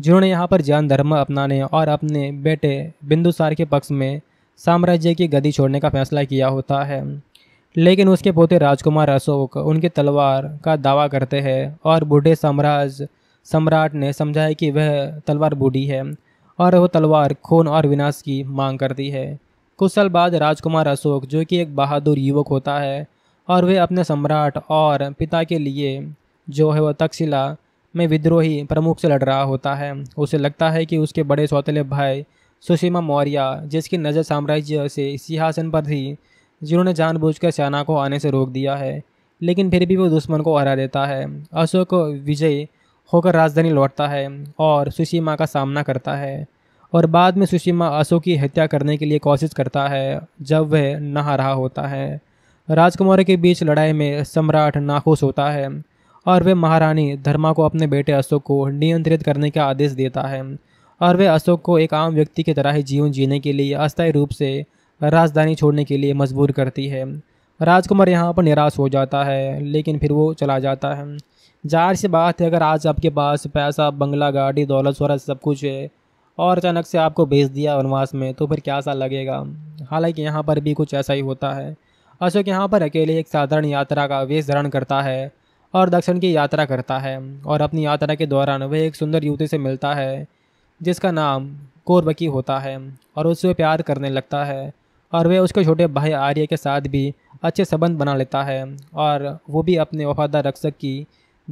जिन्होंने यहाँ पर जैन धर्म अपनाने और अपने बेटे बिंदुसार के पक्ष में साम्राज्य की गद्दी छोड़ने का फैसला किया होता है लेकिन उसके पोते राजकुमार अशोक उनके तलवार का दावा करते हैं और बूढ़े साम्राज्य सम्राट ने समझाया कि वह तलवार बूढ़ी है और वह तलवार खून और विनाश की मांग करती है कुछ साल बाद राजकुमार अशोक जो कि एक बहादुर युवक होता है और वह अपने सम्राट और पिता के लिए जो है वह तक्षशिला में विद्रोही प्रमुख से लड़ रहा होता है उसे लगता है कि उसके बड़े सौतेले भाई सुषिमा मौर्य जिसकी नज़र साम्राज्य से सिंहासन पर थी जिन्होंने जानबूझकर सेना को आने से रोक दिया है लेकिन फिर भी वो दुश्मन को हरा देता है अशोक विजय होकर राजधानी लौटता है और सुशीमा का सामना करता है और बाद में सुशीमा अशोक की हत्या करने के लिए कोशिश करता है जब वह नहा रहा होता है राजकुमार के बीच लड़ाई में सम्राट नाखुश होता है और वह महारानी धर्मा को अपने बेटे अशोक को नियंत्रित करने का आदेश देता है और वह अशोक को एक आम व्यक्ति की तरह ही जीवन जीने के लिए अस्थायी रूप से राजधानी छोड़ने के लिए मजबूर करती है राजकुमार यहाँ पर निराश हो जाता है लेकिन फिर वो चला जाता है जाहिर सी बात है अगर आज आपके पास पैसा बंगला गाड़ी दौलत शहरत सब कुछ है और अचानक से आपको भेज दिया वनवास में तो फिर क्या सा लगेगा हालांकि यहाँ पर भी कुछ ऐसा ही होता है अशोक यहाँ पर अकेले एक साधारण यात्रा का वेश धारण करता है और दक्षिण की यात्रा करता है और अपनी यात्रा के दौरान वह एक सुंदर युवती से मिलता है जिसका नाम कोरबकी होता है और उससे प्यार करने लगता है और वह उसके छोटे भाई आर्य के साथ भी अच्छे संबंध बना लेता है और वो भी अपने वफादार रक्षक की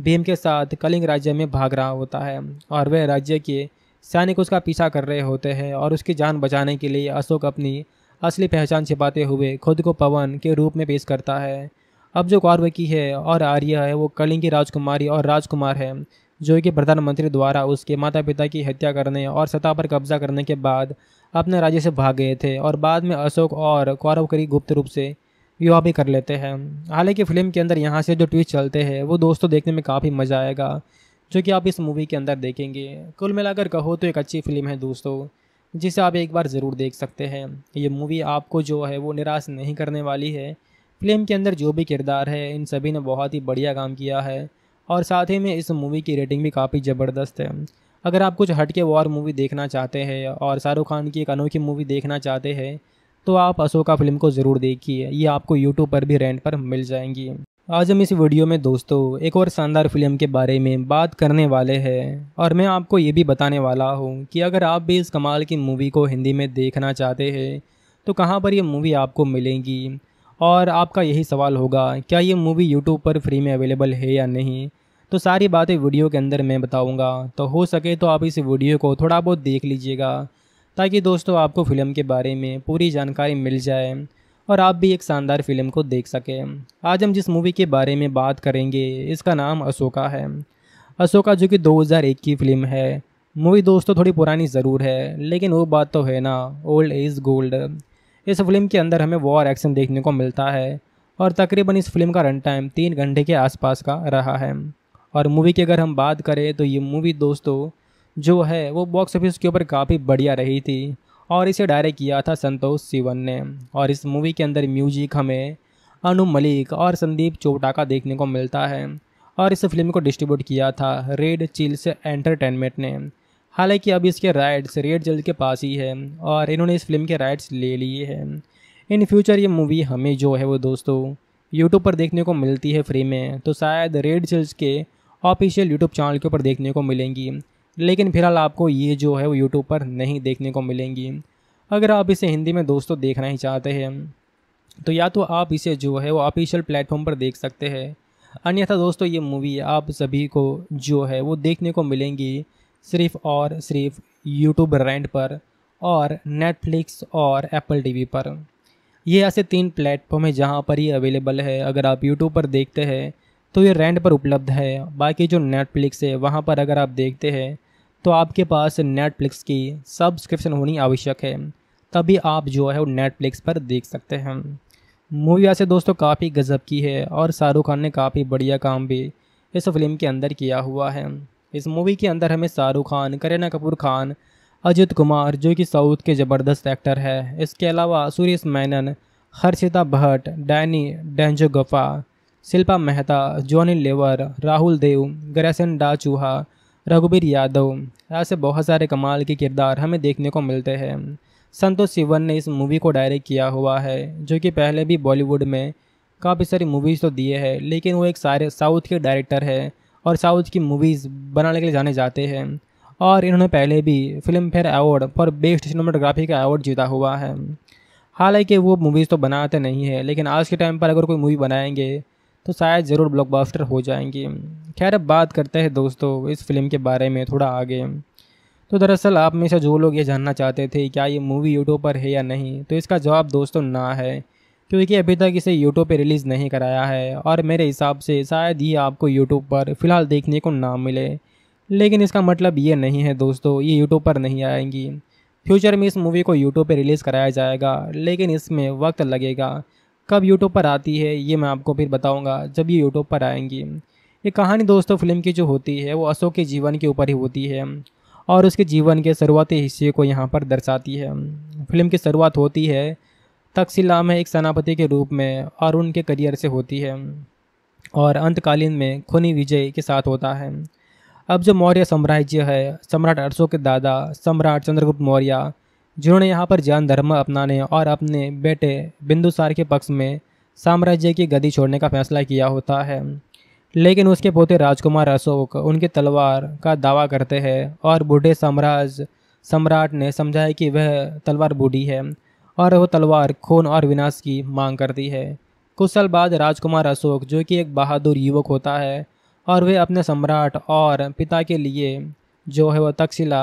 भीम के साथ कलिंग राज्य में भाग रहा होता है और वह राज्य के सैनिक उसका पीछा कर रहे होते हैं और उसकी जान बचाने के लिए अशोक अपनी असली पहचान छिपाते हुए खुद को पवन के रूप में पेश करता है अब जो कौरव की है और आर्य है वो कलिंग की राजकुमारी और राजकुमार है जो कि प्रधानमंत्री द्वारा उसके माता पिता की हत्या करने और सत्ता पर कब्जा करने के बाद अपने राज्य से भाग गए थे और बाद में अशोक और कौरव करी गुप्त रूप से विवाह भी कर लेते हैं हालांकि फ़िल्म के अंदर यहाँ से जो ट्विस्ट चलते हैं वो दोस्तों देखने में काफ़ी मज़ा आएगा जो कि आप इस मूवी के अंदर देखेंगे कुल मिलाकर कहो तो एक अच्छी फिल्म है दोस्तों जिसे आप एक बार ज़रूर देख सकते हैं ये मूवी आपको जो है वो निराश नहीं करने वाली है फिल्म के अंदर जो भी किरदार है इन सभी ने बहुत ही बढ़िया काम किया है और साथ ही में इस मूवी की रेटिंग भी काफ़ी ज़बरदस्त है अगर आप कुछ हट के वॉर मूवी देखना चाहते हैं और शाहरुख खान की एक अनोखी मूवी देखना चाहते हैं तो आप अशोका फिल्म को ज़रूर देखिए ये आपको यूट्यूब पर भी रेंट पर मिल जाएंगी आज हम इस वीडियो में दोस्तों एक और शानदार फिल्म के बारे में बात करने वाले हैं और मैं आपको ये भी बताने वाला हूँ कि अगर आप भी इस कमाल की मूवी को हिंदी में देखना चाहते हैं तो कहाँ पर यह मूवी आपको मिलेगी और आपका यही सवाल होगा क्या ये मूवी यूट्यूब पर फ्री में अवेलेबल है या नहीं तो सारी बातें वीडियो के अंदर मैं बताऊँगा तो हो सके तो आप इस वीडियो को थोड़ा बहुत देख लीजिएगा ताकि दोस्तों आपको फ़िल्म के बारे में पूरी जानकारी मिल जाए और आप भी एक शानदार फिल्म को देख सकें आज हम जिस मूवी के बारे में बात करेंगे इसका नाम अशोका है अशोका जो कि 2001 की फ़िल्म है मूवी दोस्तों थोड़ी पुरानी ज़रूर है लेकिन वो बात तो है ना ओल्ड एज गोल्ड इस फिल्म के अंदर हमें वॉर एक्शन देखने को मिलता है और तकरीबन इस फिल्म का रन टाइम तीन घंटे के आसपास का रहा है और मूवी की अगर हम बात करें तो ये मूवी दोस्तों जो है वो बॉक्स ऑफिस के ऊपर काफ़ी बढ़िया रही थी और इसे डायरेक्ट किया था संतोष सिवन ने और इस मूवी के अंदर म्यूजिक हमें अनु मलिक और संदीप चोपटा का देखने को मिलता है और इस फिल्म को डिस्ट्रीब्यूट किया था रेड चिल्स एंटरटेनमेंट ने हालांकि अब इसके राइट्स रेड जल्द के पास ही है और इन्होंने इस फिल्म के राइट्स ले लिए हैं इन फ्यूचर ये मूवी हमें जो है वो दोस्तों यूट्यूब पर देखने को मिलती है फ्री में तो शायद रेड चिल्स के ऑफिशियल यूट्यूब चैनल के ऊपर देखने को मिलेंगी लेकिन फिलहाल आपको ये जो है वो यूट्यूब पर नहीं देखने को मिलेंगी अगर आप इसे हिंदी में दोस्तों देखना ही चाहते हैं तो या तो आप इसे जो है वो ऑफिशियल प्लेटफॉर्म पर देख सकते हैं अन्यथा दोस्तों ये मूवी आप सभी को जो है वो देखने को मिलेंगी सिर्फ और सिर्फ यूट्यूब रेंट पर और नेटफ्लिक्स और एप्पल टीवी पर ये ऐसे तीन प्लेटफॉर्म है जहाँ पर ये अवेलेबल है अगर आप यूट्यूब पर देखते हैं तो ये रेंट पर उपलब्ध है बाकी जो नेटफ्लिक्स है वहाँ पर अगर आप देखते हैं तो आपके पास नेटफ्लिक्स की सब्सक्रिप्शन होनी आवश्यक है तभी आप जो है वो नेटफ्लिक्स पर देख सकते हैं मूवी ऐसे दोस्तों काफ़ी गजब की है और शाहरुख खान ने काफ़ी बढ़िया काम भी इस फिल्म के अंदर किया हुआ है इस मूवी के अंदर हमें शाहरुख खान करीना कपूर खान अजित कुमार जो कि साउथ के ज़बरदस्त एक्टर है इसके अलावा सुरेश मैनन हर्षिता भट्ट डैनी डेंजो गफा शिल्पा मेहता जॉनी लेवर राहुल देव ग्रेसन डा चूहा रघुबीर यादव ऐसे बहुत सारे कमाल के किरदार हमें देखने को मिलते हैं संतोष शिवन ने इस मूवी को डायरेक्ट किया हुआ है जो कि पहले भी बॉलीवुड में काफ़ी सारी मूवीज़ तो दिए हैं लेकिन वो एक सारे साउथ के डायरेक्टर है और साउथ की मूवीज़ बनाने के लिए जाने जाते हैं और इन्होंने पहले भी Filmfare award for best cinematography का अवार्ड जीता हुआ है हालांकि वो मूवीज़ तो बनाते नहीं है लेकिन आज के टाइम पर अगर कोई मूवी बनाएंगे तो शायद ज़रूर ब्लॉकबस्टर हो जाएंगी खैर अब बात करते हैं दोस्तों इस फिल्म के बारे में थोड़ा आगे तो दरअसल आप में से जो लोग ये जानना चाहते थे क्या ये मूवी यूट्यूब पर है या नहीं तो इसका जवाब दोस्तों ना है क्योंकि अभी तक इसे यूट्यूब पर रिलीज़ नहीं कराया है और मेरे हिसाब से शायद ही आपको यूट्यूब पर फ़िलहाल देखने को ना मिले लेकिन इसका मतलब ये नहीं है दोस्तों ये यूट्यूब पर नहीं आएंगी फ्यूचर में इस मूवी को यूट्यूब पर रिलीज़ कराया जाएगा लेकिन इसमें वक्त लगेगा कब यूट्यूब पर आती है ये मैं आपको फिर बताऊँगा जब ये यूट्यूब पर आएंगी ये कहानी दोस्तों फिल्म की जो होती है वो अशोक के जीवन के ऊपर ही होती है और उसके जीवन के शुरुआती हिस्से को यहाँ पर दर्शाती है फिल्म की शुरुआत होती है तकसीला में एक सेनापति के रूप में और उनके करियर से होती है और अंतकालीन में खुनी विजय के साथ होता है अब जो मौर्य साम्राज्य है सम्राट अशोक के दादा सम्राट चंद्रगुप्त मौर्य जिन्होंने यहाँ पर जैन धर्म अपनाने और अपने बेटे बिंदुसार के पक्ष में साम्राज्य की गद्दी छोड़ने का फैसला किया होता है लेकिन उसके पोते राजकुमार अशोक उनके तलवार का दावा करते हैं और बूढ़े साम्राज्य सम्राट ने समझाया कि वह तलवार बूढ़ी है और वह तलवार खून और विनाश की मांग करती है कुछ साल बाद राजकुमार अशोक जो कि एक बहादुर युवक होता है और वह अपने सम्राट और पिता के लिए जो है वह तक्षशिला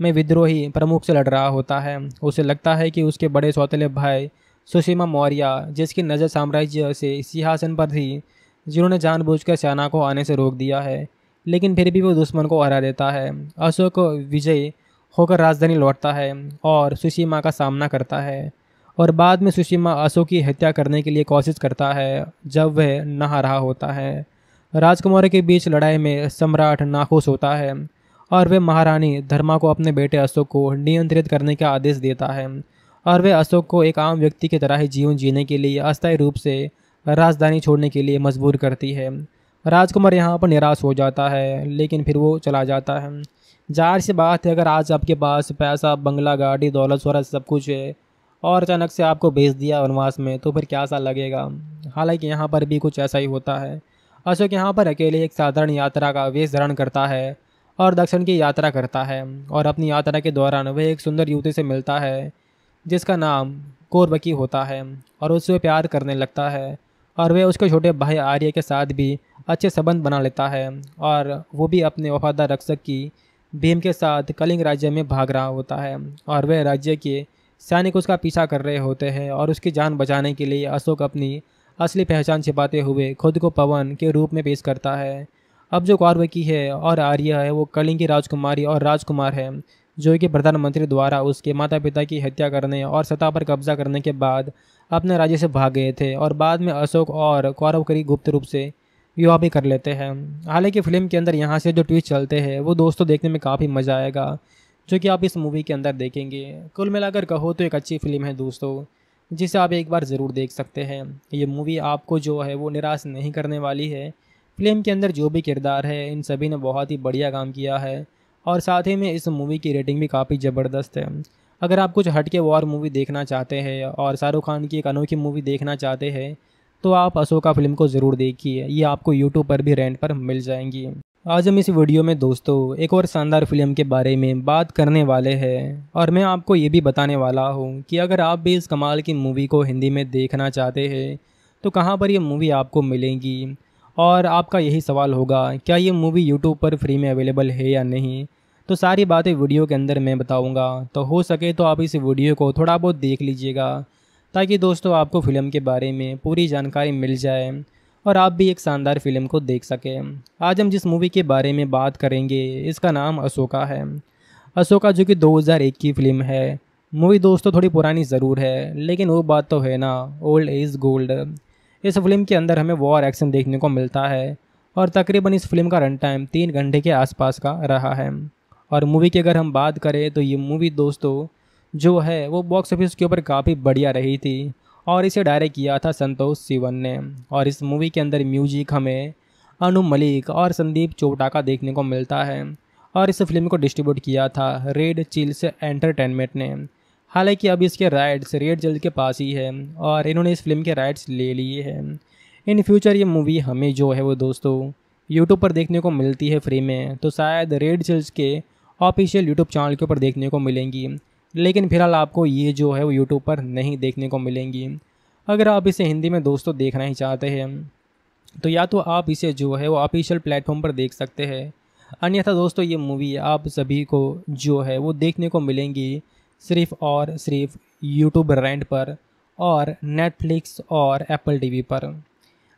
में विद्रोही प्रमुख से लड़ रहा होता है उसे लगता है कि उसके बड़े सौतेले भाई सुषिमा मौर्य जिसकी नज़र साम्राज्य से सिंहासन पर थी जिन्होंने जानबूझकर सेना को आने से रोक दिया है लेकिन फिर भी वो दुश्मन को हरा देता है अशोक विजय होकर राजधानी लौटता है और सुषिमा का सामना करता है और बाद में सुषिमा अशोक की हत्या करने के लिए कोशिश करता है जब वह नहा रहा होता है राजकुमारी के बीच लड़ाई में सम्राट नाखुश होता है और वे महारानी धर्मा को अपने बेटे अशोक को नियंत्रित करने का आदेश देता है और वे अशोक को एक आम व्यक्ति की तरह ही जीवन जीने के लिए अस्थायी रूप से राजधानी छोड़ने के लिए मजबूर करती है राजकुमार यहाँ पर निराश हो जाता है लेकिन फिर वो चला जाता है जाहिर सी बात है अगर आज आपके पास पैसा बंगला गाड़ी दौलत शहरत सब कुछ है और अचानक से आपको भेज दिया वनवास में तो फिर क्या सा लगेगा हालांकि यहाँ पर भी कुछ ऐसा ही होता है अशोक यहाँ पर अकेले एक साधारण यात्रा का वेश धारण करता है और दक्षिण की यात्रा करता है और अपनी यात्रा के दौरान वह एक सुंदर युवती से मिलता है जिसका नाम कोरबकी होता है और उससे प्यार करने लगता है और वह उसके छोटे भाई आर्य के साथ भी अच्छे संबंध बना लेता है और वो भी अपने वफादार रक्षक की भीम के साथ कलिंग राज्य में भाग रहा होता है और वह राज्य के सैनिक उसका पीछा कर रहे होते हैं और उसकी जान बचाने के लिए अशोक अपनी असली पहचान छिपाते हुए खुद को पवन के रूप में पेश करता है अब जो वारवकी है और आर्या है वो कलिंग की राजकुमारी और राजकुमार है जो कि प्रधानमंत्री द्वारा उसके माता पिता की हत्या करने और सत्ता पर कब्जा करने के बाद अपने राज्य से भाग गए थे और बाद में अशोक और कौरवकरी गुप्त रूप से विवाह भी कर लेते हैं हालांकि फिल्म के अंदर यहाँ से जो ट्विस्ट चलते हैं वो दोस्तों देखने में काफ़ी मज़ा आएगा जो कि आप इस मूवी के अंदर देखेंगे कुल मिलाकर कहो तो एक अच्छी फिल्म है दोस्तों जिसे आप एक बार ज़रूर देख सकते हैं ये मूवी आपको जो है वो निराश नहीं करने वाली है फिल्म के अंदर जो भी किरदार है इन सभी ने बहुत ही बढ़िया काम किया है और साथ ही में इस मूवी की रेटिंग भी काफ़ी ज़बरदस्त है अगर आप कुछ हटके वॉर मूवी देखना चाहते हैं और शाहरुख खान की एक अनोखी मूवी देखना चाहते हैं तो आप अशोका फिल्म को ज़रूर देखिए ये आपको यूट्यूब पर भी रेंट पर मिल जाएंगी आज हम इस वीडियो में दोस्तों एक और शानदार फिल्म के बारे में बात करने वाले हैं और मैं आपको ये भी बताने वाला हूँ कि अगर आप भी इस कमाल की मूवी को हिंदी में देखना चाहते हैं तो कहाँ पर यह मूवी आपको मिलेगी और आपका यही सवाल होगा क्या ये मूवी यूट्यूब पर फ्री में अवेलेबल है या नहीं तो सारी बातें वीडियो के अंदर मैं बताऊंगा तो हो सके तो आप इस वीडियो को थोड़ा बहुत देख लीजिएगा ताकि दोस्तों आपको फ़िल्म के बारे में पूरी जानकारी मिल जाए और आप भी एक शानदार फिल्म को देख सकें आज हम जिस मूवी के बारे में बात करेंगे इसका नाम अशोका है अशोका जो कि 2001 की फ़िल्म है मूवी दोस्तों थोड़ी पुरानी ज़रूर है लेकिन वो बात तो है ना ओल्ड इज़ गोल्ड इस फिल्म के अंदर हमें वॉर एक्शन देखने को मिलता है और तकरीबन इस फिल्म का रन टाइम तीन घंटे के आसपास का रहा है और मूवी की अगर हम बात करें तो ये मूवी दोस्तों जो है वो बॉक्स ऑफिस के ऊपर काफ़ी बढ़िया रही थी और इसे डायरेक्ट किया था संतोष सिवन ने और इस मूवी के अंदर म्यूजिक हमें अनु मलिक और संदीप चोपटा का देखने को मिलता है और इस फिल्म को डिस्ट्रीब्यूट किया था रेड चिल्स एंटरटेनमेंट ने हालांकि अब इसके राइट्स रेड जल्द के पास ही है और इन्होंने इस फिल्म के राइट्स ले लिए हैं इन फ्यूचर ये मूवी हमें जो है वो दोस्तों यूट्यूब पर देखने को मिलती है फ्री में तो शायद रेड जल्स के ऑफिशियल यूट्यूब चैनल के ऊपर देखने को मिलेंगी लेकिन फिलहाल आपको ये जो है वो यूट्यूब पर नहीं देखने को मिलेंगी अगर आप इसे हिंदी में दोस्तों देखना ही चाहते हैं तो या तो आप इसे जो है वो ऑफिशियल प्लेटफॉर्म पर देख सकते हैं अन्यथा दोस्तों ये मूवी आप सभी को जो है वो देखने को मिलेंगी सिर्फ और सिर्फ यूट्यूब रेंट पर और नेटफ्लिक्स और एप्पल टीवी पर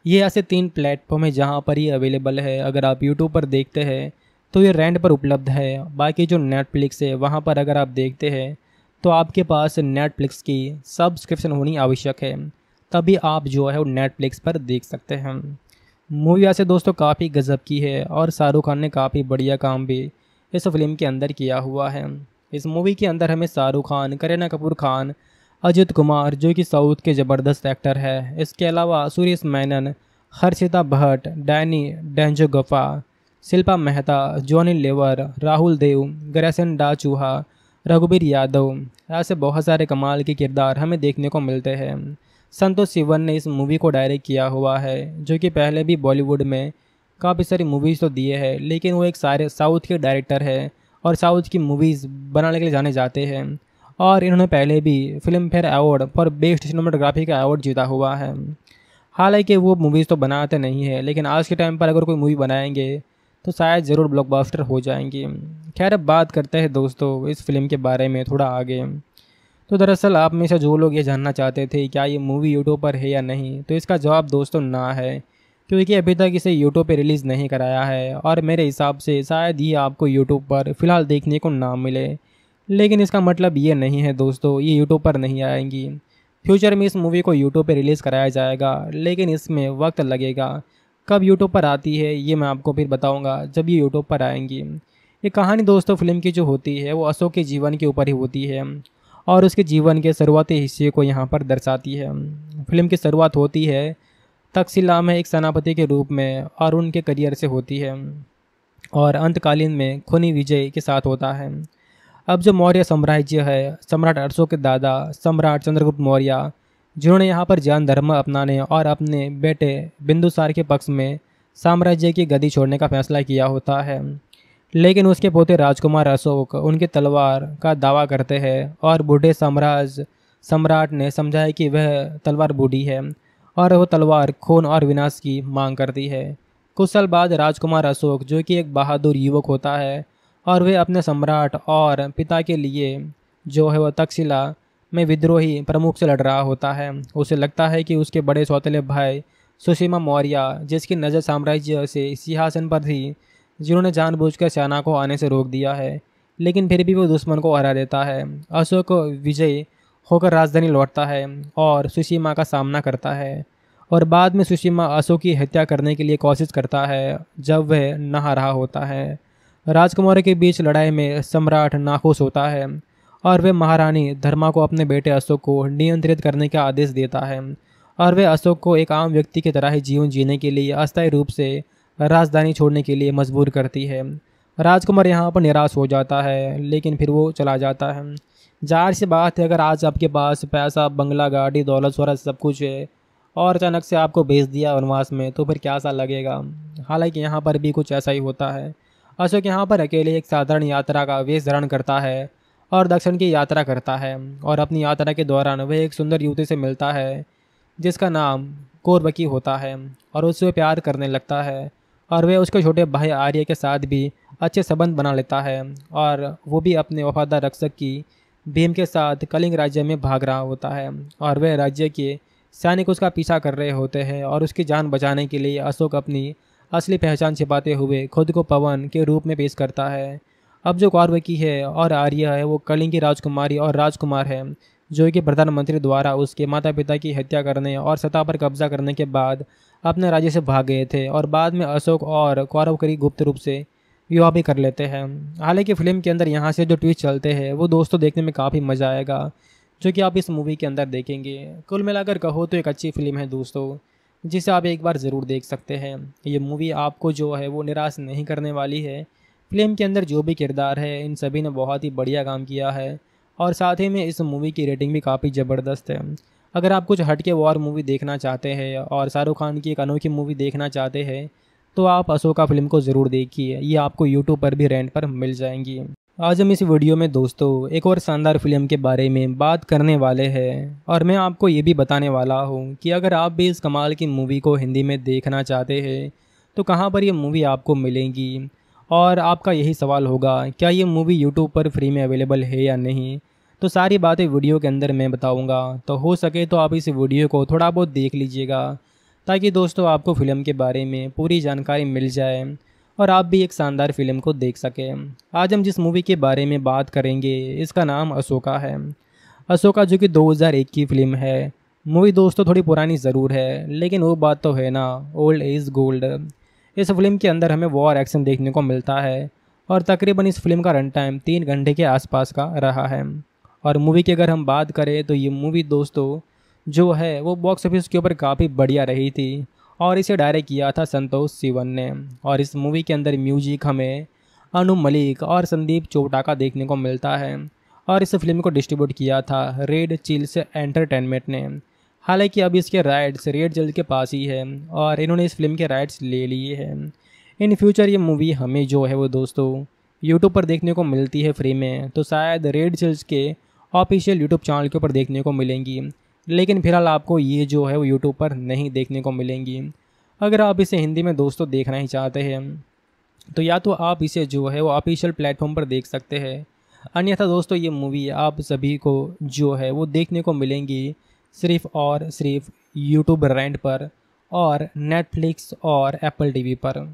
ये ऐसे तीन प्लेटफॉर्म है जहाँ पर ये अवेलेबल है अगर आप यूट्यूब पर देखते हैं तो ये रेंट पर उपलब्ध है बाकी जो नेटफ्लिक्स है वहाँ पर अगर आप देखते हैं तो आपके पास नेटफ्लिक्स की सब्सक्रिप्शन होनी आवश्यक है तभी आप जो है वो नेटफ्लिक्स पर देख सकते हैं मूवी ऐसे दोस्तों काफ़ी गजब की है और शाहरुख खान ने काफ़ी बढ़िया काम भी इस फिल्म के अंदर किया हुआ है इस मूवी के अंदर हमें शाहरुख खान करीना कपूर खान अजित कुमार जो कि साउथ के ज़बरदस्त एक्टर है इसके अलावा सुरेश मैनन हर्षिता भट्ट डैनी डेंजोगफा शिल्पा मेहता जॉनी लेवर राहुल देव ग्रेसन डाचूहा रघुबीर यादव ऐसे बहुत सारे कमाल के किरदार हमें देखने को मिलते हैं संतोष सिवन ने इस मूवी को डायरेक्ट किया हुआ है जो कि पहले भी बॉलीवुड में काफ़ी सारी मूवीज़ तो दिए हैं लेकिन वो एक सारे साउथ के डायरेक्टर है और साउथ की मूवीज़ बनाने के लिए जाने जाते हैं और इन्होंने पहले भी Filmfare award for best cinematography का अवार्ड जीता हुआ है हालांकि वो मूवीज़ तो बनाते नहीं है लेकिन आज के टाइम पर अगर कोई मूवी बनाएंगे तो शायद ज़रूर ब्लॉकबस्टर हो जाएंगी खैर अब बात करते हैं दोस्तों इस फिल्म के बारे में थोड़ा आगे तो दरअसल आप में से जो लोग ये जानना चाहते थे क्या ये मूवी यूट्यूब पर है या नहीं तो इसका जवाब दोस्तों ना है क्योंकि अभी तक इसे यूट्यूब पे रिलीज़ नहीं कराया है और मेरे हिसाब से शायद ही आपको यूट्यूब पर फ़िलहाल देखने को ना मिले लेकिन इसका मतलब ये नहीं है दोस्तों ये यूट्यूब पर नहीं आएंगी फ्यूचर में इस मूवी को यूट्यूब पर रिलीज़ कराया जाएगा लेकिन इसमें वक्त लगेगा कब यूट्यूब पर आती है ये मैं आपको फिर बताऊँगा जब ये यूट्यूब पर आएंगी ये कहानी दोस्तों फिल्म की जो होती है वो अशोक के जीवन के ऊपर ही होती है और उसके जीवन के शुरुआती हिस्से को यहाँ पर दर्शाती है फिल्म की शुरुआत होती है तकसीलाम है एक सेनापति के रूप में और उनके करियर से होती है और अंतकालीन में खुनी विजय के साथ होता है अब जो मौर्य साम्राज्य है सम्राट अशोक के दादा सम्राट चंद्रगुप्त मौर्य जिन्होंने यहाँ पर जैन धर्म अपनाने और अपने बेटे बिंदुसार के पक्ष में साम्राज्य की गति छोड़ने का फैसला किया होता है लेकिन उसके पोते राजकुमार अशोक उनके तलवार का दावा करते हैं और बूढ़े साम्राज्य सम्राट ने समझाया कि वह तलवार बूढ़ी है और वह तलवार खून और विनाश की मांग करती है कुशल बाद राजकुमार अशोक जो कि एक बहादुर युवक होता है और वे अपने सम्राट और पिता के लिए जो है वह तक्षशिला में विद्रोही प्रमुख से लड़ रहा होता है उसे लगता है कि उसके बड़े सौतेले भाई सुषिमा मौर्य जिसकी नज़र साम्राज्य से सिंहासन पर थी जिन्होंने जानबूझकर सेना को आने से रोक दिया है लेकिन फिर भी वो दुश्मन को हरा देता है अशोक विजय होकर राजधानी लौटता है और सुशीमा का सामना करता है और बाद में सुशीमा अशोक की हत्या करने के लिए कोशिश करता है जब वह नहा रहा होता है राजकुमारों के बीच लड़ाई में सम्राट नाखुश होता है और वह महारानी धर्मा को अपने बेटे अशोक को नियंत्रित करने का आदेश देता है और वह अशोक को एक आम व्यक्ति की तरह ही जीवन जीने के लिए अस्थायी रूप से राजधानी छोड़ने के लिए मजबूर करती है राजकुमार यहाँ पर निराश हो जाता है लेकिन फिर वो चला जाता है जाहिर सी बात है अगर आज आपके पास पैसा बंगला गाड़ी दौलत शहरत सब कुछ है और अचानक से आपको भेज दिया वनवास में तो फिर क्या सा लगेगा हालांकि यहाँ पर भी कुछ ऐसा ही होता है अशोक यहाँ पर अकेले एक साधारण यात्रा का वेश धारण करता है और दक्षिण की यात्रा करता है और अपनी यात्रा के दौरान वह एक सुंदर युवती से मिलता है जिसका नाम कोरबकी होता है और उससे प्यार करने लगता है और वह उसके छोटे भाई आर्य के साथ भी अच्छे संबंध बना लेता है और वो भी अपने वफादार रक्षक की भीम के साथ कलिंग राज्य में भाग रहा होता है और वह राज्य के सैनिक उसका पीछा कर रहे होते हैं और उसकी जान बचाने के लिए अशोक अपनी असली पहचान छिपाते हुए खुद को पवन के रूप में पेश करता है अब जो कौरव की है और आर्य है वो कलिंग की राजकुमारी और राजकुमार है जो कि प्रधानमंत्री द्वारा उसके माता पिता की हत्या करने और सत्ता पर कब्जा करने के बाद अपने राज्य से भाग गए थे और बाद में अशोक और कौरव करी गुप्त रूप से विवाह भी कर लेते हैं हालांकि फ़िल्म के अंदर यहाँ से जो ट्विस्ट चलते हैं वो दोस्तों देखने में काफ़ी मज़ा आएगा जो कि आप इस मूवी के अंदर देखेंगे कुल मिलाकर कहो तो एक अच्छी फिल्म है दोस्तों जिसे आप एक बार ज़रूर देख सकते हैं ये मूवी आपको जो है वो निराश नहीं करने वाली है फिल्म के अंदर जो भी किरदार है इन सभी ने बहुत ही बढ़िया काम किया है और साथ ही में इस मूवी की रेटिंग भी काफ़ी ज़बरदस्त है अगर आप कुछ हटके वॉर मूवी देखना चाहते हैं और शाहरुख खान की एक अनोखी मूवी देखना चाहते हैं तो आप अशोका फिल्म को ज़रूर देखिए ये आपको यूट्यूब पर भी रेंट पर मिल जाएंगी आज हम इस वीडियो में दोस्तों एक और शानदार फिल्म के बारे में बात करने वाले हैं और मैं आपको ये भी बताने वाला हूँ कि अगर आप भी इस कमाल की मूवी को हिंदी में देखना चाहते हैं तो कहाँ पर यह मूवी आपको मिलेगी और आपका यही सवाल होगा क्या ये मूवी यूट्यूब पर फ्री में अवेलेबल है या नहीं तो सारी बातें वीडियो के अंदर मैं बताऊँगा तो हो सके तो आप इस वीडियो को थोड़ा बहुत देख लीजिएगा ताकि दोस्तों आपको फ़िल्म के बारे में पूरी जानकारी मिल जाए और आप भी एक शानदार फिल्म को देख सकें आज हम जिस मूवी के बारे में बात करेंगे इसका नाम अशोका है अशोका जो कि 2001 की फ़िल्म है मूवी दोस्तों थोड़ी पुरानी ज़रूर है लेकिन वो बात तो है ना ओल्ड इज़ गोल्ड इस फिल्म के अंदर हमें वॉर एक्शन देखने को मिलता है और तकरीबन इस फिल्म का रन टाइम तीन घंटे के आसपास का रहा है और मूवी की अगर हम बात करें तो ये मूवी दोस्तों जो है वो बॉक्स ऑफिस के ऊपर काफ़ी बढ़िया रही थी और इसे डायरेक्ट किया था संतोष सिवन ने और इस मूवी के अंदर म्यूजिक हमें अनु मलिक और संदीप चोटा का देखने को मिलता है और इस फिल्म को डिस्ट्रीब्यूट किया था रेड चिल्स एंटरटेनमेंट ने हालांकि अब इसके राइट्स रेड चिल्स के पास ही है और इन्होंने इस फिल्म के राइट्स ले लिए हैं इन फ्यूचर ये मूवी हमें जो है वो दोस्तों यूट्यूब पर देखने को मिलती है फ्री में तो शायद रेड चिल्स के ऑफिशियल यूट्यूब चैनल के ऊपर देखने को मिलेंगी लेकिन फिलहाल आपको ये जो है वो यूट्यूब पर नहीं देखने को मिलेंगी अगर आप इसे हिंदी में दोस्तों देखना ही चाहते हैं तो या तो आप इसे जो है वो ऑफिशियल प्लेटफॉर्म पर देख सकते हैं अन्यथा दोस्तों ये मूवी आप सभी को जो है वो देखने को मिलेंगी सिर्फ और सिर्फ यूट्यूब रेंट पर और नेटफ्लिक्स और एप्पल टीवी पर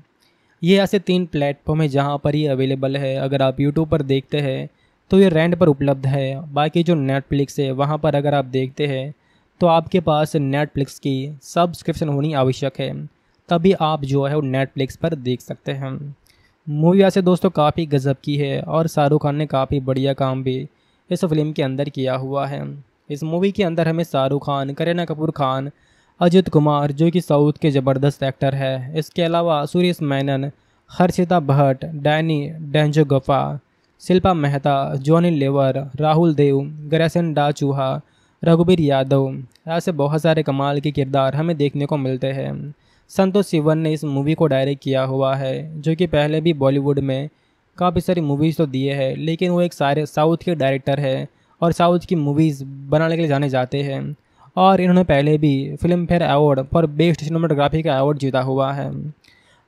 ये ऐसे तीन प्लेटफॉर्म है जहाँ पर ये अवेलेबल है अगर आप यूट्यूब पर देखते हैं तो ये रेंट पर उपलब्ध है बाकी जो नेटफ्लिक्स है वहाँ पर अगर आप देखते हैं तो आपके पास नेटफ्लिक्स की सब्सक्रिप्शन होनी आवश्यक है तभी आप जो है वो नेटफ्लिक्स पर देख सकते हैं मूवी वैसे दोस्तों काफ़ी गजब की है और शाहरुख खान ने काफ़ी बढ़िया काम भी इस फिल्म के अंदर किया हुआ है इस मूवी के अंदर हमें शाहरुख खान करीना कपूर खान अजित कुमार जो कि साउथ के ज़बरदस्त एक्टर है इसके अलावा सुरेश मैनन हर्षिता भट्ट डैनी डेंजो गफा शिल्पा मेहता जॉनी लेवर राहुल देव ग्रेसन डा चूहा रघुबीर यादव ऐसे बहुत सारे कमाल के किरदार हमें देखने को मिलते हैं संतोष सिवन ने इस मूवी को डायरेक्ट किया हुआ है जो कि पहले भी बॉलीवुड में काफ़ी सारी मूवीज़ तो दिए हैं लेकिन वो एक सारे साउथ के डायरेक्टर है और साउथ की मूवीज़ बनाने के लिए जाने जाते हैं और इन्होंने पहले भी Filmfare award for best cinematography का अवार्ड जीता हुआ है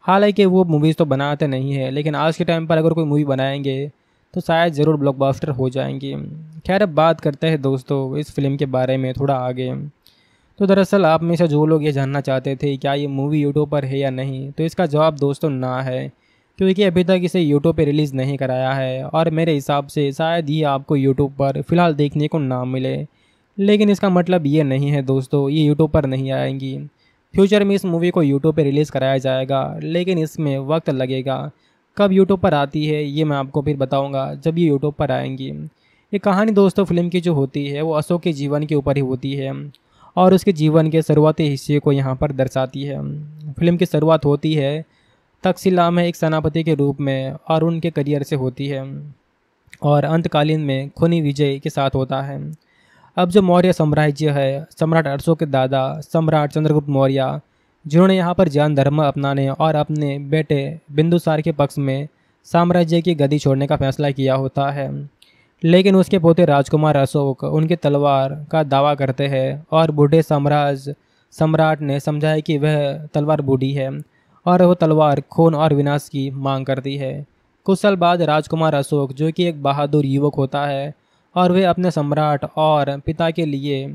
हालांकि वो मूवीज़ तो बनाते नहीं है लेकिन आज के टाइम पर अगर कोई मूवी बनाएंगे तो शायद ज़रूर ब्लॉकबस्टर हो जाएंगी खैर अब बात करते हैं दोस्तों इस फिल्म के बारे में थोड़ा आगे तो दरअसल आप में से जो लोग ये जानना चाहते थे क्या ये मूवी यूट्यूब पर है या नहीं तो इसका जवाब दोस्तों ना है क्योंकि अभी तक इसे यूट्यूब पर रिलीज़ नहीं कराया है और मेरे हिसाब से शायद ही आपको यूट्यूब पर फ़िलहाल देखने को ना मिले लेकिन इसका मतलब ये नहीं है दोस्तों ये यूट्यूब पर नहीं आएंगी फ्यूचर में इस मूवी को यूट्यूब पर रिलीज़ कराया जाएगा लेकिन इसमें वक्त लगेगा कब यूट्यूब पर आती है ये मैं आपको फिर बताऊँगा जब ये यूट्यूब पर आएंगी ये कहानी दोस्तों फिल्म की जो होती है वो अशोक के जीवन के ऊपर ही होती है और उसके जीवन के शुरुआती हिस्से को यहाँ पर दर्शाती है फिल्म की शुरुआत होती है तकसिला में एक सेनापति के रूप में और उनके करियर से होती है और अंतकालीन में खुनी विजय के साथ होता है अब जो मौर्य साम्राज्य है सम्राट अशोक के दादा सम्राट चंद्रगुप्त मौर्य जिन्होंने यहाँ पर जैन धर्म अपनाने और अपने बेटे बिंदुसार के पक्ष में साम्राज्य की गति छोड़ने का फैसला किया होता है लेकिन उसके पोते राजकुमार अशोक उनकी तलवार का दावा करते हैं और बूढ़े साम्राज्य सम्राट ने समझाया कि वह तलवार बूढ़ी है और वह तलवार खून और विनाश की मांग करती है कुछ साल बाद राजकुमार अशोक जो कि एक बहादुर युवक होता है और वह अपने सम्राट और पिता के लिए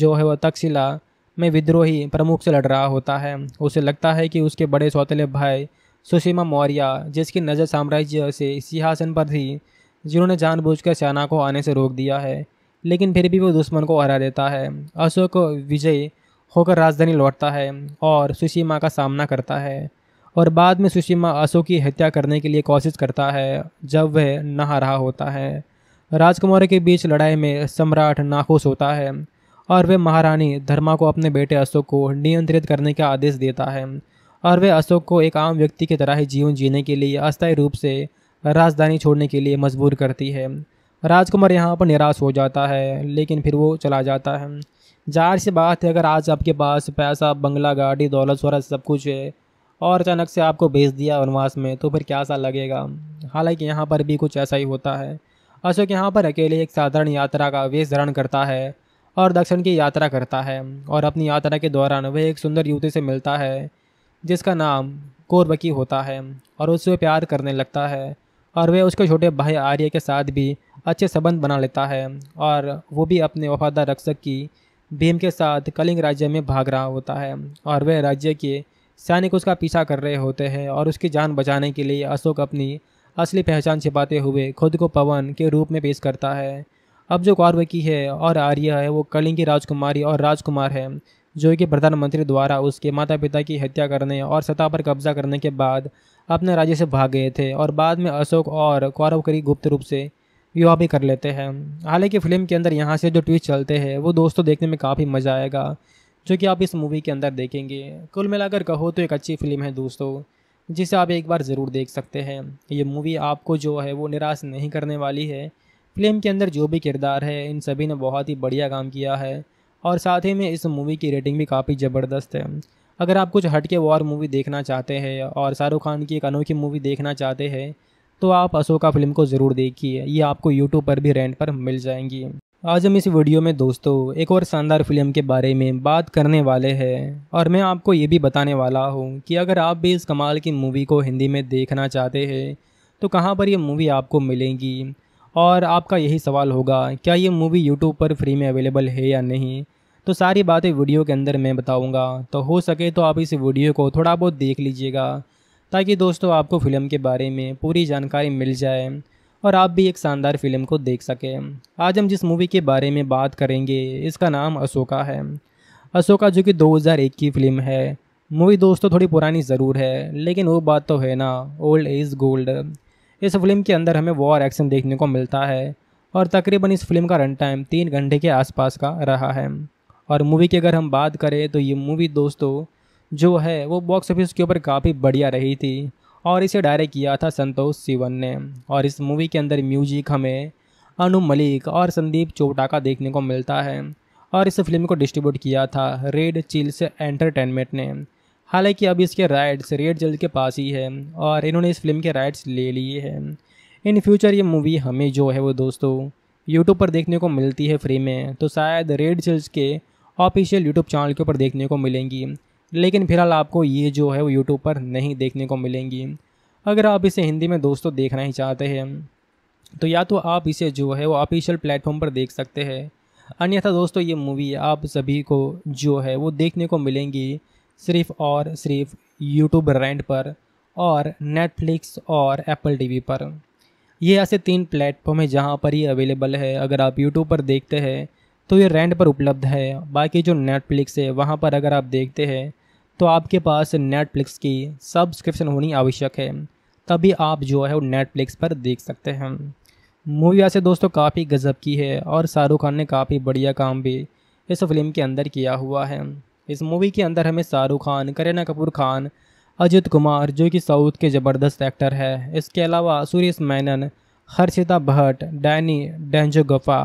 जो है वह तक्षशिला में विद्रोही प्रमुख से लड़ रहा होता है उसे लगता है कि उसके बड़े सौतेले भाई सुषिमा मौर्या जिसकी नज़र साम्राज्य से सिंहासन पर थी जिन्होंने जानबूझकर सेना को आने से रोक दिया है लेकिन फिर भी वो दुश्मन को हरा देता है अशोक विजय होकर राजधानी लौटता है और सुशीमा का सामना करता है और बाद में सुशीमा अशोक की हत्या करने के लिए कोशिश करता है जब वह नहा रहा होता है राजकुमारों के बीच लड़ाई में सम्राट नाखुश होता है और वह महारानी धर्मा को अपने बेटे अशोक को नियंत्रित करने का आदेश देता है और वह अशोक को एक आम व्यक्ति की तरह ही जीवन जीने के लिए अस्थायी रूप से राजधानी छोड़ने के लिए मजबूर करती है राजकुमार यहाँ पर निराश हो जाता है लेकिन फिर वो चला जाता है जाहिर सी बात है अगर आज आपके पास पैसा बंगला गाड़ी दौलत शहरत सब कुछ है और अचानक से आपको भेज दिया वनवास में तो फिर क्या सा लगेगा हालांकि यहाँ पर भी कुछ ऐसा ही होता है अशोक यहाँ पर अकेले एक साधारण यात्रा का वेश धारण करता है और दक्षिण की यात्रा करता है और अपनी यात्रा के दौरान वह एक सुंदर युवती से मिलता है जिसका नाम कोरबकी होता है और उससे प्यार करने लगता है और वह उसके छोटे भाई आर्य के साथ भी अच्छे संबंध बना लेता है और वो भी अपने वफादार रक्षक की भीम के साथ कलिंग राज्य में भाग रहा होता है और वह राज्य के सैनिक उसका पीछा कर रहे होते हैं और उसकी जान बचाने के लिए अशोक अपनी असली पहचान छिपाते हुए खुद को पवन के रूप में पेश करता है अब जो कौरव की है और आर्य है वो कलिंग की राजकुमारी और राजकुमार है जो कि प्रधानमंत्री द्वारा उसके माता पिता की हत्या करने और सत्ता पर कब्जा करने के बाद अपने राज्य से भाग गए थे और बाद में अशोक और कौरवकरी गुप्त रूप से विवाह भी कर लेते हैं हालांकि फिल्म के अंदर यहाँ से जो ट्विस्ट चलते हैं वो दोस्तों देखने में काफ़ी मज़ा आएगा जो कि आप इस मूवी के अंदर देखेंगे कुल मिलाकर कहो तो एक अच्छी फिल्म है दोस्तों जिसे आप एक बार ज़रूर देख सकते हैं ये मूवी आपको जो है वो निराश नहीं करने वाली है फिल्म के अंदर जो भी किरदार है इन सभी ने बहुत ही बढ़िया काम किया है और साथ ही में इस मूवी की रेटिंग भी काफ़ी ज़बरदस्त है अगर आप कुछ हट के वॉर मूवी देखना चाहते हैं और शाहरुख खान की एक अनोखी मूवी देखना चाहते हैं तो आप अशोका फिल्म को ज़रूर देखिए ये आपको यूट्यूब पर भी रेंट पर मिल जाएंगी आज हम इस वीडियो में दोस्तों एक और शानदार फिल्म के बारे में बात करने वाले हैं और मैं आपको ये भी बताने वाला हूँ कि अगर आप भी इस कमाल की मूवी को हिंदी में देखना चाहते हैं तो कहाँ पर यह मूवी आपको मिलेगी और आपका यही सवाल होगा क्या ये मूवी यूट्यूब पर फ्री में अवेलेबल है या नहीं तो सारी बातें वीडियो के अंदर मैं बताऊँगा तो हो सके तो आप इस वीडियो को थोड़ा बहुत देख लीजिएगा ताकि दोस्तों आपको फ़िल्म के बारे में पूरी जानकारी मिल जाए और आप भी एक शानदार फिल्म को देख सकें आज हम जिस मूवी के बारे में बात करेंगे इसका नाम अशोका है अशोका जो कि 2001 की फ़िल्म है मूवी दोस्तों थोड़ी पुरानी ज़रूर है लेकिन वो बात तो है ना ओल्ड इज़ गोल्ड इस फिल्म के अंदर हमें वॉर एक्शन देखने को मिलता है और तकरीबन इस फिल्म का रन टाइम तीन घंटे के आसपास का रहा है और मूवी की अगर हम बात करें तो ये मूवी दोस्तों जो है वो बॉक्स ऑफिस के ऊपर काफ़ी बढ़िया रही थी और इसे डायरेक्ट किया था संतोष सिवन ने और इस मूवी के अंदर म्यूजिक हमें अनु मलिक और संदीप चोपटा का देखने को मिलता है और इस फिल्म को डिस्ट्रीब्यूट किया था रेड चिल्स एंटरटेनमेंट ने हालांकि अब इसके राइट्स रेड जल्द के पास ही है और इन्होंने इस फिल्म के राइट्स ले लिए हैं इन फ्यूचर ये मूवी हमें जो है वो दोस्तों यूट्यूब पर देखने को मिलती है फ्री में तो शायद रेड चिल्स के ऑफिशियल यूट्यूब चैनल के ऊपर देखने को मिलेंगी लेकिन फिलहाल आपको ये जो है वो यूट्यूब पर नहीं देखने को मिलेंगी अगर आप इसे हिंदी में दोस्तों देखना ही चाहते हैं तो या तो आप इसे जो है वो ऑफिशियल प्लेटफॉर्म पर देख सकते हैं अन्यथा दोस्तों ये मूवी आप सभी को जो है वो देखने को मिलेंगी सिर्फ और सिर्फ यूट्यूब रेंट पर और नेटफ्लिक्स और एप्पल टीवी पर ये ऐसे तीन प्लेटफॉर्म है जहाँ पर ये अवेलेबल है अगर आप यूट्यूब पर देखते हैं तो ये रेंट पर उपलब्ध है बाकी जो नेटफ्लिक्स है वहाँ पर अगर आप देखते हैं तो आपके पास नेटफ्लिक्स की सब्सक्रिप्शन होनी आवश्यक है तभी आप जो है वो नेटफ्लिक्स पर देख सकते हैं मूवी ऐसे दोस्तों काफ़ी गजब की है और शाहरुख खान ने काफ़ी बढ़िया काम भी इस फिल्म के अंदर किया हुआ है इस मूवी के अंदर हमें शाहरुख खान करीना कपूर खान अजित कुमार जो कि साउथ के ज़बरदस्त एक्टर है इसके अलावा सुरेश मैनन हर्षिता भट्ट डैनी डेंजो गफा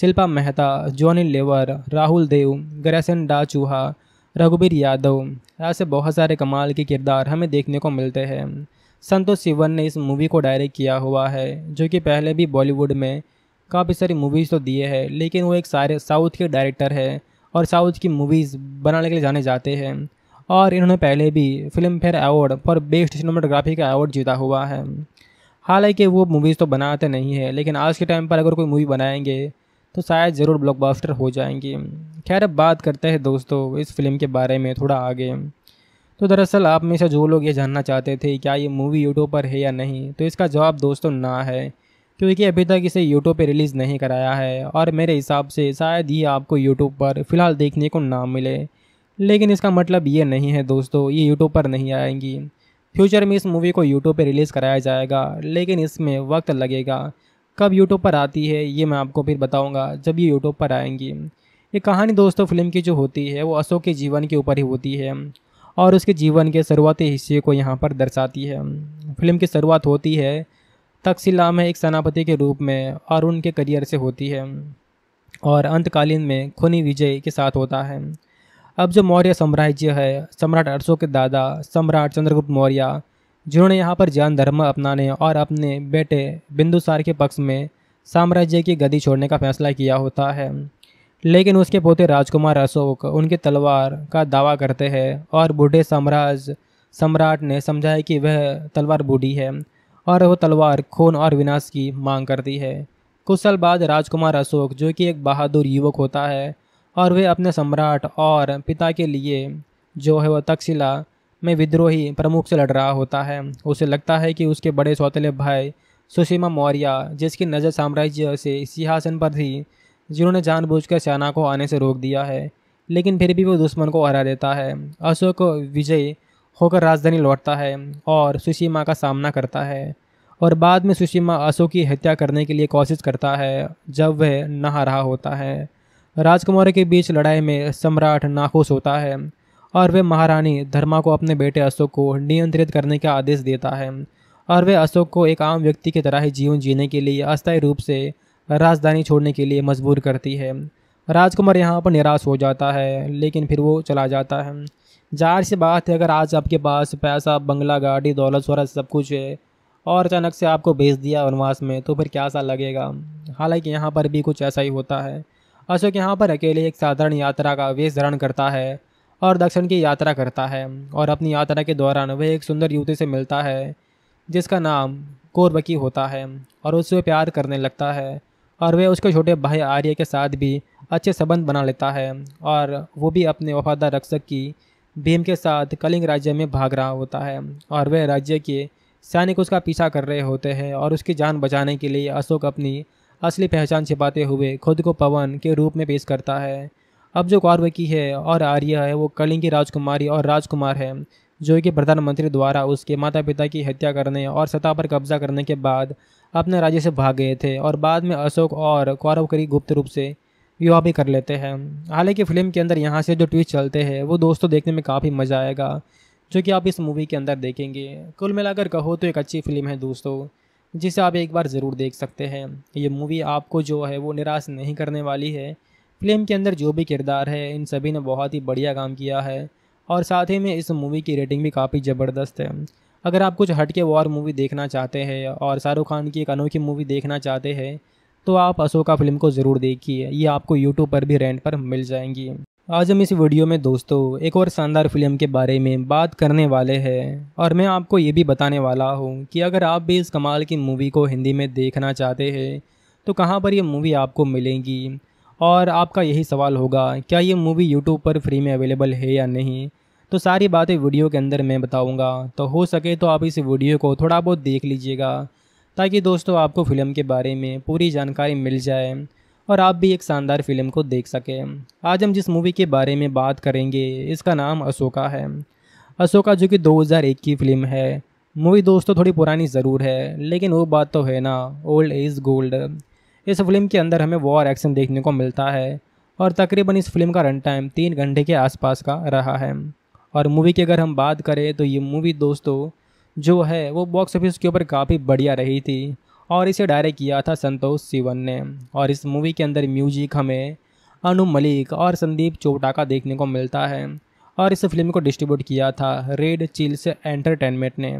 शिल्पा मेहता जॉनी लेवर राहुल देव ग्रेसन डा चूहा रघुबीर यादव ऐसे बहुत सारे कमाल के किरदार हमें देखने को मिलते हैं संतोष शिवन ने इस मूवी को डायरेक्ट किया हुआ है जो कि पहले भी बॉलीवुड में काफ़ी सारी मूवीज़ तो दिए हैं लेकिन वो एक सारे साउथ के डायरेक्टर है और साउथ की मूवीज़ बनाने के लिए जाने जाते हैं और इन्होंने पहले भी Filmfare award for best cinematography का अवार्ड जीता हुआ है हालांकि वो मूवीज़ तो बनाते नहीं है लेकिन आज के टाइम पर अगर कोई मूवी बनाएंगे तो शायद ज़रूर ब्लॉकबास्टर हो जाएंगी खैर अब बात करते हैं दोस्तों इस फिल्म के बारे में थोड़ा आगे तो दरअसल आप में से जो लोग ये जानना चाहते थे क्या ये मूवी यूट्यूब पर है या नहीं तो इसका जवाब दोस्तों ना है क्योंकि अभी तक इसे यूट्यूब पर रिलीज़ नहीं कराया है और मेरे हिसाब से शायद ही आपको यूट्यूब पर फ़िलहाल देखने को ना मिले लेकिन इसका मतलब ये नहीं है दोस्तों ये यूट्यूब पर नहीं आएंगी फ्यूचर में इस मूवी को यूट्यूब पर रिलीज़ कराया जाएगा लेकिन इसमें वक्त लगेगा कब यूट्यूब पर आती है ये मैं आपको फिर बताऊँगा जब ये यूट्यूब पर आएंगी ये कहानी दोस्तों फिल्म की जो होती है वो अशोक के जीवन के ऊपर ही होती है और उसके जीवन के शुरुआती हिस्से को यहाँ पर दर्शाती है फिल्म की शुरुआत होती है तकसिला में एक सेनापति के रूप में और उनके करियर से होती है और अंतकालीन में खुनी विजय के साथ होता है अब जो मौर्य साम्राज्य है सम्राट अशोक के दादा सम्राट चंद्रगुप्त मौर्य जिन्होंने यहाँ पर जैन धर्म अपनाने और अपने बेटे बिंदुसार के पक्ष में साम्राज्य की गद्दी छोड़ने का फैसला किया होता है लेकिन उसके पोते राजकुमार अशोक उनके तलवार का दावा करते हैं और बूढ़े साम्राज्य सम्राट ने समझाया कि वह तलवार बूढ़ी है और वह तलवार खून और विनाश की मांग करती है कुछ साल बाद राजकुमार अशोक जो कि एक बहादुर युवक होता है और वह अपने सम्राट और पिता के लिए जो है वह तक्षशिला में विद्रोही प्रमुख से लड़ रहा होता है उसे लगता है कि उसके बड़े सौतेले भाई सुषिमा मौर्य जिसकी नज़र साम्राज्य से सिंहासन पर थी जिन्होंने जानबूझकर सेना को आने से रोक दिया है लेकिन फिर भी वो दुश्मन को हरा देता है अशोक विजय होकर राजधानी लौटता है और सुषिमा का सामना करता है और बाद में सुषिमा अशोक की हत्या करने के लिए कोशिश करता है जब वह नहा रहा होता है राजकुमारों के बीच लड़ाई में सम्राट नाखुश होता है और वे महारानी धर्मा को अपने बेटे अशोक को नियंत्रित करने का आदेश देता है और वे अशोक को एक आम व्यक्ति की तरह ही जीवन जीने के लिए अस्थायी रूप से राजधानी छोड़ने के लिए मजबूर करती है राजकुमार यहाँ पर निराश हो जाता है लेकिन फिर वो चला जाता है जाहिर सी बात है अगर आज आपके पास पैसा बंगला गाड़ी दौलत शहरत सब कुछ है और अचानक से आपको भेज दिया वनवास में तो फिर क्या सा लगेगा हालांकि यहाँ पर भी कुछ ऐसा ही होता है अशोक यहाँ पर अकेले एक साधारण यात्रा का वेश धारण करता है और दक्षिण की यात्रा करता है और अपनी यात्रा के दौरान वह एक सुंदर युवती से मिलता है जिसका नाम कोरबकी होता है और उससे प्यार करने लगता है और वह उसके छोटे भाई आर्य के साथ भी अच्छे संबंध बना लेता है और वो भी अपने वफादार रक्षक की भीम के साथ कलिंग राज्य में भाग रहा होता है और वह राज्य के सैनिक उसका पीछा कर रहे होते हैं और उसकी जान बचाने के लिए अशोक अपनी असली पहचान छिपाते हुए खुद को पवन के रूप में पेश करता है अब जो गौरवकी है और आर्या है वो कलिंगी राजकुमारी और राजकुमार है जो कि प्रधानमंत्री द्वारा उसके माता पिता की हत्या करने और सत्ता पर कब्जा करने के बाद अपने राज्य से भाग गए थे और बाद में अशोक और कौरवकरी गुप्त रूप से विवाह भी कर लेते हैं हालांकि फ़िल्म के अंदर यहाँ से जो ट्विस्ट चलते हैं वो दोस्तों देखने में काफ़ी मज़ा आएगा जो कि आप इस मूवी के अंदर देखेंगे कुल मिलाकर कहो तो एक अच्छी फिल्म है दोस्तों जिसे आप एक बार ज़रूर देख सकते हैं ये मूवी आपको जो है वो निराश नहीं करने वाली है फिल्म के अंदर जो भी किरदार है इन सभी ने बहुत ही बढ़िया काम किया है और साथ ही में इस मूवी की रेटिंग भी काफ़ी ज़बरदस्त है अगर आप कुछ हट के वॉर मूवी देखना चाहते हैं और शाहरुख खान की एक अनोखी मूवी देखना चाहते हैं तो आप अशोका फिल्म को ज़रूर देखिए ये आपको यूट्यूब पर भी रेंट पर मिल जाएंगी आज हम इस वीडियो में दोस्तों एक और शानदार फिल्म के बारे में बात करने वाले हैं और मैं आपको ये भी बताने वाला हूँ कि अगर आप भी इस कमाल की मूवी को हिंदी में देखना चाहते हैं तो कहाँ पर यह मूवी आपको मिलेगी और आपका यही सवाल होगा क्या ये मूवी यूट्यूब पर फ्री में अवेलेबल है या नहीं तो सारी बातें वीडियो के अंदर मैं बताऊंगा तो हो सके तो आप इस वीडियो को थोड़ा बहुत देख लीजिएगा ताकि दोस्तों आपको फ़िल्म के बारे में पूरी जानकारी मिल जाए और आप भी एक शानदार फिल्म को देख सकें आज हम जिस मूवी के बारे में बात करेंगे इसका नाम अशोका है अशोका जो कि 2001 की फ़िल्म है मूवी दोस्तों थोड़ी पुरानी ज़रूर है लेकिन वो बात तो है ना ओल्ड इज़ गोल्ड इस फिल्म के अंदर हमें वॉर एक्शन देखने को मिलता है और तकरीबन इस फिल्म का रन टाइम तीन घंटे के आसपास का रहा है और मूवी की अगर हम बात करें तो ये मूवी दोस्तों जो है वो बॉक्स ऑफिस के ऊपर काफ़ी बढ़िया रही थी और इसे डायरेक्ट किया था संतोष सिवन ने और इस मूवी के अंदर म्यूजिक हमें अनु मलिक और संदीप चोपटा का देखने को मिलता है और इस फिल्म को डिस्ट्रीब्यूट किया था रेड चिल्स एंटरटेनमेंट ने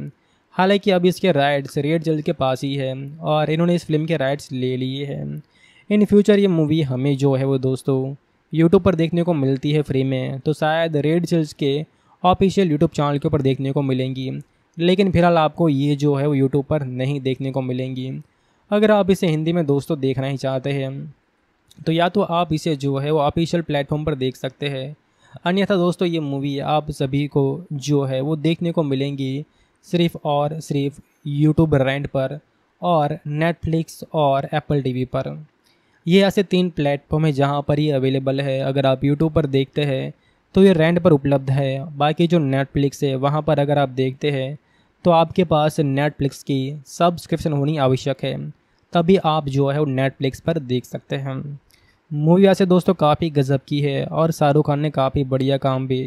हालांकि अब इसके राइट्स रेड जल्द के पास ही है और इन्होंने इस फिल्म के राइट्स ले लिए हैं इन फ्यूचर ये मूवी हमें जो है वो दोस्तों यूट्यूब पर देखने को मिलती है फ्री में तो शायद रेड जल्स के ऑफिशियल यूट्यूब चैनल के ऊपर देखने को मिलेंगी लेकिन फिलहाल आपको ये जो है वो यूट्यूब पर नहीं देखने को मिलेंगी अगर आप इसे हिंदी में दोस्तों देखना ही चाहते हैं तो या तो आप इसे जो है वो ऑफिशियल प्लेटफॉर्म पर देख सकते हैं अन्यथा दोस्तों ये मूवी आप सभी को जो है वो देखने को मिलेंगी सिर्फ और सिर्फ यूट्यूब रेंट पर और नेटफ्लिक्स और एप्पल टीवी पर ये ऐसे तीन प्लेटफॉर्म है जहाँ पर ये अवेलेबल है अगर आप यूट्यूब पर देखते हैं तो ये रेंट पर उपलब्ध है बाकी जो नेटफ्लिक्स है वहाँ पर अगर आप देखते हैं तो आपके पास नेटफ्लिक्स की सब्सक्रिप्शन होनी आवश्यक है तभी आप जो है वो नेटफ्लिक्स पर देख सकते हैं मूवी ऐसे दोस्तों काफ़ी गजब की है और शाहरुख खान ने काफ़ी बढ़िया काम भी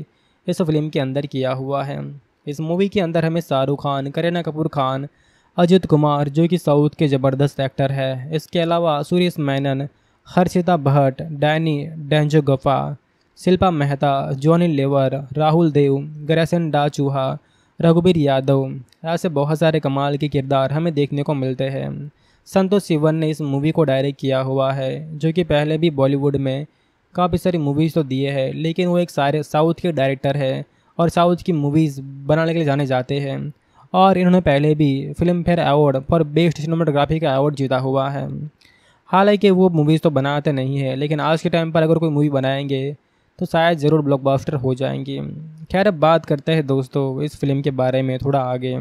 इस फिल्म के अंदर किया हुआ है इस मूवी के अंदर हमें शाहरुख खान करीना कपूर खान अजित कुमार जो कि साउथ के ज़बरदस्त एक्टर है इसके अलावा सुरेश मैनन हर्षिता भट्ट डैनी डेंजोगफा शिल्पा मेहता जॉनी लेवर राहुल देव ग्रेसन डा चूहा रघुबीर यादव ऐसे बहुत सारे कमाल के किरदार हमें देखने को मिलते हैं संतोष शिवन ने इस मूवी को डायरेक्ट किया हुआ है जो कि पहले भी बॉलीवुड में काफ़ी सारी मूवीज़ तो दिए हैं लेकिन वो एक सारे साउथ के डायरेक्टर है और साउथ की मूवीज़ बनाने के लिए जाने जाते हैं और इन्होंने पहले भी Filmfare award for best cinematography का अवार्ड जीता हुआ है हालांकि वो मूवीज़ तो बनाते नहीं है लेकिन आज के टाइम पर अगर कोई मूवी बनाएंगे तो शायद ज़रूर ब्लॉकबस्टर हो जाएंगी खैर अब बात करते हैं दोस्तों इस फिल्म के बारे में थोड़ा आगे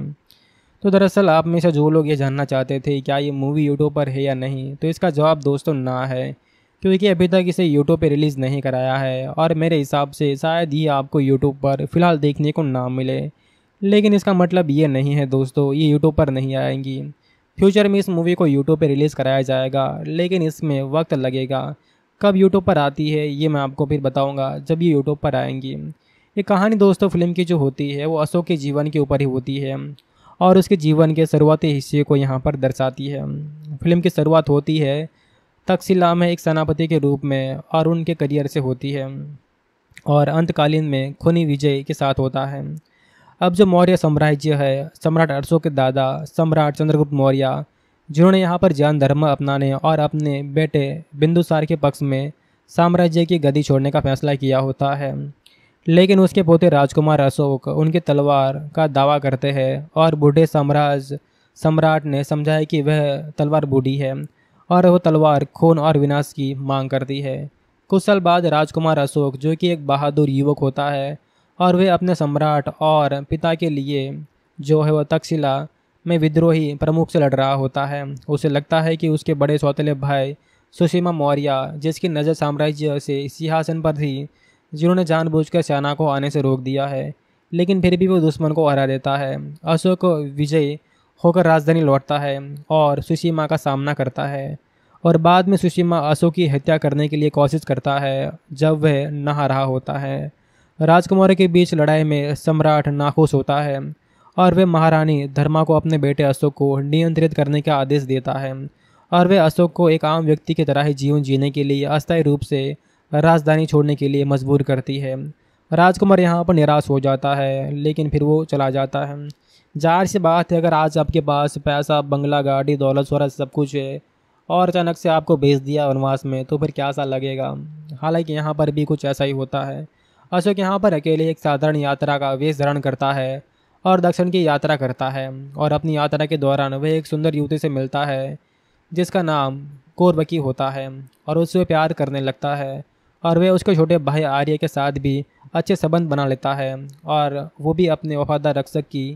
तो दरअसल आप में से जो लोग ये जानना चाहते थे क्या ये मूवी यूट्यूब पर है या नहीं तो इसका जवाब दोस्तों ना है क्योंकि अभी तक इसे यूट्यूब पे रिलीज़ नहीं कराया है और मेरे हिसाब से शायद ही आपको यूट्यूब पर फ़िलहाल देखने को ना मिले लेकिन इसका मतलब ये नहीं है दोस्तों ये यूट्यूब पर नहीं आएंगी फ्यूचर में इस मूवी को यूट्यूब पर रिलीज़ कराया जाएगा लेकिन इसमें वक्त लगेगा कब यूट्यूब पर आती है ये मैं आपको फिर बताऊँगा जब ये यूट्यूब पर आएंगी ये कहानी दोस्तों फिल्म की जो होती है वो अशोक के जीवन के ऊपर ही होती है और उसके जीवन के शुरुआती हिस्से को यहाँ पर दर्शाती है फिल्म की शुरुआत होती है तकसीला में एक सेनापति के रूप में और उनके करियर से होती है और अंतकालीन में खुनी विजय के साथ होता है अब जो मौर्य साम्राज्य है सम्राट अरसों के दादा सम्राट चंद्रगुप्त मौर्य जिन्होंने यहाँ पर जैन धर्म अपनाने और अपने बेटे बिंदुसार के पक्ष में साम्राज्य की गति छोड़ने का फैसला किया होता है लेकिन उसके पोते राजकुमार अशोक उनके तलवार का दावा करते हैं और बूढ़े साम्राज्य सम्राट ने समझाया कि वह तलवार बूढ़ी है और वह तलवार खून और विनाश की मांग करती है कुछ साल बाद राजकुमार अशोक जो कि एक बहादुर युवक होता है और वे अपने सम्राट और पिता के लिए जो है वह तक्षशिला में विद्रोही प्रमुख से लड़ रहा होता है उसे लगता है कि उसके बड़े सौतेले भाई सुषिमा मौर्य जिसकी नज़र साम्राज्य से सिंहासन पर थी जिन्होंने जानबूझकर सेना को आने से रोक दिया है लेकिन फिर भी वो दुश्मन को हरा देता है अशोक विजय होकर राजधानी लौटता है और सुशीमा का सामना करता है और बाद में सुशीमा अशोक की हत्या करने के लिए कोशिश करता है जब वह नहा रहा होता है राजकुमार के बीच लड़ाई में सम्राट नाखुश होता है और वह महारानी धर्मा को अपने बेटे अशोक को नियंत्रित करने का आदेश देता है और वह अशोक को एक आम व्यक्ति की तरह ही जीवन जीने के लिए अस्थायी रूप से राजधानी छोड़ने के लिए मजबूर करती है राजकुमार यहाँ पर निराश हो जाता है लेकिन फिर वो चला जाता है जाहिर सी बात है अगर आज आपके पास पैसा बंगला गाड़ी दौलत शहरत सब कुछ है और अचानक से आपको भेज दिया वनवास में तो फिर क्या सा लगेगा हालांकि यहाँ पर भी कुछ ऐसा ही होता है अशोक यहाँ पर अकेले एक साधारण यात्रा का वेश धारण करता है और दक्षिण की यात्रा करता है और अपनी यात्रा के दौरान वह एक सुंदर युवती से मिलता है जिसका नाम कोरबकी होता है और उससे प्यार करने लगता है और वह उसके छोटे भाई आर्य के साथ भी अच्छे संबंध बना लेता है और वो भी अपने वफादार रक्षक की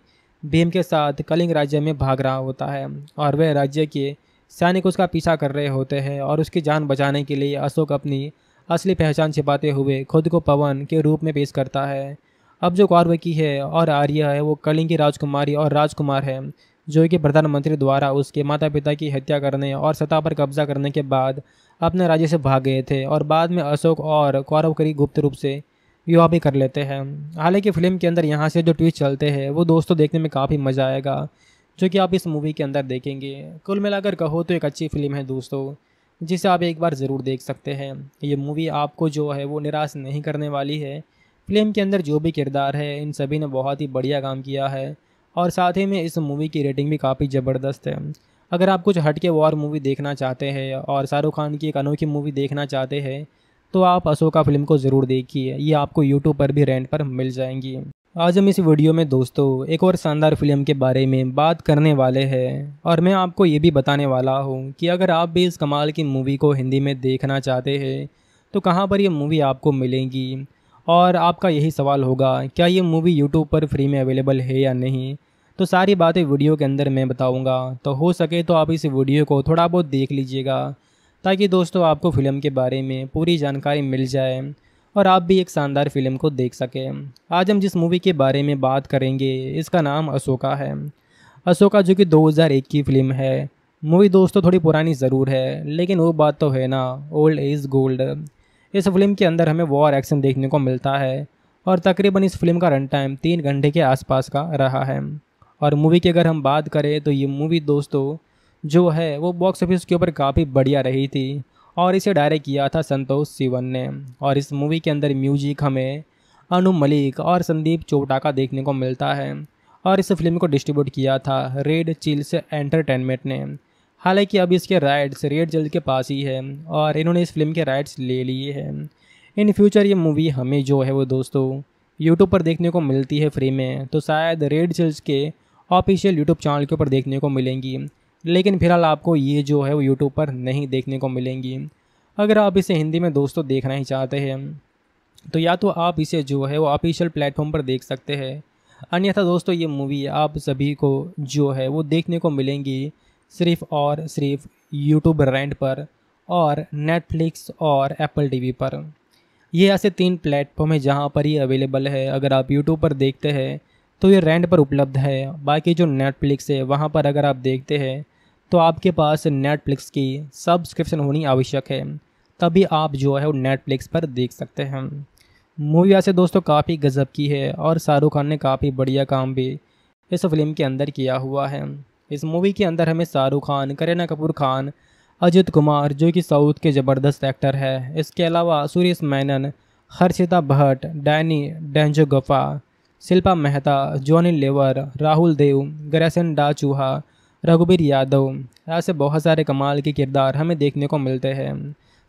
भीम के साथ कलिंग राज्य में भाग रहा होता है और वह राज्य के सैनिक उसका पीछा कर रहे होते हैं और उसकी जान बचाने के लिए अशोक अपनी असली पहचान छिपाते हुए खुद को पवन के रूप में पेश करता है अब जो कौरव की है और आर्य है वो कलिंग की राजकुमारी और राजकुमार है जो कि प्रधानमंत्री द्वारा उसके माता पिता की हत्या करने और सत्ता पर कब्जा करने के बाद अपने राज्य से भाग गए थे और बाद में अशोक और कौरव करी गुप्त रूप से युवा भी कर लेते हैं हालांकि फ़िल्म के अंदर यहाँ से जो ट्विस्ट चलते हैं वो दोस्तों देखने में काफ़ी मज़ा आएगा जो कि आप इस मूवी के अंदर देखेंगे कुल मिलाकर कहो तो एक अच्छी फिल्म है दोस्तों जिसे आप एक बार ज़रूर देख सकते हैं ये मूवी आपको जो है वो निराश नहीं करने वाली है फिल्म के अंदर जो भी किरदार है इन सभी ने बहुत ही बढ़िया काम किया है और साथ ही में इस मूवी की रेटिंग भी काफ़ी ज़बरदस्त है अगर आप कुछ हटके वॉर मूवी देखना चाहते हैं और शाहरुख खान की एक अनोखी मूवी देखना चाहते हैं तो आप अशोका फिल्म को ज़रूर देखिए ये आपको यूट्यूब पर भी रेंट पर मिल जाएंगी आज हम इस वीडियो में दोस्तों एक और शानदार फिल्म के बारे में बात करने वाले हैं और मैं आपको ये भी बताने वाला हूँ कि अगर आप भी इस कमाल की मूवी को हिंदी में देखना चाहते हैं तो कहाँ पर यह मूवी आपको मिलेगी और आपका यही सवाल होगा क्या ये मूवी यूट्यूब पर फ्री में अवेलेबल है या नहीं तो सारी बातें वीडियो के अंदर मैं बताऊँगा तो हो सके तो आप इस वीडियो को थोड़ा बहुत देख लीजिएगा ताकि दोस्तों आपको फ़िल्म के बारे में पूरी जानकारी मिल जाए और आप भी एक शानदार फिल्म को देख सकें आज हम जिस मूवी के बारे में बात करेंगे इसका नाम अशोका है अशोका जो कि 2001 की फिल्म है मूवी दोस्तों थोड़ी पुरानी ज़रूर है लेकिन वो बात तो है ना ओल्ड इज़ गोल्ड इस फिल्म के अंदर हमें वॉर एक्शन देखने को मिलता है और तकरीबन इस फिल्म का रन टाइम तीन घंटे के आसपास का रहा है और मूवी की अगर हम बात करें तो ये मूवी दोस्तों जो है वो बॉक्स ऑफिस के ऊपर काफ़ी बढ़िया रही थी और इसे डायरेक्ट किया था संतोष सिवन ने और इस मूवी के अंदर म्यूजिक हमें अनु मलिक और संदीप चोटा का देखने को मिलता है और इस फिल्म को डिस्ट्रीब्यूट किया था रेड चिल्स एंटरटेनमेंट ने हालांकि अब इसके राइट्स रेड चिल्स के पास ही है और इन्होंने इस फिल्म के राइट्स ले लिए हैं इन फ्यूचर ये मूवी हमें जो है वो दोस्तों यूट्यूब पर देखने को मिलती है फ्री में तो शायद रेड चिल्स के ऑफिशियल यूट्यूब चैनल के ऊपर देखने को मिलेंगी लेकिन फिलहाल आपको ये जो है वो यूट्यूब पर नहीं देखने को मिलेंगी अगर आप इसे हिंदी में दोस्तों देखना ही चाहते हैं तो या तो आप इसे जो है वो ऑफिशियल प्लेटफॉर्म पर देख सकते हैं अन्यथा दोस्तों ये मूवी आप सभी को जो है वो देखने को मिलेंगी सिर्फ और सिर्फ यूट्यूब रेंट पर और नेटफ्लिक्स और एप्पल टीवी पर ये ऐसे तीन प्लेटफॉर्म है जहाँ पर ये अवेलेबल है अगर आप यूट्यूब पर देखते हैं तो ये रेंट पर उपलब्ध है बाकी जो नेटफ्लिक्स है वहाँ पर अगर आप देखते हैं तो आपके पास नेटफ्लिक्स की सब्सक्रिप्शन होनी आवश्यक है तभी आप जो है वो नेटफ्लिक्स पर देख सकते हैं मूवी वैसे दोस्तों काफ़ी गजब की है और शाहरुख खान ने काफ़ी बढ़िया काम भी इस फिल्म के अंदर किया हुआ है इस मूवी के अंदर हमें शाहरुख खान करीना कपूर खान अजित कुमार जो कि साउथ के ज़बरदस्त एक्टर है इसके अलावा सुरेश मैनन हर्षिता भट्ट डैनी डेंजो गफा शिल्पा मेहता जॉनी लेवर राहुल देव ग्रेसन डाचूहा रघुबीर यादव ऐसे बहुत सारे कमाल के किरदार हमें देखने को मिलते हैं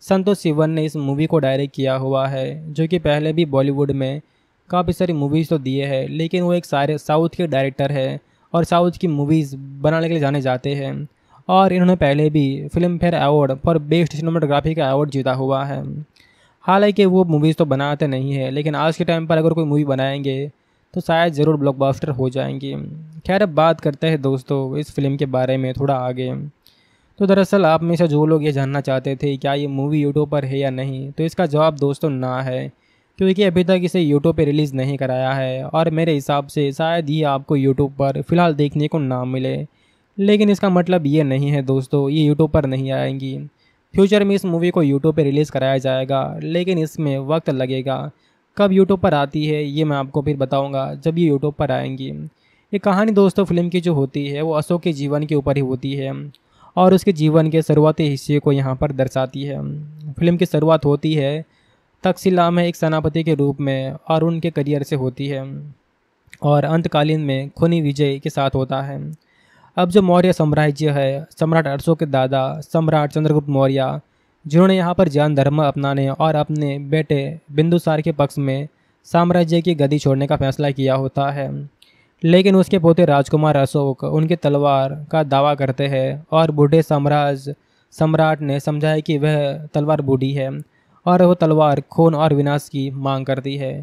संतोष सिवन ने इस मूवी को डायरेक्ट किया हुआ है जो कि पहले भी बॉलीवुड में काफ़ी सारी मूवीज़ तो दिए हैं लेकिन वो एक सारे साउथ के डायरेक्टर है और साउथ की मूवीज़ बनाने के लिए जाने जाते हैं और इन्होंने पहले भी Filmfare award for best cinematography का अवार्ड जीता हुआ है हालांकि वो मूवीज़ तो बनाते नहीं है लेकिन आज के टाइम पर अगर कोई मूवी बनाएंगे तो शायद ज़रूर ब्लॉकबस्टर हो जाएंगे खैर अब बात करते हैं दोस्तों इस फिल्म के बारे में थोड़ा आगे तो दरअसल आप में से जो लोग ये जानना चाहते थे क्या ये मूवी यूट्यूब पर है या नहीं तो इसका जवाब दोस्तों ना है क्योंकि अभी तक इसे यूट्यूब पर रिलीज़ नहीं कराया है और मेरे हिसाब से शायद ही आपको यूट्यूब पर फ़िलहाल देखने को ना मिले लेकिन इसका मतलब ये नहीं है दोस्तों ये यूट्यूब पर नहीं आएंगी फ्यूचर में इस मूवी को यूट्यूब पर रिलीज़ कराया जाएगा लेकिन इसमें वक्त लगेगा कब यूट्यूब पर आती है ये मैं आपको फिर बताऊँगा जब ये यूट्यूब पर आएंगी ये कहानी दोस्तों फिल्म की जो होती है वो अशोक के जीवन के ऊपर ही होती है और उसके जीवन के शुरुआती हिस्से को यहाँ पर दर्शाती है फिल्म की शुरुआत होती है तकसिला में एक सेनापति के रूप में और उनके करियर से होती है और अंतकालीन में खुनी विजय के साथ होता है अब जो मौर्य साम्राज्य है सम्राट अशोक के दादा सम्राट चंद्रगुप्त मौर्य जिन्होंने यहाँ पर जैन धर्म अपनाने और अपने बेटे बिंदुसार के पक्ष में साम्राज्य की गति छोड़ने का फैसला किया होता है लेकिन उसके पोते राजकुमार अशोक उनकी तलवार का दावा करते हैं और बूढ़े साम्राज्य सम्राट ने समझाया कि वह तलवार बूढ़ी है और वह तलवार खून और विनाश की मांग करती है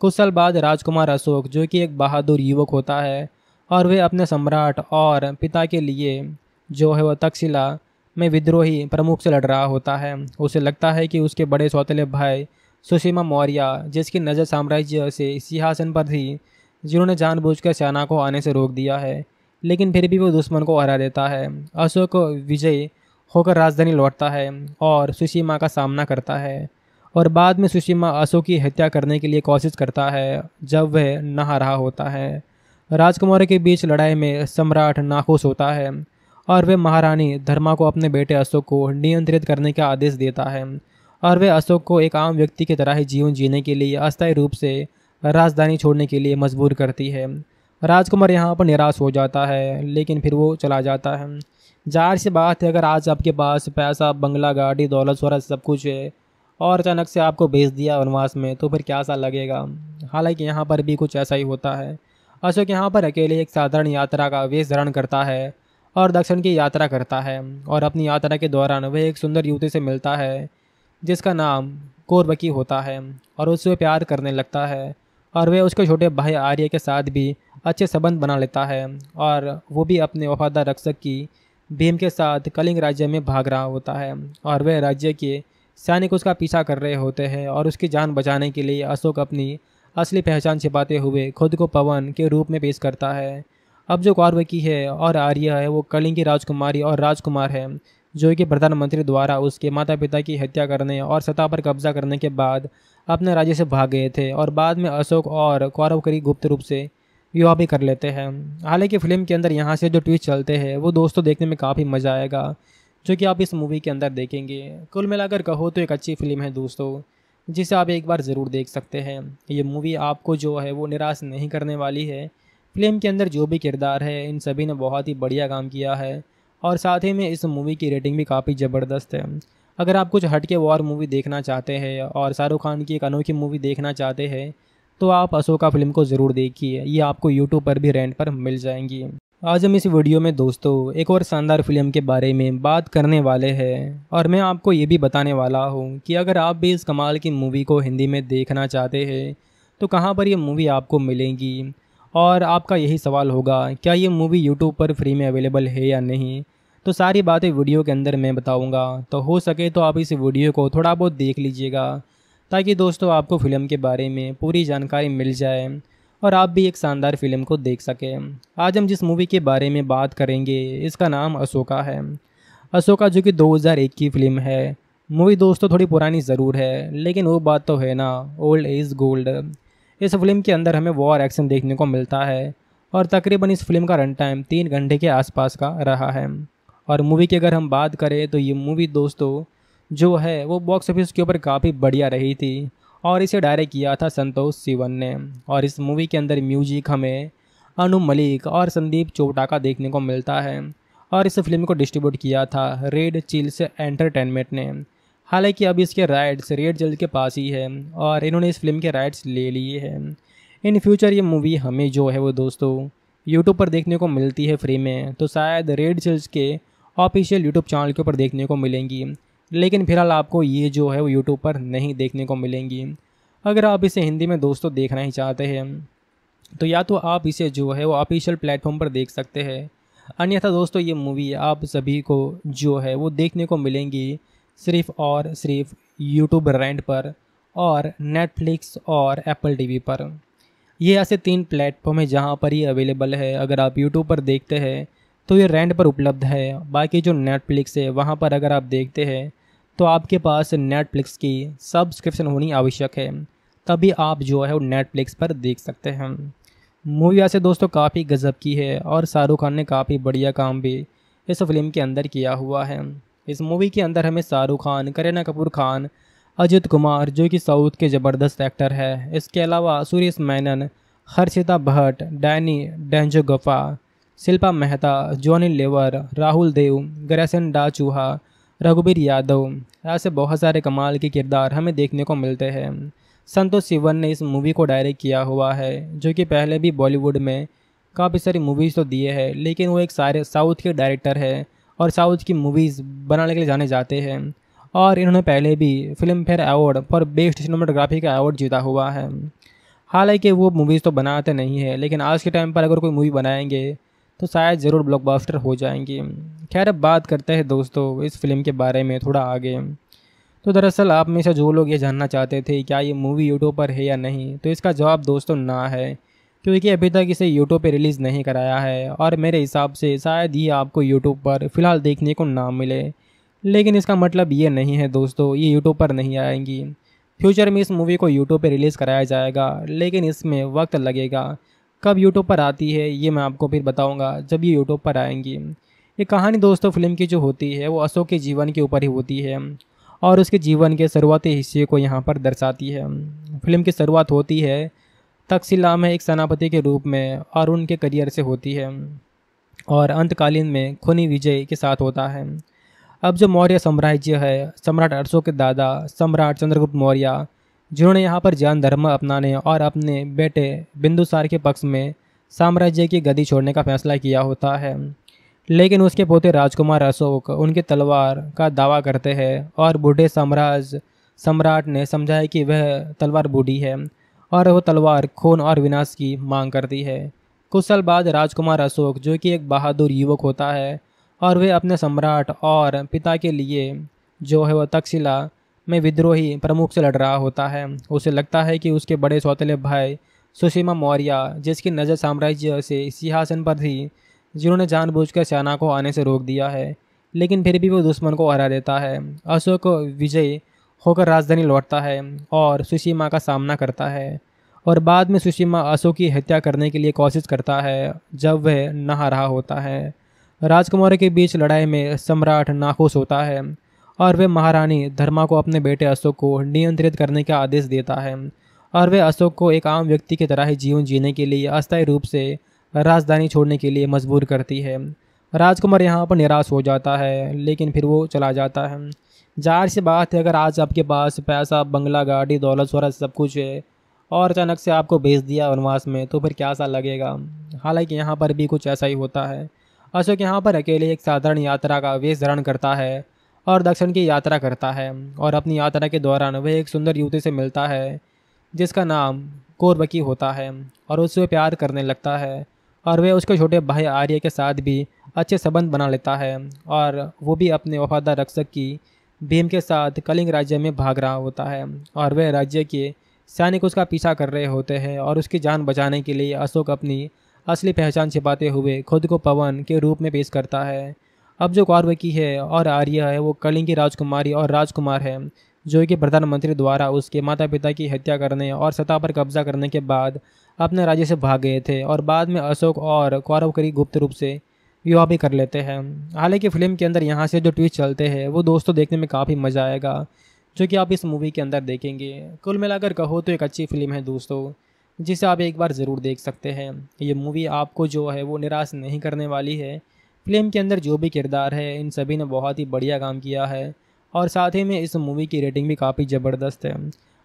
कुछ साल बाद राजकुमार अशोक जो कि एक बहादुर युवक होता है और वे अपने सम्राट और पिता के लिए जो है वह तक्षशिला में विद्रोही प्रमुख से लड़ रहा होता है उसे लगता है कि उसके बड़े सौतेले भाई सुषिमा मौर्य जिसकी नज़र साम्राज्य से सिंहासन पर थी जिन्होंने जानबूझकर सेना को आने से रोक दिया है लेकिन फिर भी वो दुश्मन को हरा देता है अशोक विजय होकर राजधानी लौटता है और सुषिमा का सामना करता है और बाद में सुषिमा अशोक की हत्या करने के लिए कोशिश करता है जब वह नहा रहा होता है राजकुमारों के बीच लड़ाई में सम्राट नाखुश होता है और वे महारानी धर्मा को अपने बेटे अशोक को नियंत्रित करने का आदेश देता है और वे अशोक को एक आम व्यक्ति की तरह ही जीवन जीने के लिए अस्थायी रूप से राजधानी छोड़ने के लिए मजबूर करती है राजकुमार यहाँ पर निराश हो जाता है लेकिन फिर वो चला जाता है जाहिर सी बात है अगर आज आपके पास पैसा बंगला गाड़ी दौलत शहरत सब कुछ है और अचानक से आपको भेज दिया वनवास में तो फिर क्या सा लगेगा हालांकि यहाँ पर भी कुछ ऐसा ही होता है अशोक यहाँ पर अकेले एक साधारण यात्रा का वेश धारण करता है और दक्षिण की यात्रा करता है और अपनी यात्रा के दौरान वह एक सुंदर युवती से मिलता है जिसका नाम कोरबकी होता है और उससे प्यार करने लगता है और वह उसके छोटे भाई आर्य के साथ भी अच्छे संबंध बना लेता है और वो भी अपने वफादार रक्षक की भीम के साथ कलिंग राज्य में भाग रहा होता है और वह राज्य के सैनिक उसका पीछा कर रहे होते हैं और उसकी जान बचाने के लिए अशोक अपनी असली पहचान छिपाते हुए खुद को पवन के रूप में पेश करता है अब जो कार्वाकी है और आर्या है वो कलिंगी राजकुमारी और राजकुमार है जो कि प्रधानमंत्री द्वारा उसके माता पिता की हत्या करने और सत्ता पर कब्जा करने के बाद अपने राज्य से भाग गए थे और बाद में अशोक और कौरवकरी गुप्त रूप से विवाह भी कर लेते हैं हालांकि फ़िल्म के अंदर यहाँ से जो ट्विस्ट चलते हैं वो दोस्तों देखने में काफ़ी मज़ा आएगा जो कि आप इस मूवी के अंदर देखेंगे कुल मिलाकर कहो तो एक अच्छी फिल्म है दोस्तों जिसे आप एक बार ज़रूर देख सकते हैं ये मूवी आपको जो है वो निराश नहीं करने वाली है फिल्म के अंदर जो भी किरदार है इन सभी ने बहुत ही बढ़िया काम किया है और साथ ही में इस मूवी की रेटिंग भी काफ़ी ज़बरदस्त है अगर आप कुछ हटके वॉर मूवी देखना चाहते हैं और शाहरुख खान की एक अनोखी मूवी देखना चाहते हैं तो आप अशोका फिल्म को ज़रूर देखिए ये आपको यूट्यूब पर भी रेंट पर मिल जाएंगी आज हम इस वीडियो में दोस्तों एक और शानदार फिल्म के बारे में बात करने वाले हैं और मैं आपको ये भी बताने वाला हूँ कि अगर आप भी इस कमाल की मूवी को हिंदी में देखना चाहते हैं तो कहाँ पर यह मूवी आपको मिलेगी और आपका यही सवाल होगा क्या ये मूवी यूट्यूब पर फ्री में अवेलेबल है या नहीं तो सारी बातें वीडियो के अंदर मैं बताऊंगा तो हो सके तो आप इस वीडियो को थोड़ा बहुत देख लीजिएगा ताकि दोस्तों आपको फ़िल्म के बारे में पूरी जानकारी मिल जाए और आप भी एक शानदार फिल्म को देख सकें आज हम जिस मूवी के बारे में बात करेंगे इसका नाम अशोका है अशोका जो कि 2001 की फिल्म है मूवी दोस्तों थोड़ी पुरानी ज़रूर है लेकिन वो बात तो है ना ओल्ड इज़ गोल्ड इस फिल्म के अंदर हमें वॉर एक्शन देखने को मिलता है और तकरीबन इस फिल्म का रन टाइम तीन घंटे के आसपास का रहा है और मूवी की अगर हम बात करें तो ये मूवी दोस्तों जो है वो बॉक्स ऑफिस के ऊपर काफ़ी बढ़िया रही थी और इसे डायरेक्ट किया था संतोष सिवन ने और इस मूवी के अंदर म्यूजिक हमें अनु मलिक और संदीप चोटा का देखने को मिलता है और इस फिल्म को डिस्ट्रीब्यूट किया था रेड चिल्स एंटरटेनमेंट ने हालांकि अब इसके राइट्स रेड जल्द के पास ही है और इन्होंने इस फिल्म के राइट्स ले लिए हैं इन फ्यूचर ये मूवी हमें जो है वो दोस्तों यूट्यूब पर देखने को मिलती है फ्री में तो शायद रेड जल्स के ऑफिशियल यूट्यूब चैनल के ऊपर देखने को मिलेंगी लेकिन फिलहाल आपको ये जो है वो यूट्यूब पर नहीं देखने को मिलेंगी अगर आप इसे हिंदी में दोस्तों देखना ही चाहते हैं तो या तो आप इसे जो है वो ऑफिशियल प्लेटफॉर्म पर देख सकते हैं अन्यथा दोस्तों ये मूवी आप सभी को जो है वो देखने को मिलेंगी सिर्फ और सिर्फ यूट्यूब रेंट पर और नेटफ्लिक्स और एप्पल टीवी पर ये ऐसे तीन प्लेटफॉर्म है जहाँ पर ये अवेलेबल है अगर आप यूट्यूब पर देखते हैं तो ये रेंट पर उपलब्ध है बाकी जो नेटफ्लिक्स है वहाँ पर अगर आप देखते हैं तो आपके पास नेटफ्लिक्स की सब्सक्रिप्शन होनी आवश्यक है तभी आप जो है वो नेटफ्लिक्स पर देख सकते हैं मूवी ऐसे दोस्तों काफ़ी गजब की है और शाहरुख खान ने काफ़ी बढ़िया काम भी इस फिल्म के अंदर किया हुआ है इस मूवी के अंदर हमें शाहरुख खान करीना कपूर खान अजित कुमार जो कि साउथ के ज़बरदस्त एक्टर है इसके अलावा सुरेश मैनन हर्षिता भट्ट डैनी डेंजोगफा शिल्पा मेहता जॉनी लेवर राहुल देव ग्रेसन डा चूहा रघुबीर यादव ऐसे बहुत सारे कमाल के किरदार हमें देखने को मिलते हैं संतोष शिवन ने इस मूवी को डायरेक्ट किया हुआ है जो कि पहले भी बॉलीवुड में काफ़ी सारी मूवीज़ तो दिए हैं लेकिन वो एक सारे साउथ के डायरेक्टर है और साउथ की मूवीज़ बनाने के लिए जाने जाते हैं और इन्होंने पहले भी Filmfare award for best cinematography का अवार्ड जीता हुआ है हालांकि वो मूवीज़ तो बनाते नहीं है लेकिन आज के टाइम पर अगर कोई मूवी बनाएंगे तो शायद ज़रूर ब्लॉकबस्टर हो जाएंगी खैर अब बात करते हैं दोस्तों इस फिल्म के बारे में थोड़ा आगे तो दरअसल आप में से जो लोग ये जानना चाहते थे क्या ये मूवी यूट्यूब पर है या नहीं तो इसका जवाब दोस्तों ना है क्योंकि अभी तक इसे यूट्यूब पे रिलीज़ नहीं कराया है और मेरे हिसाब से शायद ही आपको यूट्यूब पर फ़िलहाल देखने को ना मिले लेकिन इसका मतलब ये नहीं है दोस्तों ये यूट्यूब पर नहीं आएंगी फ्यूचर में इस मूवी को यूट्यूब पर रिलीज़ कराया जाएगा लेकिन इसमें वक्त लगेगा कब यूट्यूब पर आती है ये मैं आपको फिर बताऊँगा जब ये यूट्यूब पर आएंगी ये कहानी दोस्तों फिल्म की जो होती है वो अशोक के जीवन के ऊपर ही होती है और उसके जीवन के शुरुआती हिस्से को यहाँ पर दर्शाती है फिल्म की शुरुआत होती है तकसीला में एक सेनापति के रूप में और उनके करियर से होती है और अंतकालीन में खुनी विजय के साथ होता है अब जो मौर्य साम्राज्य है सम्राट अरसों के दादा सम्राट चंद्रगुप्त मौर्य जिन्होंने यहाँ पर जैन धर्म अपनाने और अपने बेटे बिंदुसार के पक्ष में साम्राज्य की गति छोड़ने का फैसला किया होता है लेकिन उसके पोते राजकुमार अशोक उनके तलवार का दावा करते हैं और बूढ़े साम्राज्य सम्राट ने समझाया कि वह तलवार बूढ़ी है और वो तलवार खून और विनाश की मांग करती है कुछ साल बाद राजकुमार अशोक जो कि एक बहादुर युवक होता है और वे अपने सम्राट और पिता के लिए जो है वह तक्षशिला में विद्रोही प्रमुख से लड़ रहा होता है उसे लगता है कि उसके बड़े सौतेले भाई सुषिमा मौर्य जिसकी नज़र साम्राज्य से सिंहासन पर थी जिन्होंने जानबूझकर सेना को आने से रोक दिया है लेकिन फिर भी वो दुश्मन को हरा देता है अशोक विजय होकर राजधानी लौटता है और सुशीमा का सामना करता है और बाद में सुशीमा अशोक की हत्या करने के लिए कोशिश करता है जब वह नहा रहा होता है राजकुमार के बीच लड़ाई में सम्राट नाखुश होता है और वह महारानी धर्मा को अपने बेटे अशोक को नियंत्रित करने का आदेश देता है और वह अशोक को एक आम व्यक्ति की तरह ही जीवन जीने के लिए अस्थायी रूप से राजधानी छोड़ने के लिए मजबूर करती है राजकुमार यहाँ पर निराश हो जाता है लेकिन फिर वो चला जाता है जाहिर सी बात है अगर आज आपके पास पैसा बंगला गाड़ी दौलत शहरत सब कुछ है और अचानक से आपको भेज दिया वनवास में तो फिर क्या सा लगेगा हालांकि यहाँ पर भी कुछ ऐसा ही होता है अशोक यहाँ पर अकेले एक साधारण यात्रा का वेश धारण करता है और दक्षिण की यात्रा करता है और अपनी यात्रा के दौरान वह एक सुंदर युवती से मिलता है जिसका नाम कोरबकी होता है और उससे प्यार करने लगता है और वह उसके छोटे भाई आर्य के साथ भी अच्छे संबंध बना लेता है और वो भी अपने वफादार रक्षक की भीम के साथ कलिंग राज्य में भाग रहा होता है और वह राज्य के सैनिक उसका पीछा कर रहे होते हैं और उसकी जान बचाने के लिए अशोक अपनी असली पहचान छिपाते हुए खुद को पवन के रूप में पेश करता है अब जो कौरव की है और आर्य है वो कलिंग की राजकुमारी और राजकुमार है जो कि प्रधानमंत्री द्वारा उसके माता पिता की हत्या करने और सत्ता पर कब्जा करने के बाद अपने राज्य से भाग गए थे और बाद में अशोक और कौरव करी गुप्त रूप से युवा भी कर लेते हैं हालांकि फ़िल्म के अंदर यहाँ से जो ट्विस्ट चलते हैं वो दोस्तों देखने में काफ़ी मज़ा आएगा जो कि आप इस मूवी के अंदर देखेंगे कुल मिलाकर कहो तो एक अच्छी फिल्म है दोस्तों जिसे आप एक बार ज़रूर देख सकते हैं ये मूवी आपको जो है वो निराश नहीं करने वाली है फिल्म के अंदर जो भी किरदार है इन सभी ने बहुत ही बढ़िया काम किया है और साथ ही में इस मूवी की रेटिंग भी काफ़ी ज़बरदस्त है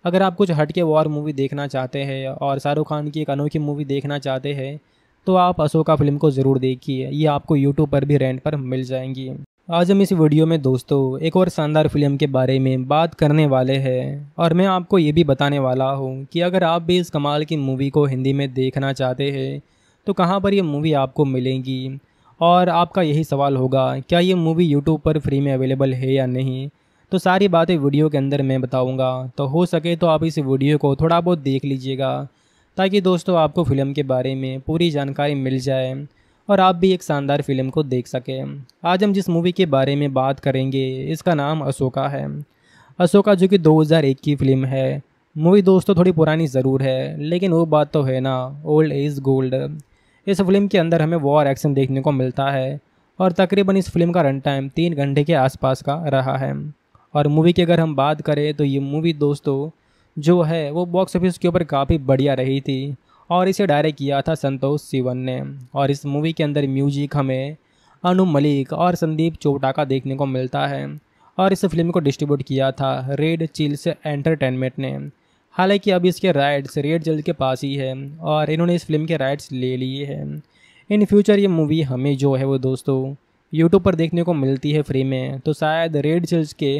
अगर आप कुछ हटके वॉर मूवी देखना चाहते हैं और शाहरुख खान की एक अनोखी मूवी देखना चाहते हैं तो आप अशोका फिल्म को ज़रूर देखिए ये आपको यूट्यूब पर भी रेंट पर मिल जाएंगी आज हम इस वीडियो में दोस्तों एक और शानदार फिल्म के बारे में बात करने वाले हैं और मैं आपको ये भी बताने वाला हूँ कि अगर आप भी इस कमाल की मूवी को हिंदी में देखना चाहते हैं तो कहाँ पर यह मूवी आपको मिलेगी और आपका यही सवाल होगा क्या ये मूवी यूट्यूब पर फ्री में अवेलेबल है या नहीं तो सारी बातें वीडियो के अंदर मैं बताऊँगा तो हो सके तो आप इस वीडियो को थोड़ा बहुत देख लीजिएगा ताकि दोस्तों आपको फ़िल्म के बारे में पूरी जानकारी मिल जाए और आप भी एक शानदार फिल्म को देख सकें आज हम जिस मूवी के बारे में बात करेंगे इसका नाम अशोका है अशोका जो कि 2001 की फिल्म है मूवी दोस्तों थोड़ी पुरानी ज़रूर है लेकिन वो बात तो है ना ओल्ड इज़ गोल्ड इस फिल्म के अंदर हमें वॉर एक्शन देखने को मिलता है और तकरीबन इस फिल्म का रन टाइम तीन घंटे के आसपास का रहा है और मूवी की अगर हम बात करें तो ये मूवी दोस्तों जो है वो बॉक्स ऑफिस के ऊपर काफ़ी बढ़िया रही थी और इसे डायरेक्ट किया था संतोष सिवन ने और इस मूवी के अंदर म्यूजिक हमें अनु मलिक और संदीप चोटा का देखने को मिलता है और इस फिल्म को डिस्ट्रीब्यूट किया था रेड चिल्स एंटरटेनमेंट ने हालांकि अब इसके राइट्स रेड चिल्स के पास ही है और इन्होंने इस फिल्म के राइट्स ले लिए हैं इन फ्यूचर ये मूवी हमें जो है वो दोस्तों यूट्यूब पर देखने को मिलती है फ्री में तो शायद रेड चिल्स के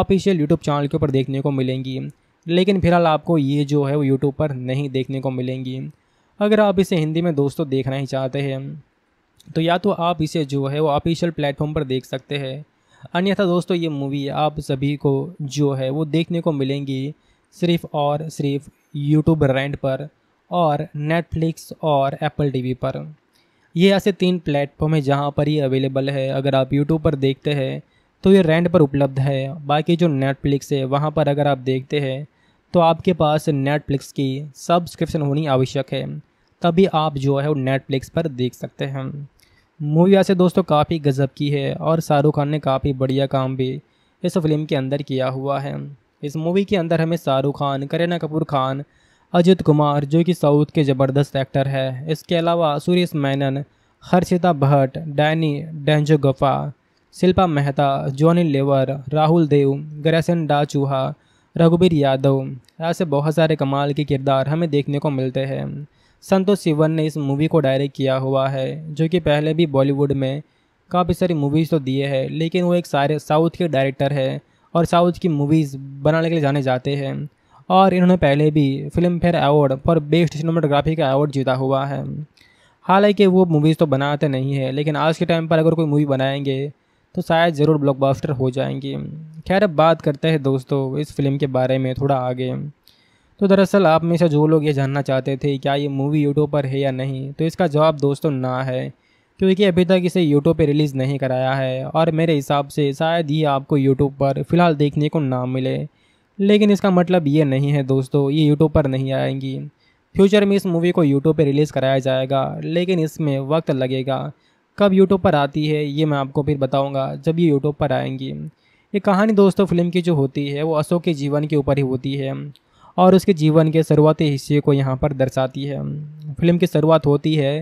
ऑफिशियल यूट्यूब चैनल के ऊपर देखने को मिलेंगी लेकिन फिलहाल आपको ये जो है वो यूट्यूब पर नहीं देखने को मिलेंगी अगर आप इसे हिंदी में दोस्तों देखना ही चाहते हैं तो या तो आप इसे जो है वो ऑफिशियल प्लेटफॉर्म पर देख सकते हैं अन्यथा दोस्तों ये मूवी आप सभी को जो है वो देखने को मिलेंगी सिर्फ और सिर्फ यूट्यूब रेंट पर और नेटफ्लिक्स और एप्पल टीवी पर ये ऐसे तीन प्लेटफॉर्म है जहाँ पर ये अवेलेबल है अगर आप यूट्यूब पर देखते हैं तो ये रेंट पर उपलब्ध है बाकी जो नेटफ्लिक्स है वहाँ पर अगर आप देखते हैं तो आपके पास नेटफ्लिक्स की सब्सक्रिप्शन होनी आवश्यक है तभी आप जो है वो नेटफ्लिक्स पर देख सकते हैं मूवी वैसे दोस्तों काफ़ी गजब की है और शाहरुख खान ने काफ़ी बढ़िया काम भी इस फिल्म के अंदर किया हुआ है इस मूवी के अंदर हमें शाहरुख खान करीना कपूर खान अजित कुमार जो कि साउथ के ज़बरदस्त एक्टर है इसके अलावा सुरेश मैनन हर्षिता भट्ट डैनी डेंजो गफा शिल्पा मेहता जॉनी लेवर राहुल देव ग्रेसन डाचूहा रघुबीर यादव ऐसे बहुत सारे कमाल के किरदार हमें देखने को मिलते हैं संतोष सिवन ने इस मूवी को डायरेक्ट किया हुआ है जो कि पहले भी बॉलीवुड में काफ़ी सारी मूवीज़ तो दिए हैं लेकिन वो एक सारे साउथ के डायरेक्टर है और साउथ की मूवीज़ बनाने के लिए जाने जाते हैं और इन्होंने पहले भी Filmfare award for best cinematography का अवार्ड जीता हुआ है हालांकि वो मूवीज़ तो बनाते नहीं है लेकिन आज के टाइम पर अगर कोई मूवी बनाएंगे तो शायद ज़रूर ब्लॉकबस्टर हो जाएंगे खैर अब बात करते हैं दोस्तों इस फिल्म के बारे में थोड़ा आगे तो दरअसल आप में से जो लोग ये जानना चाहते थे क्या ये मूवी यूट्यूब पर है या नहीं तो इसका जवाब दोस्तों ना है क्योंकि अभी तक इसे यूट्यूब पर रिलीज़ नहीं कराया है और मेरे हिसाब से शायद ही आपको यूट्यूब पर फ़िलहाल देखने को ना मिले लेकिन इसका मतलब ये नहीं है दोस्तों ये यूट्यूब पर नहीं आएंगी फ्यूचर में इस मूवी को यूट्यूब पर रिलीज़ कराया जाएगा लेकिन इसमें वक्त लगेगा कब यूट्यूब पर आती है ये मैं आपको फिर बताऊँगा जब ये यूट्यूब पर आएंगी ये कहानी दोस्तों फिल्म की जो होती है वो अशोक के जीवन के ऊपर ही होती है और उसके जीवन के शुरुआती हिस्से को यहाँ पर दर्शाती है फिल्म की शुरुआत होती है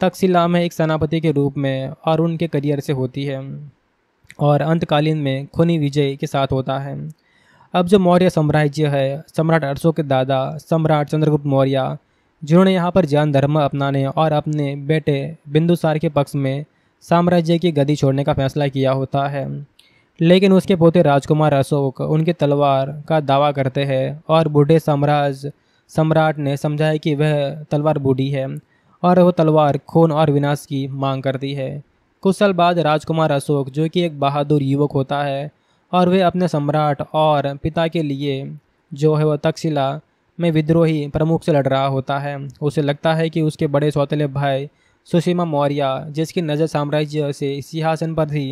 तकसिला में एक सेनापति के रूप में और उनके करियर से होती है और अंतकालीन में खुनी विजय के साथ होता है अब जो मौर्य साम्राज्य है सम्राट अशोक के दादा सम्राट चंद्रगुप्त मौर्य जिन्होंने यहाँ पर जैन धर्म अपनाने और अपने बेटे बिंदुसार के पक्ष में साम्राज्य की गद्दी छोड़ने का फैसला किया होता है लेकिन उसके पोते राजकुमार अशोक उनके तलवार का दावा करते हैं और बूढ़े साम्राज्य सम्राट ने समझाया कि वह तलवार बूढ़ी है और वह तलवार खून और विनाश की मांग करती है कुछ साल बाद राजकुमार अशोक जो कि एक बहादुर युवक होता है और वह अपने सम्राट और पिता के लिए जो है वह तक्षशिला में विद्रोही प्रमुख से लड़ रहा होता है उसे लगता है कि उसके बड़े सौतेले भाई सुषिमा मौर्य जिसकी नज़र साम्राज्य से सिंहासन पर थी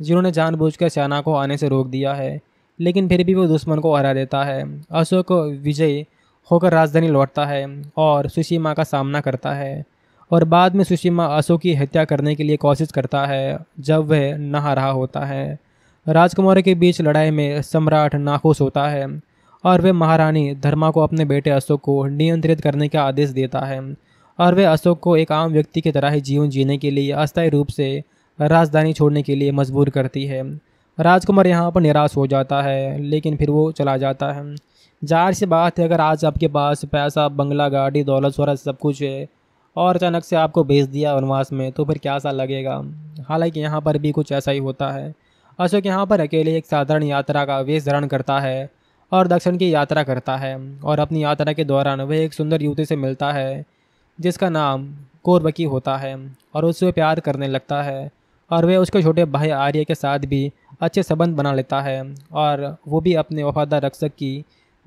जिन्होंने जानबूझकर सेना को आने से रोक दिया है लेकिन फिर भी वो दुश्मन को हरा देता है अशोक विजय होकर राजधानी लौटता है और सुषिमा का सामना करता है और बाद में सुषिमा अशोक की हत्या करने के लिए कोशिश करता है जब वह नहा रहा होता है राजकुमार के बीच लड़ाई में सम्राट नाखुश होता है और वे महारानी धर्मा को अपने बेटे अशोक को नियंत्रित करने का आदेश देता है और वे अशोक को एक आम व्यक्ति की तरह ही जीवन जीने के लिए अस्थायी रूप से राजधानी छोड़ने के लिए मजबूर करती है राजकुमार यहाँ पर निराश हो जाता है लेकिन फिर वो चला जाता है जाहिर सी बात है अगर आज आपके पास पैसा बंगला गाड़ी दौलत शहरत सब कुछ है और अचानक से आपको भेज दिया वनवास में तो फिर क्या सा लगेगा हालांकि यहाँ पर भी कुछ ऐसा ही होता है अशोक यहाँ पर अकेले एक साधारण यात्रा का वेश धारण करता है और दक्षिण की यात्रा करता है और अपनी यात्रा के दौरान वह एक सुंदर युवती से मिलता है जिसका नाम कोरबकी होता है और उससे प्यार करने लगता है और वह उसके छोटे भाई आर्य के साथ भी अच्छे संबंध बना लेता है और वो भी अपने वफादार रक्षक की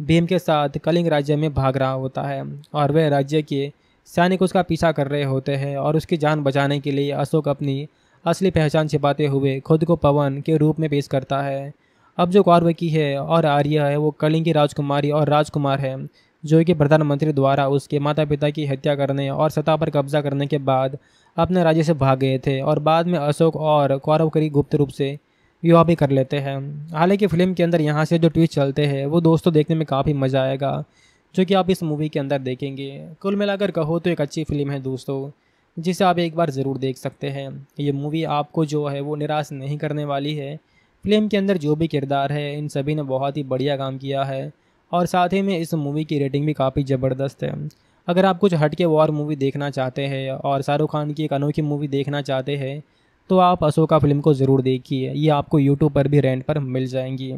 भीम के साथ कलिंग राज्य में भाग रहा होता है और वह राज्य के सैनिक उसका पीछा कर रहे होते हैं और उसकी जान बचाने के लिए अशोक अपनी असली पहचान छिपाते हुए खुद को पवन के रूप में पेश करता है अब जो वाल्मीकि है और आर्या है वो कलिंग की राजकुमारी और राजकुमार है जो कि प्रधानमंत्री द्वारा उसके माता पिता की हत्या करने और सत्ता पर कब्जा करने के बाद अपने राज्य से भाग गए थे और बाद में अशोक और कौरव करी गुप्त रूप से विवाह भी कर लेते हैं हालांकि फ़िल्म के अंदर यहाँ से जो ट्विस्ट चलते हैं वो दोस्तों देखने में काफ़ी मज़ा आएगा जो कि आप इस मूवी के अंदर देखेंगे कुल मिलाकर कहो तो एक अच्छी फिल्म है दोस्तों जिसे आप एक बार ज़रूर देख सकते हैं ये मूवी आपको जो है वो निराश नहीं करने वाली है फिल्म के अंदर जो भी किरदार है इन सभी ने बहुत ही बढ़िया काम किया है और साथ ही में इस मूवी की रेटिंग भी काफ़ी ज़बरदस्त है अगर आप कुछ हटके वॉर मूवी देखना चाहते हैं और शाहरुख खान की एक अनोखी मूवी देखना चाहते हैं तो आप अशोका फिल्म को ज़रूर देखिए ये आपको यूट्यूब पर भी रेंट पर मिल जाएंगी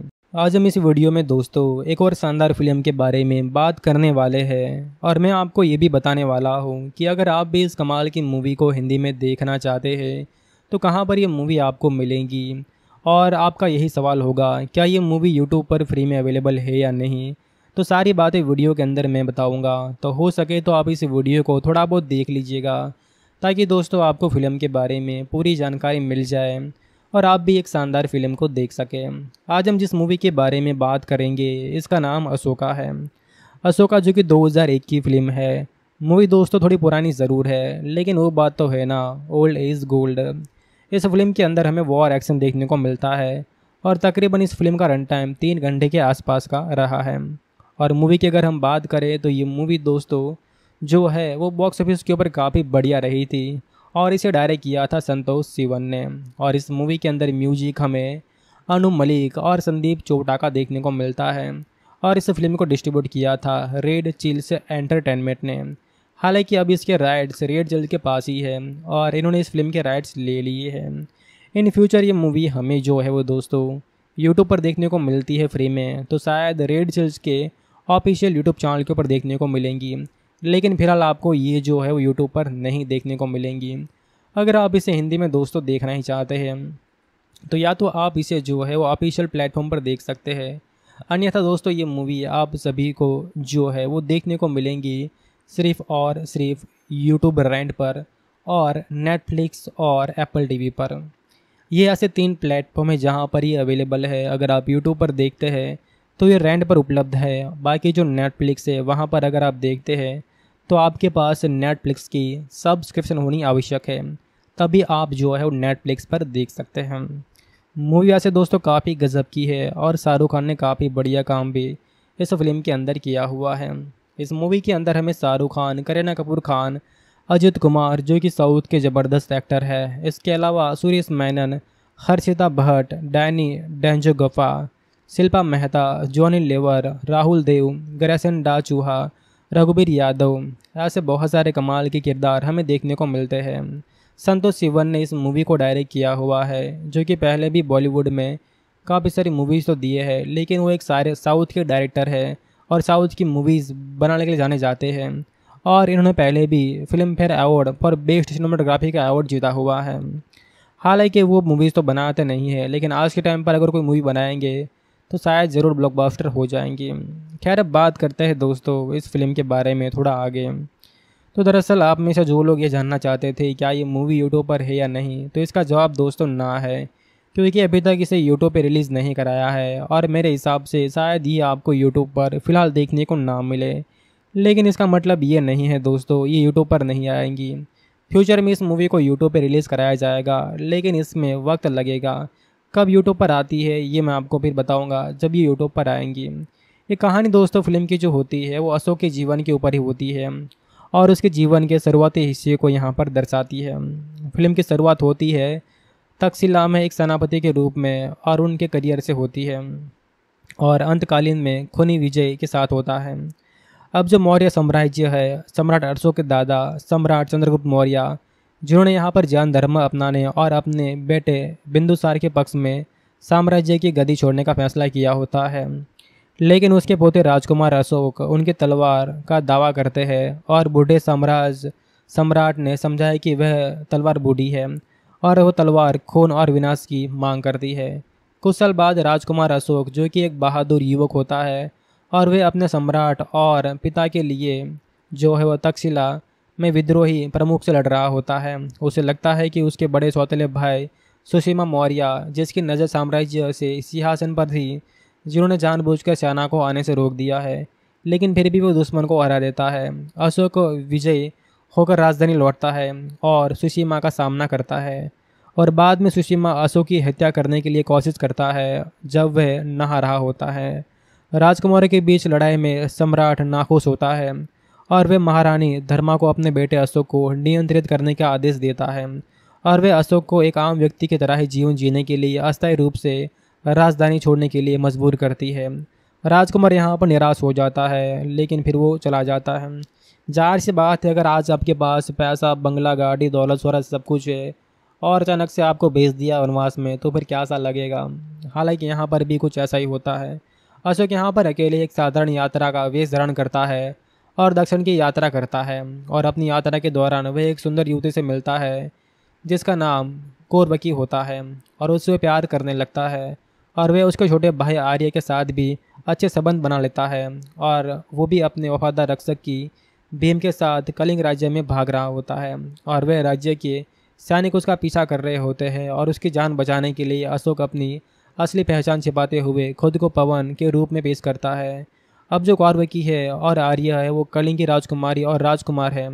आज हम इस वीडियो में दोस्तों एक और शानदार फिल्म के बारे में बात करने वाले हैं और मैं आपको ये भी बताने वाला हूँ कि अगर आप भी इस कमाल की मूवी को हिंदी में देखना चाहते हैं तो कहाँ पर यह मूवी आपको मिलेगी और आपका यही सवाल होगा क्या ये मूवी यूट्यूब पर फ्री में अवेलेबल है या नहीं तो सारी बातें वीडियो के अंदर मैं बताऊंगा तो हो सके तो आप इस वीडियो को थोड़ा बहुत देख लीजिएगा ताकि दोस्तों आपको फ़िल्म के बारे में पूरी जानकारी मिल जाए और आप भी एक शानदार फिल्म को देख सकें आज हम जिस मूवी के बारे में बात करेंगे इसका नाम अशोका है अशोका जो कि 2001 की फिल्म है मूवी दोस्तों थोड़ी पुरानी ज़रूर है लेकिन वो बात तो है ना ओल्ड इज़ गोल्ड इस फिल्म के अंदर हमें वॉर एक्शन देखने को मिलता है और तकरीबन इस फिल्म का रन टाइम तीन घंटे के आसपास का रहा है और मूवी की अगर हम बात करें तो ये मूवी दोस्तों जो है वो बॉक्स ऑफिस के ऊपर काफ़ी बढ़िया रही थी और इसे डायरेक्ट किया था संतोष सिवन ने और इस मूवी के अंदर म्यूजिक हमें अनु मलिक और संदीप चोटा का देखने को मिलता है और इस फिल्म को डिस्ट्रीब्यूट किया था रेड चिल्स एंटरटेनमेंट ने हालांकि अब इसके राइट्स रेड जल्द के पास ही है और इन्होंने इस फिल्म के राइट्स ले लिए हैं इन फ्यूचर ये मूवी हमें जो है वो दोस्तों यूट्यूब पर देखने को मिलती है फ्री में तो शायद रेड जल्द के ऑफिशियल यूट्यूब चैनल के ऊपर देखने को मिलेंगी लेकिन फिलहाल आपको ये जो है वो यूट्यूब पर नहीं देखने को मिलेंगी अगर आप इसे हिंदी में दोस्तों देखना ही चाहते हैं तो या तो आप इसे जो है वो ऑफिशियल प्लेटफॉर्म पर देख सकते हैं अन्यथा दोस्तों ये मूवी आप सभी को जो है वो देखने को मिलेंगी सिर्फ और सिर्फ यूट्यूब रेंट पर और नेटफ्लिक्स और एप्पल टीवी पर ये ऐसे तीन प्लेटफॉर्म है जहाँ पर ये अवेलेबल है अगर आप यूट्यूब पर देखते हैं तो ये रेंट पर उपलब्ध है बाकी जो नेटफ्लिक्स है वहाँ पर अगर आप देखते हैं तो आपके पास नेटफ्लिक्स की सब्सक्रिप्शन होनी आवश्यक है तभी आप जो है वो नेटफ्लिक्स पर देख सकते हैं मूवी ऐसे दोस्तों काफ़ी गज़ब की है और शाहरुख खान ने काफ़ी बढ़िया काम भी इस फिल्म के अंदर किया हुआ है इस मूवी के अंदर हमें शाहरुख खान करीना कपूर खान अजित कुमार जो कि साउथ के ज़बरदस्त एक्टर है इसके अलावा सुरेश मैनन हर्षिता भट्ट डैनी डेंजो गफा शिल्पा मेहता जॉनी लेवर राहुल देव ग्रेसन डाचूहा रघुबीर यादव ऐसे बहुत सारे कमाल के किरदार हमें देखने को मिलते हैं संतोष सिवन ने इस मूवी को डायरेक्ट किया हुआ है जो कि पहले भी बॉलीवुड में काफ़ी सारी मूवीज़ तो दिए हैं लेकिन वो एक सारे साउथ के डायरेक्टर है और साउथ की मूवीज़ बनाने के लिए जाने जाते हैं और इन्होंने पहले भी Filmfare award for best cinematography का अवार्ड जीता हुआ है हालांकि वो मूवीज़ तो बनाते नहीं है लेकिन आज के टाइम पर अगर कोई मूवी बनाएंगे तो शायद ज़रूर ब्लॉकबस्टर हो जाएंगी खैर अब बात करते हैं दोस्तों इस फिल्म के बारे में थोड़ा आगे तो दरअसल आप में से जो लोग ये जानना चाहते थे क्या ये मूवी यूट्यूब पर है या नहीं तो इसका जवाब दोस्तों ना है क्योंकि अभी तक इसे यूट्यूब पर रिलीज़ नहीं कराया है और मेरे हिसाब से शायद ही आपको यूट्यूब पर फ़िलहाल देखने को ना मिले लेकिन इसका मतलब ये नहीं है दोस्तों ये यूट्यूब पर नहीं आएंगी फ्यूचर में इस मूवी को यूट्यूब पर रिलीज़ कराया जाएगा लेकिन इसमें वक्त लगेगा कब यूट्यूब पर आती है ये मैं आपको फिर बताऊँगा जब ये यूट्यूब पर आएंगी ये कहानी दोस्तों फिल्म की जो होती है वो अशोक के जीवन के ऊपर ही होती है और उसके जीवन के शुरुआती हिस्से को यहाँ पर दर्शाती है फिल्म की शुरुआत होती है तकसीला में एक सेनापति के रूप में और उनके करियर से होती है और अंतकालीन में खुनी विजय के साथ होता है अब जो मौर्य साम्राज्य है सम्राट अरसों के दादा सम्राट चंद्रगुप्त मौर्य जिन्होंने यहाँ पर जैन धर्म अपनाने और अपने बेटे बिंदुसार के पक्ष में साम्राज्य की गति छोड़ने का फैसला किया होता है लेकिन उसके पोते राजकुमार अशोक उनके तलवार का दावा करते हैं और बूढ़े साम्राज्य सम्राट ने समझाया कि वह तलवार बूढ़ी है और वो तलवार खून और विनाश की मांग करती है कुछ साल बाद राजकुमार अशोक जो कि एक बहादुर युवक होता है और वे अपने सम्राट और पिता के लिए जो है वह तक्षशिला में विद्रोही प्रमुख से लड़ रहा होता है उसे लगता है कि उसके बड़े सौतेले भाई सुषिमा मौर्य जिसकी नज़र साम्राज्य से सिंहासन पर थी जिन्होंने जानबूझकर सेना को आने से रोक दिया है लेकिन फिर भी वो दुश्मन को हरा देता है अशोक विजय होकर राजधानी लौटता है और सुशीमा का सामना करता है और बाद में सुशीमा अशोक की हत्या करने के लिए कोशिश करता है जब वह नहा रहा होता है राजकुमार के बीच लड़ाई में सम्राट नाखुश होता है और वह महारानी धर्मा को अपने बेटे अशोक को नियंत्रित करने का आदेश देता है और वह अशोक को एक आम व्यक्ति की तरह ही जीवन जीने के लिए अस्थायी रूप से राजधानी छोड़ने के लिए मजबूर करती है राजकुमार यहाँ पर निराश हो जाता है लेकिन फिर वो चला जाता है जाहिर सी बात है अगर आज आपके पास पैसा बंगला गाड़ी दौलत शहरत सब कुछ है और अचानक से आपको भेज दिया वनवास में तो फिर क्या सा लगेगा हालांकि यहाँ पर भी कुछ ऐसा ही होता है अशोक यहाँ पर अकेले एक साधारण यात्रा का वेश धारण करता है और दक्षिण की यात्रा करता है और अपनी यात्रा के दौरान वह एक सुंदर युवती से मिलता है जिसका नाम कोरबकी होता है और उससे प्यार करने लगता है और वह उसके छोटे भाई आर्य के साथ भी अच्छे संबंध बना लेता है और वो भी अपने वफादार रक्षक की भीम के साथ कलिंग राज्य में भाग रहा होता है और वह राज्य के सैनिक उसका पीछा कर रहे होते हैं और उसकी जान बचाने के लिए अशोक अपनी असली पहचान छिपाते हुए खुद को पवन के रूप में पेश करता है अब जो कौरव की है और आर्य है वो कलिंग की राजकुमारी और राजकुमार है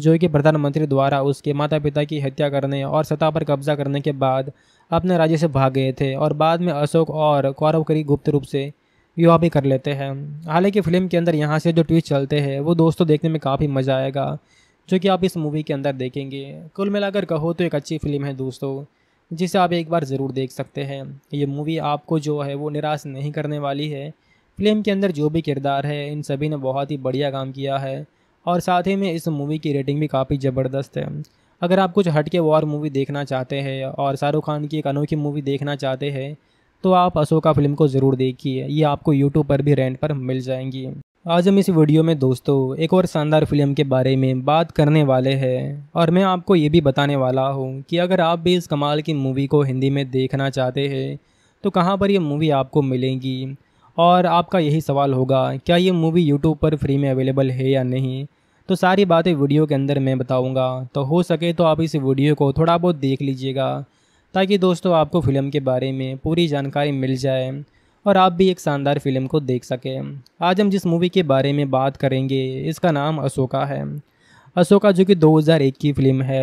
जो कि प्रधानमंत्री द्वारा उसके माता पिता की हत्या करने और सत्ता पर कब्जा करने के बाद अपने राज्य से भाग गए थे और बाद में अशोक और कौरव करी गुप्त रूप से विवाह भी कर लेते हैं हालांकि फ़िल्म के अंदर यहाँ से जो ट्विस्ट चलते हैं वो दोस्तों देखने में काफ़ी मज़ा आएगा जो कि आप इस मूवी के अंदर देखेंगे कुल मिलाकर कहो तो एक अच्छी फिल्म है दोस्तों जिसे आप एक बार ज़रूर देख सकते हैं ये मूवी आपको जो है वो निराश नहीं करने वाली है फिल्म के अंदर जो भी किरदार है इन सभी ने बहुत ही बढ़िया काम किया है और साथ ही में इस मूवी की रेटिंग भी काफ़ी ज़बरदस्त है अगर आप कुछ हट के वॉर मूवी देखना चाहते हैं और शाहरुख खान की एक अनोखी मूवी देखना चाहते हैं तो आप अशोका फिल्म को ज़रूर देखिए ये आपको यूट्यूब पर भी रेंट पर मिल जाएंगी आज हम इस वीडियो में दोस्तों एक और शानदार फिल्म के बारे में बात करने वाले हैं और मैं आपको ये भी बताने वाला हूँ कि अगर आप भी इस कमाल की मूवी को हिंदी में देखना चाहते हैं तो कहाँ पर यह मूवी आपको मिलेगी और आपका यही सवाल होगा क्या ये मूवी यूट्यूब पर फ्री में अवेलेबल है या नहीं तो सारी बातें वीडियो के अंदर मैं बताऊँगा तो हो सके तो आप इस वीडियो को थोड़ा बहुत देख लीजिएगा ताकि दोस्तों आपको फ़िल्म के बारे में पूरी जानकारी मिल जाए और आप भी एक शानदार फिल्म को देख सकें आज हम जिस मूवी के बारे में बात करेंगे इसका नाम अशोका है अशोका जो कि 2001 की फिल्म है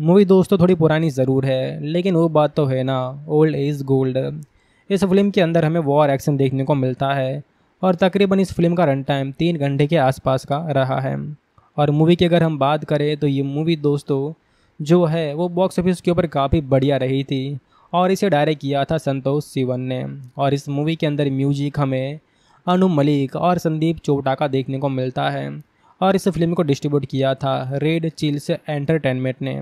मूवी दोस्तों थोड़ी पुरानी ज़रूर है लेकिन वो बात तो है ना ओल्ड इज़ गोल्ड इस फिल्म के अंदर हमें वॉर एक्शन देखने को मिलता है और तकरीबन इस फिल्म का रन टाइम तीन घंटे के आसपास का रहा है और मूवी की अगर हम बात करें तो ये मूवी दोस्तों जो है वो बॉक्स ऑफिस के ऊपर काफ़ी बढ़िया रही थी और इसे डायरेक्ट किया था संतोष सिवन ने और इस मूवी के अंदर म्यूजिक हमें अनु मलिक और संदीप चोपटा का देखने को मिलता है और इस फिल्म को डिस्ट्रीब्यूट किया था रेड चिल्स एंटरटेनमेंट ने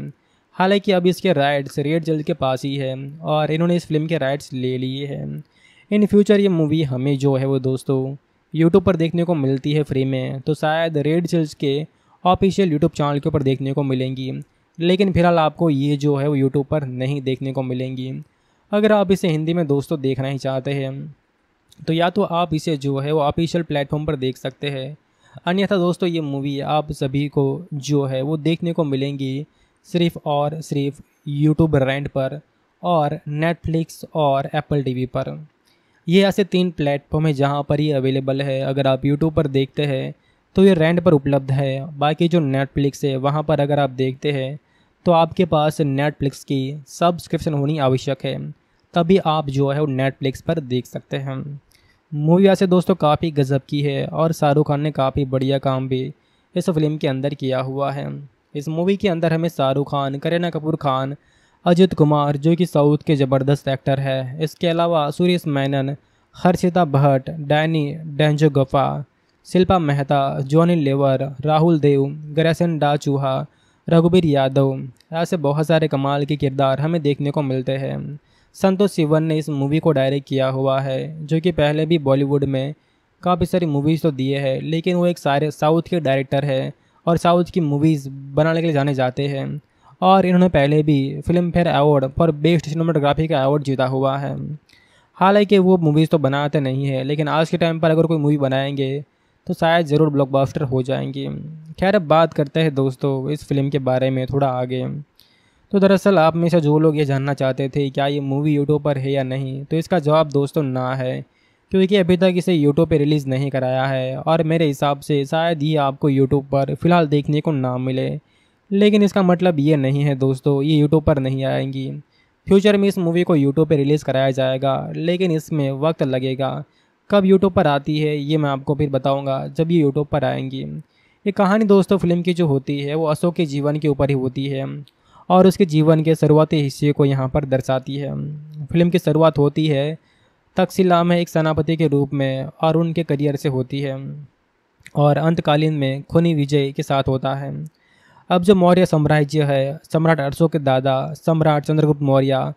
हालांकि अब इसके राइट्स रेड चिल्स के पास ही है और इन्होंने इस फिल्म के राइट्स ले लिए हैं इन फ्यूचर ये मूवी हमें जो है वो दोस्तों यूट्यूब पर देखने को मिलती है फ्री में तो शायद रेड चिल्स के ऑफिशियल यूट्यूब चैनल के ऊपर देखने को मिलेंगी लेकिन फिलहाल आपको ये जो है वो यूट्यूब पर नहीं देखने को मिलेंगी अगर आप इसे हिंदी में दोस्तों देखना ही चाहते हैं तो या तो आप इसे जो है वो ऑफिशियल प्लेटफॉर्म पर देख सकते हैं अन्यथा दोस्तों ये मूवी आप सभी को जो है वो देखने को मिलेंगी सिर्फ और सिर्फ यूट्यूब रेंट पर और नेटफ्लिक्स और एप्पल टीवी पर ये ऐसे तीन प्लेटफॉर्म है जहाँ पर ये अवेलेबल है अगर आप यूट्यूब पर देखते हैं तो ये रेंट पर उपलब्ध है बाकी जो नेटफ्लिक्स है वहाँ पर अगर आप देखते हैं तो आपके पास नेटफ्लिक्स की सब्सक्रिप्शन होनी आवश्यक है तभी आप जो है वो नेटफ्लिक्स पर देख सकते हैं मूवी ऐसे दोस्तों काफ़ी गजब की है और शाहरुख खान ने काफ़ी बढ़िया काम भी इस फिल्म के अंदर किया हुआ है इस मूवी के अंदर हमें शाहरुख खान करीना कपूर खान अजित कुमार जो कि साउथ के ज़बरदस्त एक्टर है इसके अलावा सुरेश मैनन हर्षिता भट्ट डैनी डेंजो गफा शिल्पा मेहता जॉनी लेवर राहुल देव ग्रेसन डा चूहा रघुबीर यादव ऐसे बहुत सारे कमाल के किरदार हमें देखने को मिलते हैं संतोष सिवन ने इस मूवी को डायरेक्ट किया हुआ है जो कि पहले भी बॉलीवुड में काफ़ी सारी मूवीज़ तो दिए हैं लेकिन वो एक सारे साउथ के डायरेक्टर है और साउथ की मूवीज़ बनाने के लिए जाने जाते हैं और इन्होंने पहले भी Filmfare award for best cinematography का अवार्ड जीता हुआ है हालांकि वो मूवीज़ तो बनाते नहीं है लेकिन आज के टाइम पर अगर कोई मूवी बनाएंगे तो शायद ज़रूर ब्लॉकबस्टर हो जाएंगी खैर अब बात करते हैं दोस्तों इस फिल्म के बारे में थोड़ा आगे तो दरअसल आप में से जो लोग ये जानना चाहते थे क्या ये मूवी यूट्यूब पर है या नहीं तो इसका जवाब दोस्तों ना है क्योंकि अभी तक इसे यूट्यूब पर रिलीज़ नहीं कराया है और मेरे हिसाब से शायद ही आपको यूट्यूब पर फ़िलहाल देखने को ना मिले लेकिन इसका मतलब ये नहीं है दोस्तों ये यूट्यूब पर नहीं आएंगी फ्यूचर में इस मूवी को यूट्यूब पर रिलीज़ कराया जाएगा लेकिन इसमें वक्त लगेगा कब यूट्यूब पर आती है ये मैं आपको फिर बताऊँगा जब ये यूट्यूब पर आएंगी ये कहानी दोस्तों फिल्म की जो होती है वो अशोक के जीवन के ऊपर ही होती है और उसके जीवन के शुरुआती हिस्से को यहाँ पर दर्शाती है फिल्म की शुरुआत होती है तकसीला में एक सेनापति के रूप में और उनके करियर से होती है और अंतकालीन में खुनी विजय के साथ होता है अब जो मौर्य साम्राज्य है सम्राट अशोक के दादा सम्राट चंद्रगुप्त मौर्य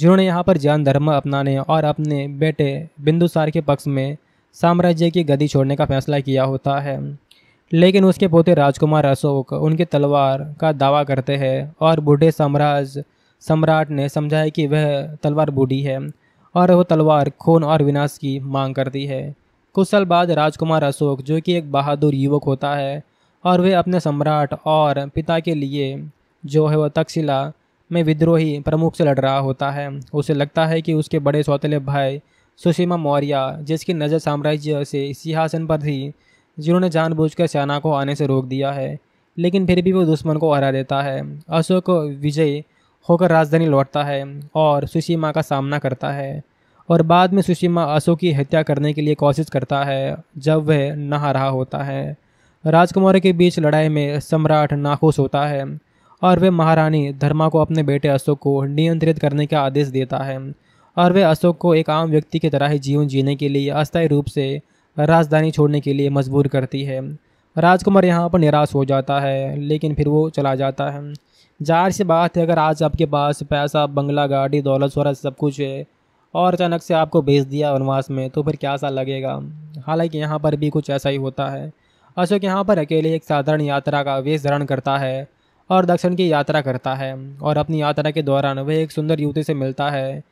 जिन्होंने यहाँ पर जैन धर्म अपनाने और अपने बेटे बिंदुसार के पक्ष में साम्राज्य की गति छोड़ने का फैसला किया होता है लेकिन उसके पोते राजकुमार अशोक उनके तलवार का दावा करते हैं और बूढ़े साम्राज्य सम्राट ने समझाया कि वह तलवार बूढ़ी है और वह तलवार खून और विनाश की मांग करती है कुछ साल बाद राजकुमार अशोक जो कि एक बहादुर युवक होता है और वह अपने सम्राट और पिता के लिए जो है वह तक्षशिला में विद्रोही प्रमुख से लड़ रहा होता है उसे लगता है कि उसके बड़े सौतेले भाई सुषिमा मौर्य जिसकी नज़र साम्राज्य से सिंहासन पर थी जिन्होंने जानबूझकर सेना को आने से रोक दिया है लेकिन फिर भी वो दुश्मन को हरा देता है अशोक विजय होकर राजधानी लौटता है और सुषिमा का सामना करता है और बाद में सुषिमा अशोक की हत्या करने के लिए कोशिश करता है जब वह नहा रहा होता है राजकुमारी के बीच लड़ाई में सम्राट नाखुश होता है और वे महारानी धर्मा को अपने बेटे अशोक को नियंत्रित करने का आदेश देता है और वे अशोक को एक आम व्यक्ति की तरह ही जीवन जीने के लिए अस्थायी रूप से राजधानी छोड़ने के लिए मजबूर करती है राजकुमार यहाँ पर निराश हो जाता है लेकिन फिर वो चला जाता है जाहिर सी बात है अगर आज आपके पास पैसा बंगला गाड़ी दौलत शहरत सब कुछ है और अचानक से आपको भेज दिया वनवास में तो फिर क्या सा लगेगा हालांकि यहाँ पर भी कुछ ऐसा ही होता है अशोक यहाँ पर अकेले एक साधारण यात्रा का वेश धारण करता है और दक्षिण की यात्रा करता है और अपनी यात्रा के दौरान वह एक सुंदर युवती से मिलता है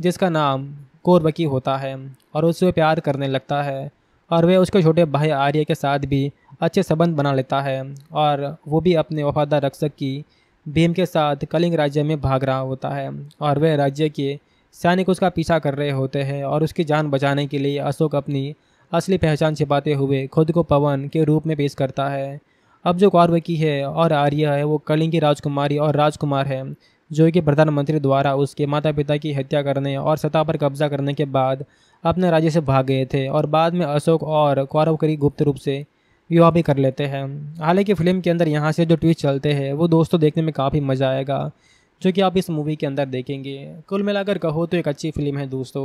जिसका नाम कोरबकी होता है और उससे प्यार करने लगता है और वह उसके छोटे भाई आर्य के साथ भी अच्छे संबंध बना लेता है और वो भी अपने वफादार रक्षक की भीम के साथ कलिंग राज्य में भाग रहा होता है और वह राज्य के सैनिक उसका पीछा कर रहे होते हैं और उसकी जान बचाने के लिए अशोक अपनी असली पहचान छिपाते हुए खुद को पवन के रूप में पेश करता है अब जो कार्वकी है और आर्या है वो कलिंग की राजकुमारी और राजकुमार है जो कि प्रधानमंत्री द्वारा उसके माता पिता की हत्या करने और सत्ता पर कब्जा करने के बाद अपने राज्य से भाग गए थे और बाद में अशोक और कौरवकरी गुप्त रूप से विवाह भी कर लेते हैं हालांकि फिल्म के अंदर यहाँ से जो ट्विस्ट चलते हैं वो दोस्तों देखने में काफ़ी मज़ा आएगा जो कि आप इस मूवी के अंदर देखेंगे कुल मिलाकर कहो तो एक अच्छी फिल्म है दोस्तों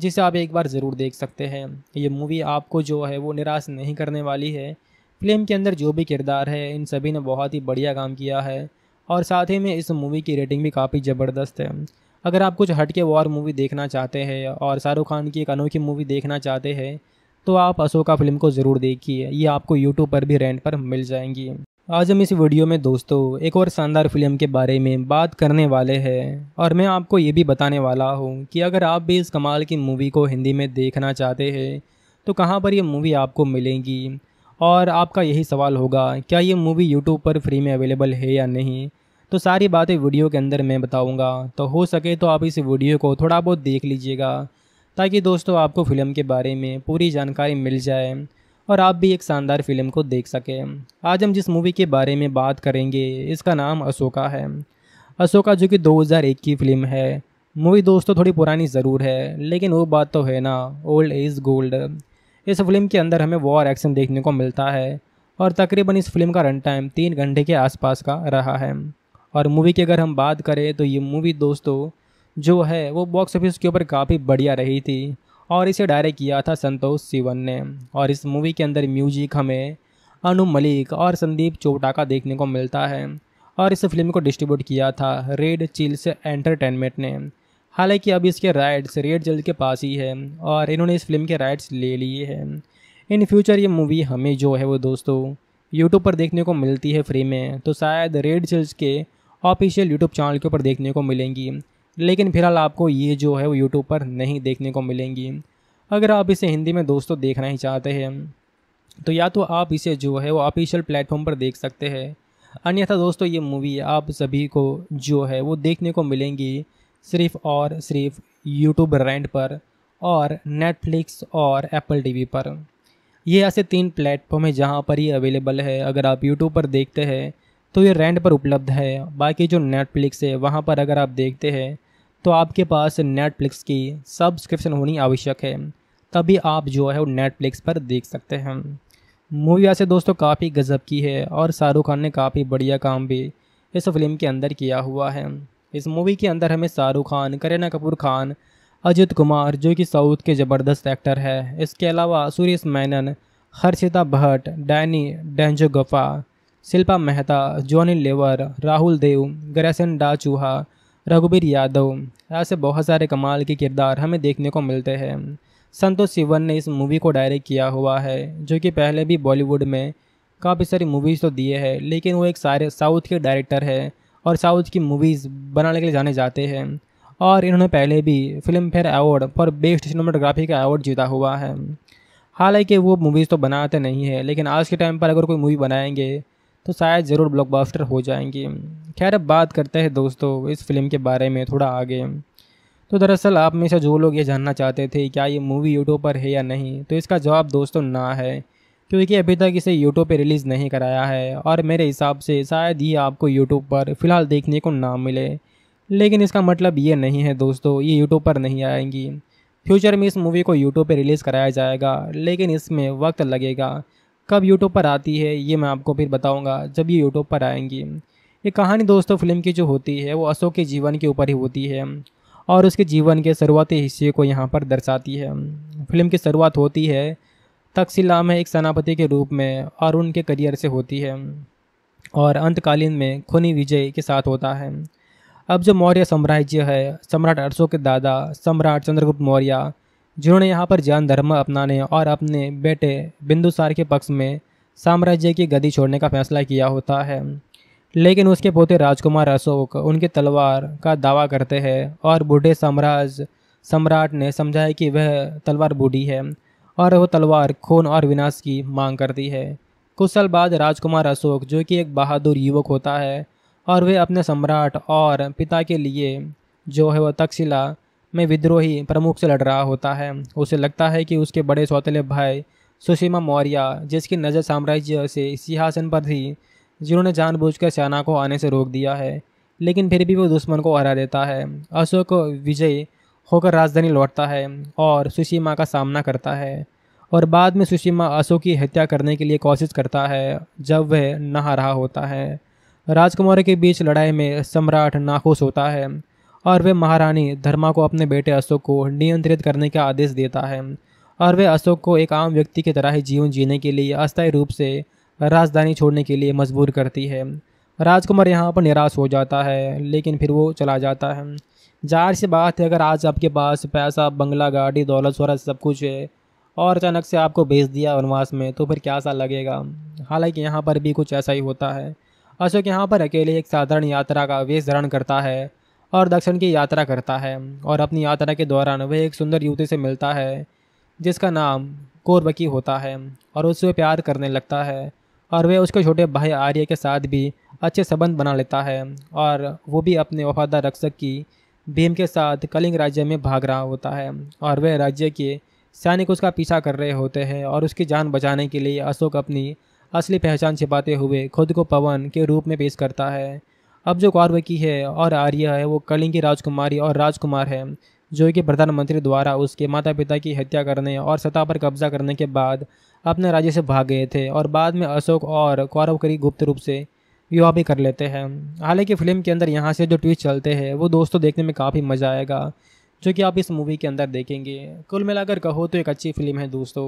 जिसे आप एक बार ज़रूर देख सकते हैं ये मूवी आपको जो है वो निराश नहीं करने वाली है फिल्म के अंदर जो भी किरदार है इन सभी ने बहुत ही बढ़िया काम किया है और साथ ही में इस मूवी की रेटिंग भी काफ़ी ज़बरदस्त है अगर आप कुछ हटके वॉर मूवी देखना चाहते हैं और शाहरुख खान की एक अनोखी मूवी देखना चाहते हैं तो आप अशोका फिल्म को ज़रूर देखिए ये आपको यूट्यूब पर भी रेंट पर मिल जाएंगी आज हम इस वीडियो में दोस्तों एक और शानदार फिल्म के बारे में बात करने वाले हैं और मैं आपको ये भी बताने वाला हूँ कि अगर आप भी इस कमाल की मूवी को हिंदी में देखना चाहते हैं तो कहाँ पर यह मूवी आपको मिलेगी और आपका यही सवाल होगा क्या ये मूवी यूट्यूब पर फ्री में अवेलेबल है या नहीं तो सारी बातें वीडियो के अंदर मैं बताऊंगा तो हो सके तो आप इस वीडियो को थोड़ा बहुत देख लीजिएगा ताकि दोस्तों आपको फ़िल्म के बारे में पूरी जानकारी मिल जाए और आप भी एक शानदार फिल्म को देख सकें आज हम जिस मूवी के बारे में बात करेंगे इसका नाम अशोका है अशोका जो कि 2001 की फ़िल्म है मूवी दोस्तों थोड़ी पुरानी ज़रूर है लेकिन वो बात तो है ना ओल्ड इज़ गोल्ड इस फिल्म के अंदर हमें वॉर एक्शन देखने को मिलता है और तकरीबन इस फिल्म का रन टाइम तीन घंटे के आसपास का रहा है और मूवी की अगर हम बात करें तो ये मूवी दोस्तों जो है वो बॉक्स ऑफिस के ऊपर काफ़ी बढ़िया रही थी और इसे डायरेक्ट किया था संतोष सिवन ने और इस मूवी के अंदर म्यूजिक हमें अनु मलिक और संदीप चोपटा का देखने को मिलता है और इस फिल्म को डिस्ट्रीब्यूट किया था रेड चिल्स एंटरटेनमेंट ने हालांकि अब इसके राइट्स रेड जल्द के पास ही है और इन्होंने इस फिल्म के राइट्स ले लिए हैं इन फ्यूचर ये मूवी हमें जो है वो दोस्तों यूट्यूब पर देखने को मिलती है फ्री में तो शायद रेड जल्द के ऑफिशियल यूट्यूब चैनल के ऊपर देखने को मिलेंगी लेकिन फिलहाल आपको ये जो है वो यूट्यूब पर नहीं देखने को मिलेंगी अगर आप इसे हिंदी में दोस्तों देखना ही चाहते हैं तो या तो आप इसे जो है वो ऑफिशियल प्लेटफॉर्म पर देख सकते हैं अन्यथा दोस्तों ये मूवी आप सभी को जो है वो देखने को मिलेंगी सिर्फ और सिर्फ यूट्यूब रेंट पर और नेटफ्लिक्स और एप्पल टीवी पर ये ऐसे तीन प्लेटफॉर्म है जहाँ पर ही अवेलेबल है अगर आप यूट्यूब पर देखते हैं तो ये रेंट पर उपलब्ध है बाकी जो नेटफ्लिक्स है वहाँ पर अगर आप देखते हैं तो आपके पास नेटफ्लिक्स की सब्सक्रिप्शन होनी आवश्यक है तभी आप जो है वो नेटफ्लिक्स पर देख सकते हैं मूवी ऐसे दोस्तों काफ़ी गजब की है और शाहरुख खान ने काफ़ी बढ़िया काम भी इस फिल्म के अंदर किया हुआ है इस मूवी के अंदर हमें शाहरुख खान करीना कपूर खान अजित कुमार जो कि साउथ के ज़बरदस्त एक्टर है इसके अलावा सुरेश मैनन हर्षिता भट्ट डैनी डेंजोगफा शिल्पा मेहता जॉनी लेवर राहुल देव ग्रेसन डा चूहा रघुबीर यादव ऐसे बहुत सारे कमाल के किरदार हमें देखने को मिलते हैं संतोष सिवन ने इस मूवी को डायरेक्ट किया हुआ है जो कि पहले भी बॉलीवुड में काफ़ी सारी मूवीज़ तो दिए हैं लेकिन वो एक सारे साउथ के डायरेक्टर है और साउथ की मूवीज़ बनाने के लिए जाने जाते हैं और इन्होंने पहले भी Filmfare award for best cinematography का अवार्ड जीता हुआ है हालांकि वो मूवीज़ तो बनाते नहीं है लेकिन आज के टाइम पर अगर कोई मूवी बनाएंगे तो शायद ज़रूर ब्लॉकबस्टर हो जाएंगी खैर अब बात करते हैं दोस्तों इस फिल्म के बारे में थोड़ा आगे तो दरअसल आप में से जो लोग ये जानना चाहते थे क्या ये मूवी यूट्यूब पर है या नहीं तो इसका जवाब दोस्तों ना है क्योंकि अभी तक इसे यूट्यूब पर रिलीज़ नहीं कराया है और मेरे हिसाब से शायद ही आपको यूट्यूब पर फ़िलहाल देखने को ना मिले लेकिन इसका मतलब ये नहीं है दोस्तों ये यूट्यूब पर नहीं आएंगी फ्यूचर में इस मूवी को यूट्यूब पर रिलीज़ कराया जाएगा लेकिन इसमें वक्त लगेगा कब यूट्यूब पर आती है ये मैं आपको फिर बताऊँगा जब ये यूट्यूब पर आएंगी ये कहानी दोस्तों फिल्म की जो होती है वो अशोक के जीवन के ऊपर ही होती है और उसके जीवन के शुरुआती हिस्से को यहाँ पर दर्शाती है फिल्म की शुरुआत होती है तकसीलाम एक सेनापति के रूप में और उनके करियर से होती है और अंतकालीन में खुनी विजय के साथ होता है अब जो मौर्य साम्राज्य है सम्राट अरसों के दादा सम्राट चंद्रगुप्त मौर्य जिन्होंने यहाँ पर जैन धर्म अपनाने और अपने बेटे बिंदुसार के पक्ष में साम्राज्य की गति छोड़ने का फैसला किया होता है लेकिन उसके पोते राजकुमार अशोक उनके तलवार का दावा करते हैं और बूढ़े साम्राज्य सम्राट ने समझाया कि वह तलवार बूढ़ी है और वह तलवार खून और विनाश की मांग करती है कुछ साल बाद राजकुमार अशोक जो कि एक बहादुर युवक होता है और वह अपने सम्राट और पिता के लिए जो है वह तक्षशिला में विद्रोही प्रमुख से लड़ रहा होता है उसे लगता है कि उसके बड़े सौतेले भाई सुषिमा मौर्य जिसकी नज़र साम्राज्य से सिंहासन पर थी जिन्होंने जानबूझकर सेना को आने से रोक दिया है लेकिन फिर भी वो दुश्मन को हरा देता है अशोक विजय होकर राजधानी लौटता है और सुषिमा का सामना करता है और बाद में सुशीमा असो की हत्या करने के लिए कोशिश करता है जब वह नहा रहा होता है राजकुमार के बीच लड़ाई में सम्राट नाखुश होता है और वह महारानी धर्मा को अपने बेटे अशोक को नियंत्रित करने का आदेश देता है और वह अशोक को एक आम व्यक्ति की तरह ही जीवन जीने के लिए अस्थायी रूप से राजधानी छोड़ने के लिए मजबूर करती है राजकुमार यहाँ पर निराश हो जाता है लेकिन फिर वो चला जाता है जाहिर सी बात है अगर आज आपके पास पैसा बंगला गाड़ी दौलत शहरत सब कुछ है और अचानक से आपको भेज दिया वनवास में तो फिर क्या सा लगेगा हालांकि यहाँ पर भी कुछ ऐसा ही होता है अशोक यहाँ पर अकेले एक साधारण यात्रा का वेश धारण करता है और दक्षिण की यात्रा करता है और अपनी यात्रा के दौरान वह एक सुंदर युवती से मिलता है जिसका नाम कोरबकी होता है और उससे प्यार करने लगता है और वह उसके छोटे भाई आर्य के साथ भी अच्छे संबंध बना लेता है और वो भी अपने वफादार रक्षक की भीम के साथ कलिंग राज्य में भाग रहा होता है और वह राज्य के सैनिक उसका पीछा कर रहे होते हैं और उसकी जान बचाने के लिए अशोक अपनी असली पहचान छिपाते हुए खुद को पवन के रूप में पेश करता है अब जो कौरवकी है और आर्या है वो कलिंग की राजकुमारी और राजकुमार है जो कि प्रधानमंत्री द्वारा उसके माता पिता की हत्या करने और सत्ता पर कब्जा करने के बाद अपने राज्य से भाग गए थे और बाद में अशोक और कौरवकरी गुप्त रूप से विवाह भी कर लेते हैं हालांकि फ़िल्म के अंदर यहाँ से जो ट्विस्ट चलते हैं वो दोस्तों देखने में काफ़ी मज़ा आएगा जो कि आप इस मूवी के अंदर देखेंगे कुल मिलाकर कहो तो एक अच्छी फिल्म है दोस्तों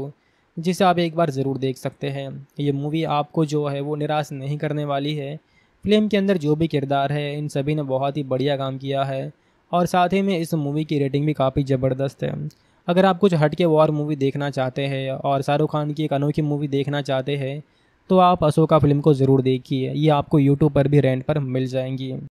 जिसे आप एक बार ज़रूर देख सकते हैं ये मूवी आपको जो है वो निराश नहीं करने वाली है फिल्म के अंदर जो भी किरदार है इन सभी ने बहुत ही बढ़िया काम किया है और साथ ही में इस मूवी की रेटिंग भी काफ़ी ज़बरदस्त है अगर आप कुछ हट के वॉर मूवी देखना चाहते हैं और शाहरुख खान की एक अनोखी मूवी देखना चाहते हैं तो आप अशोका फिल्म को ज़रूर देखिए ये आपको यूट्यूब पर भी रेंट पर मिल जाएंगी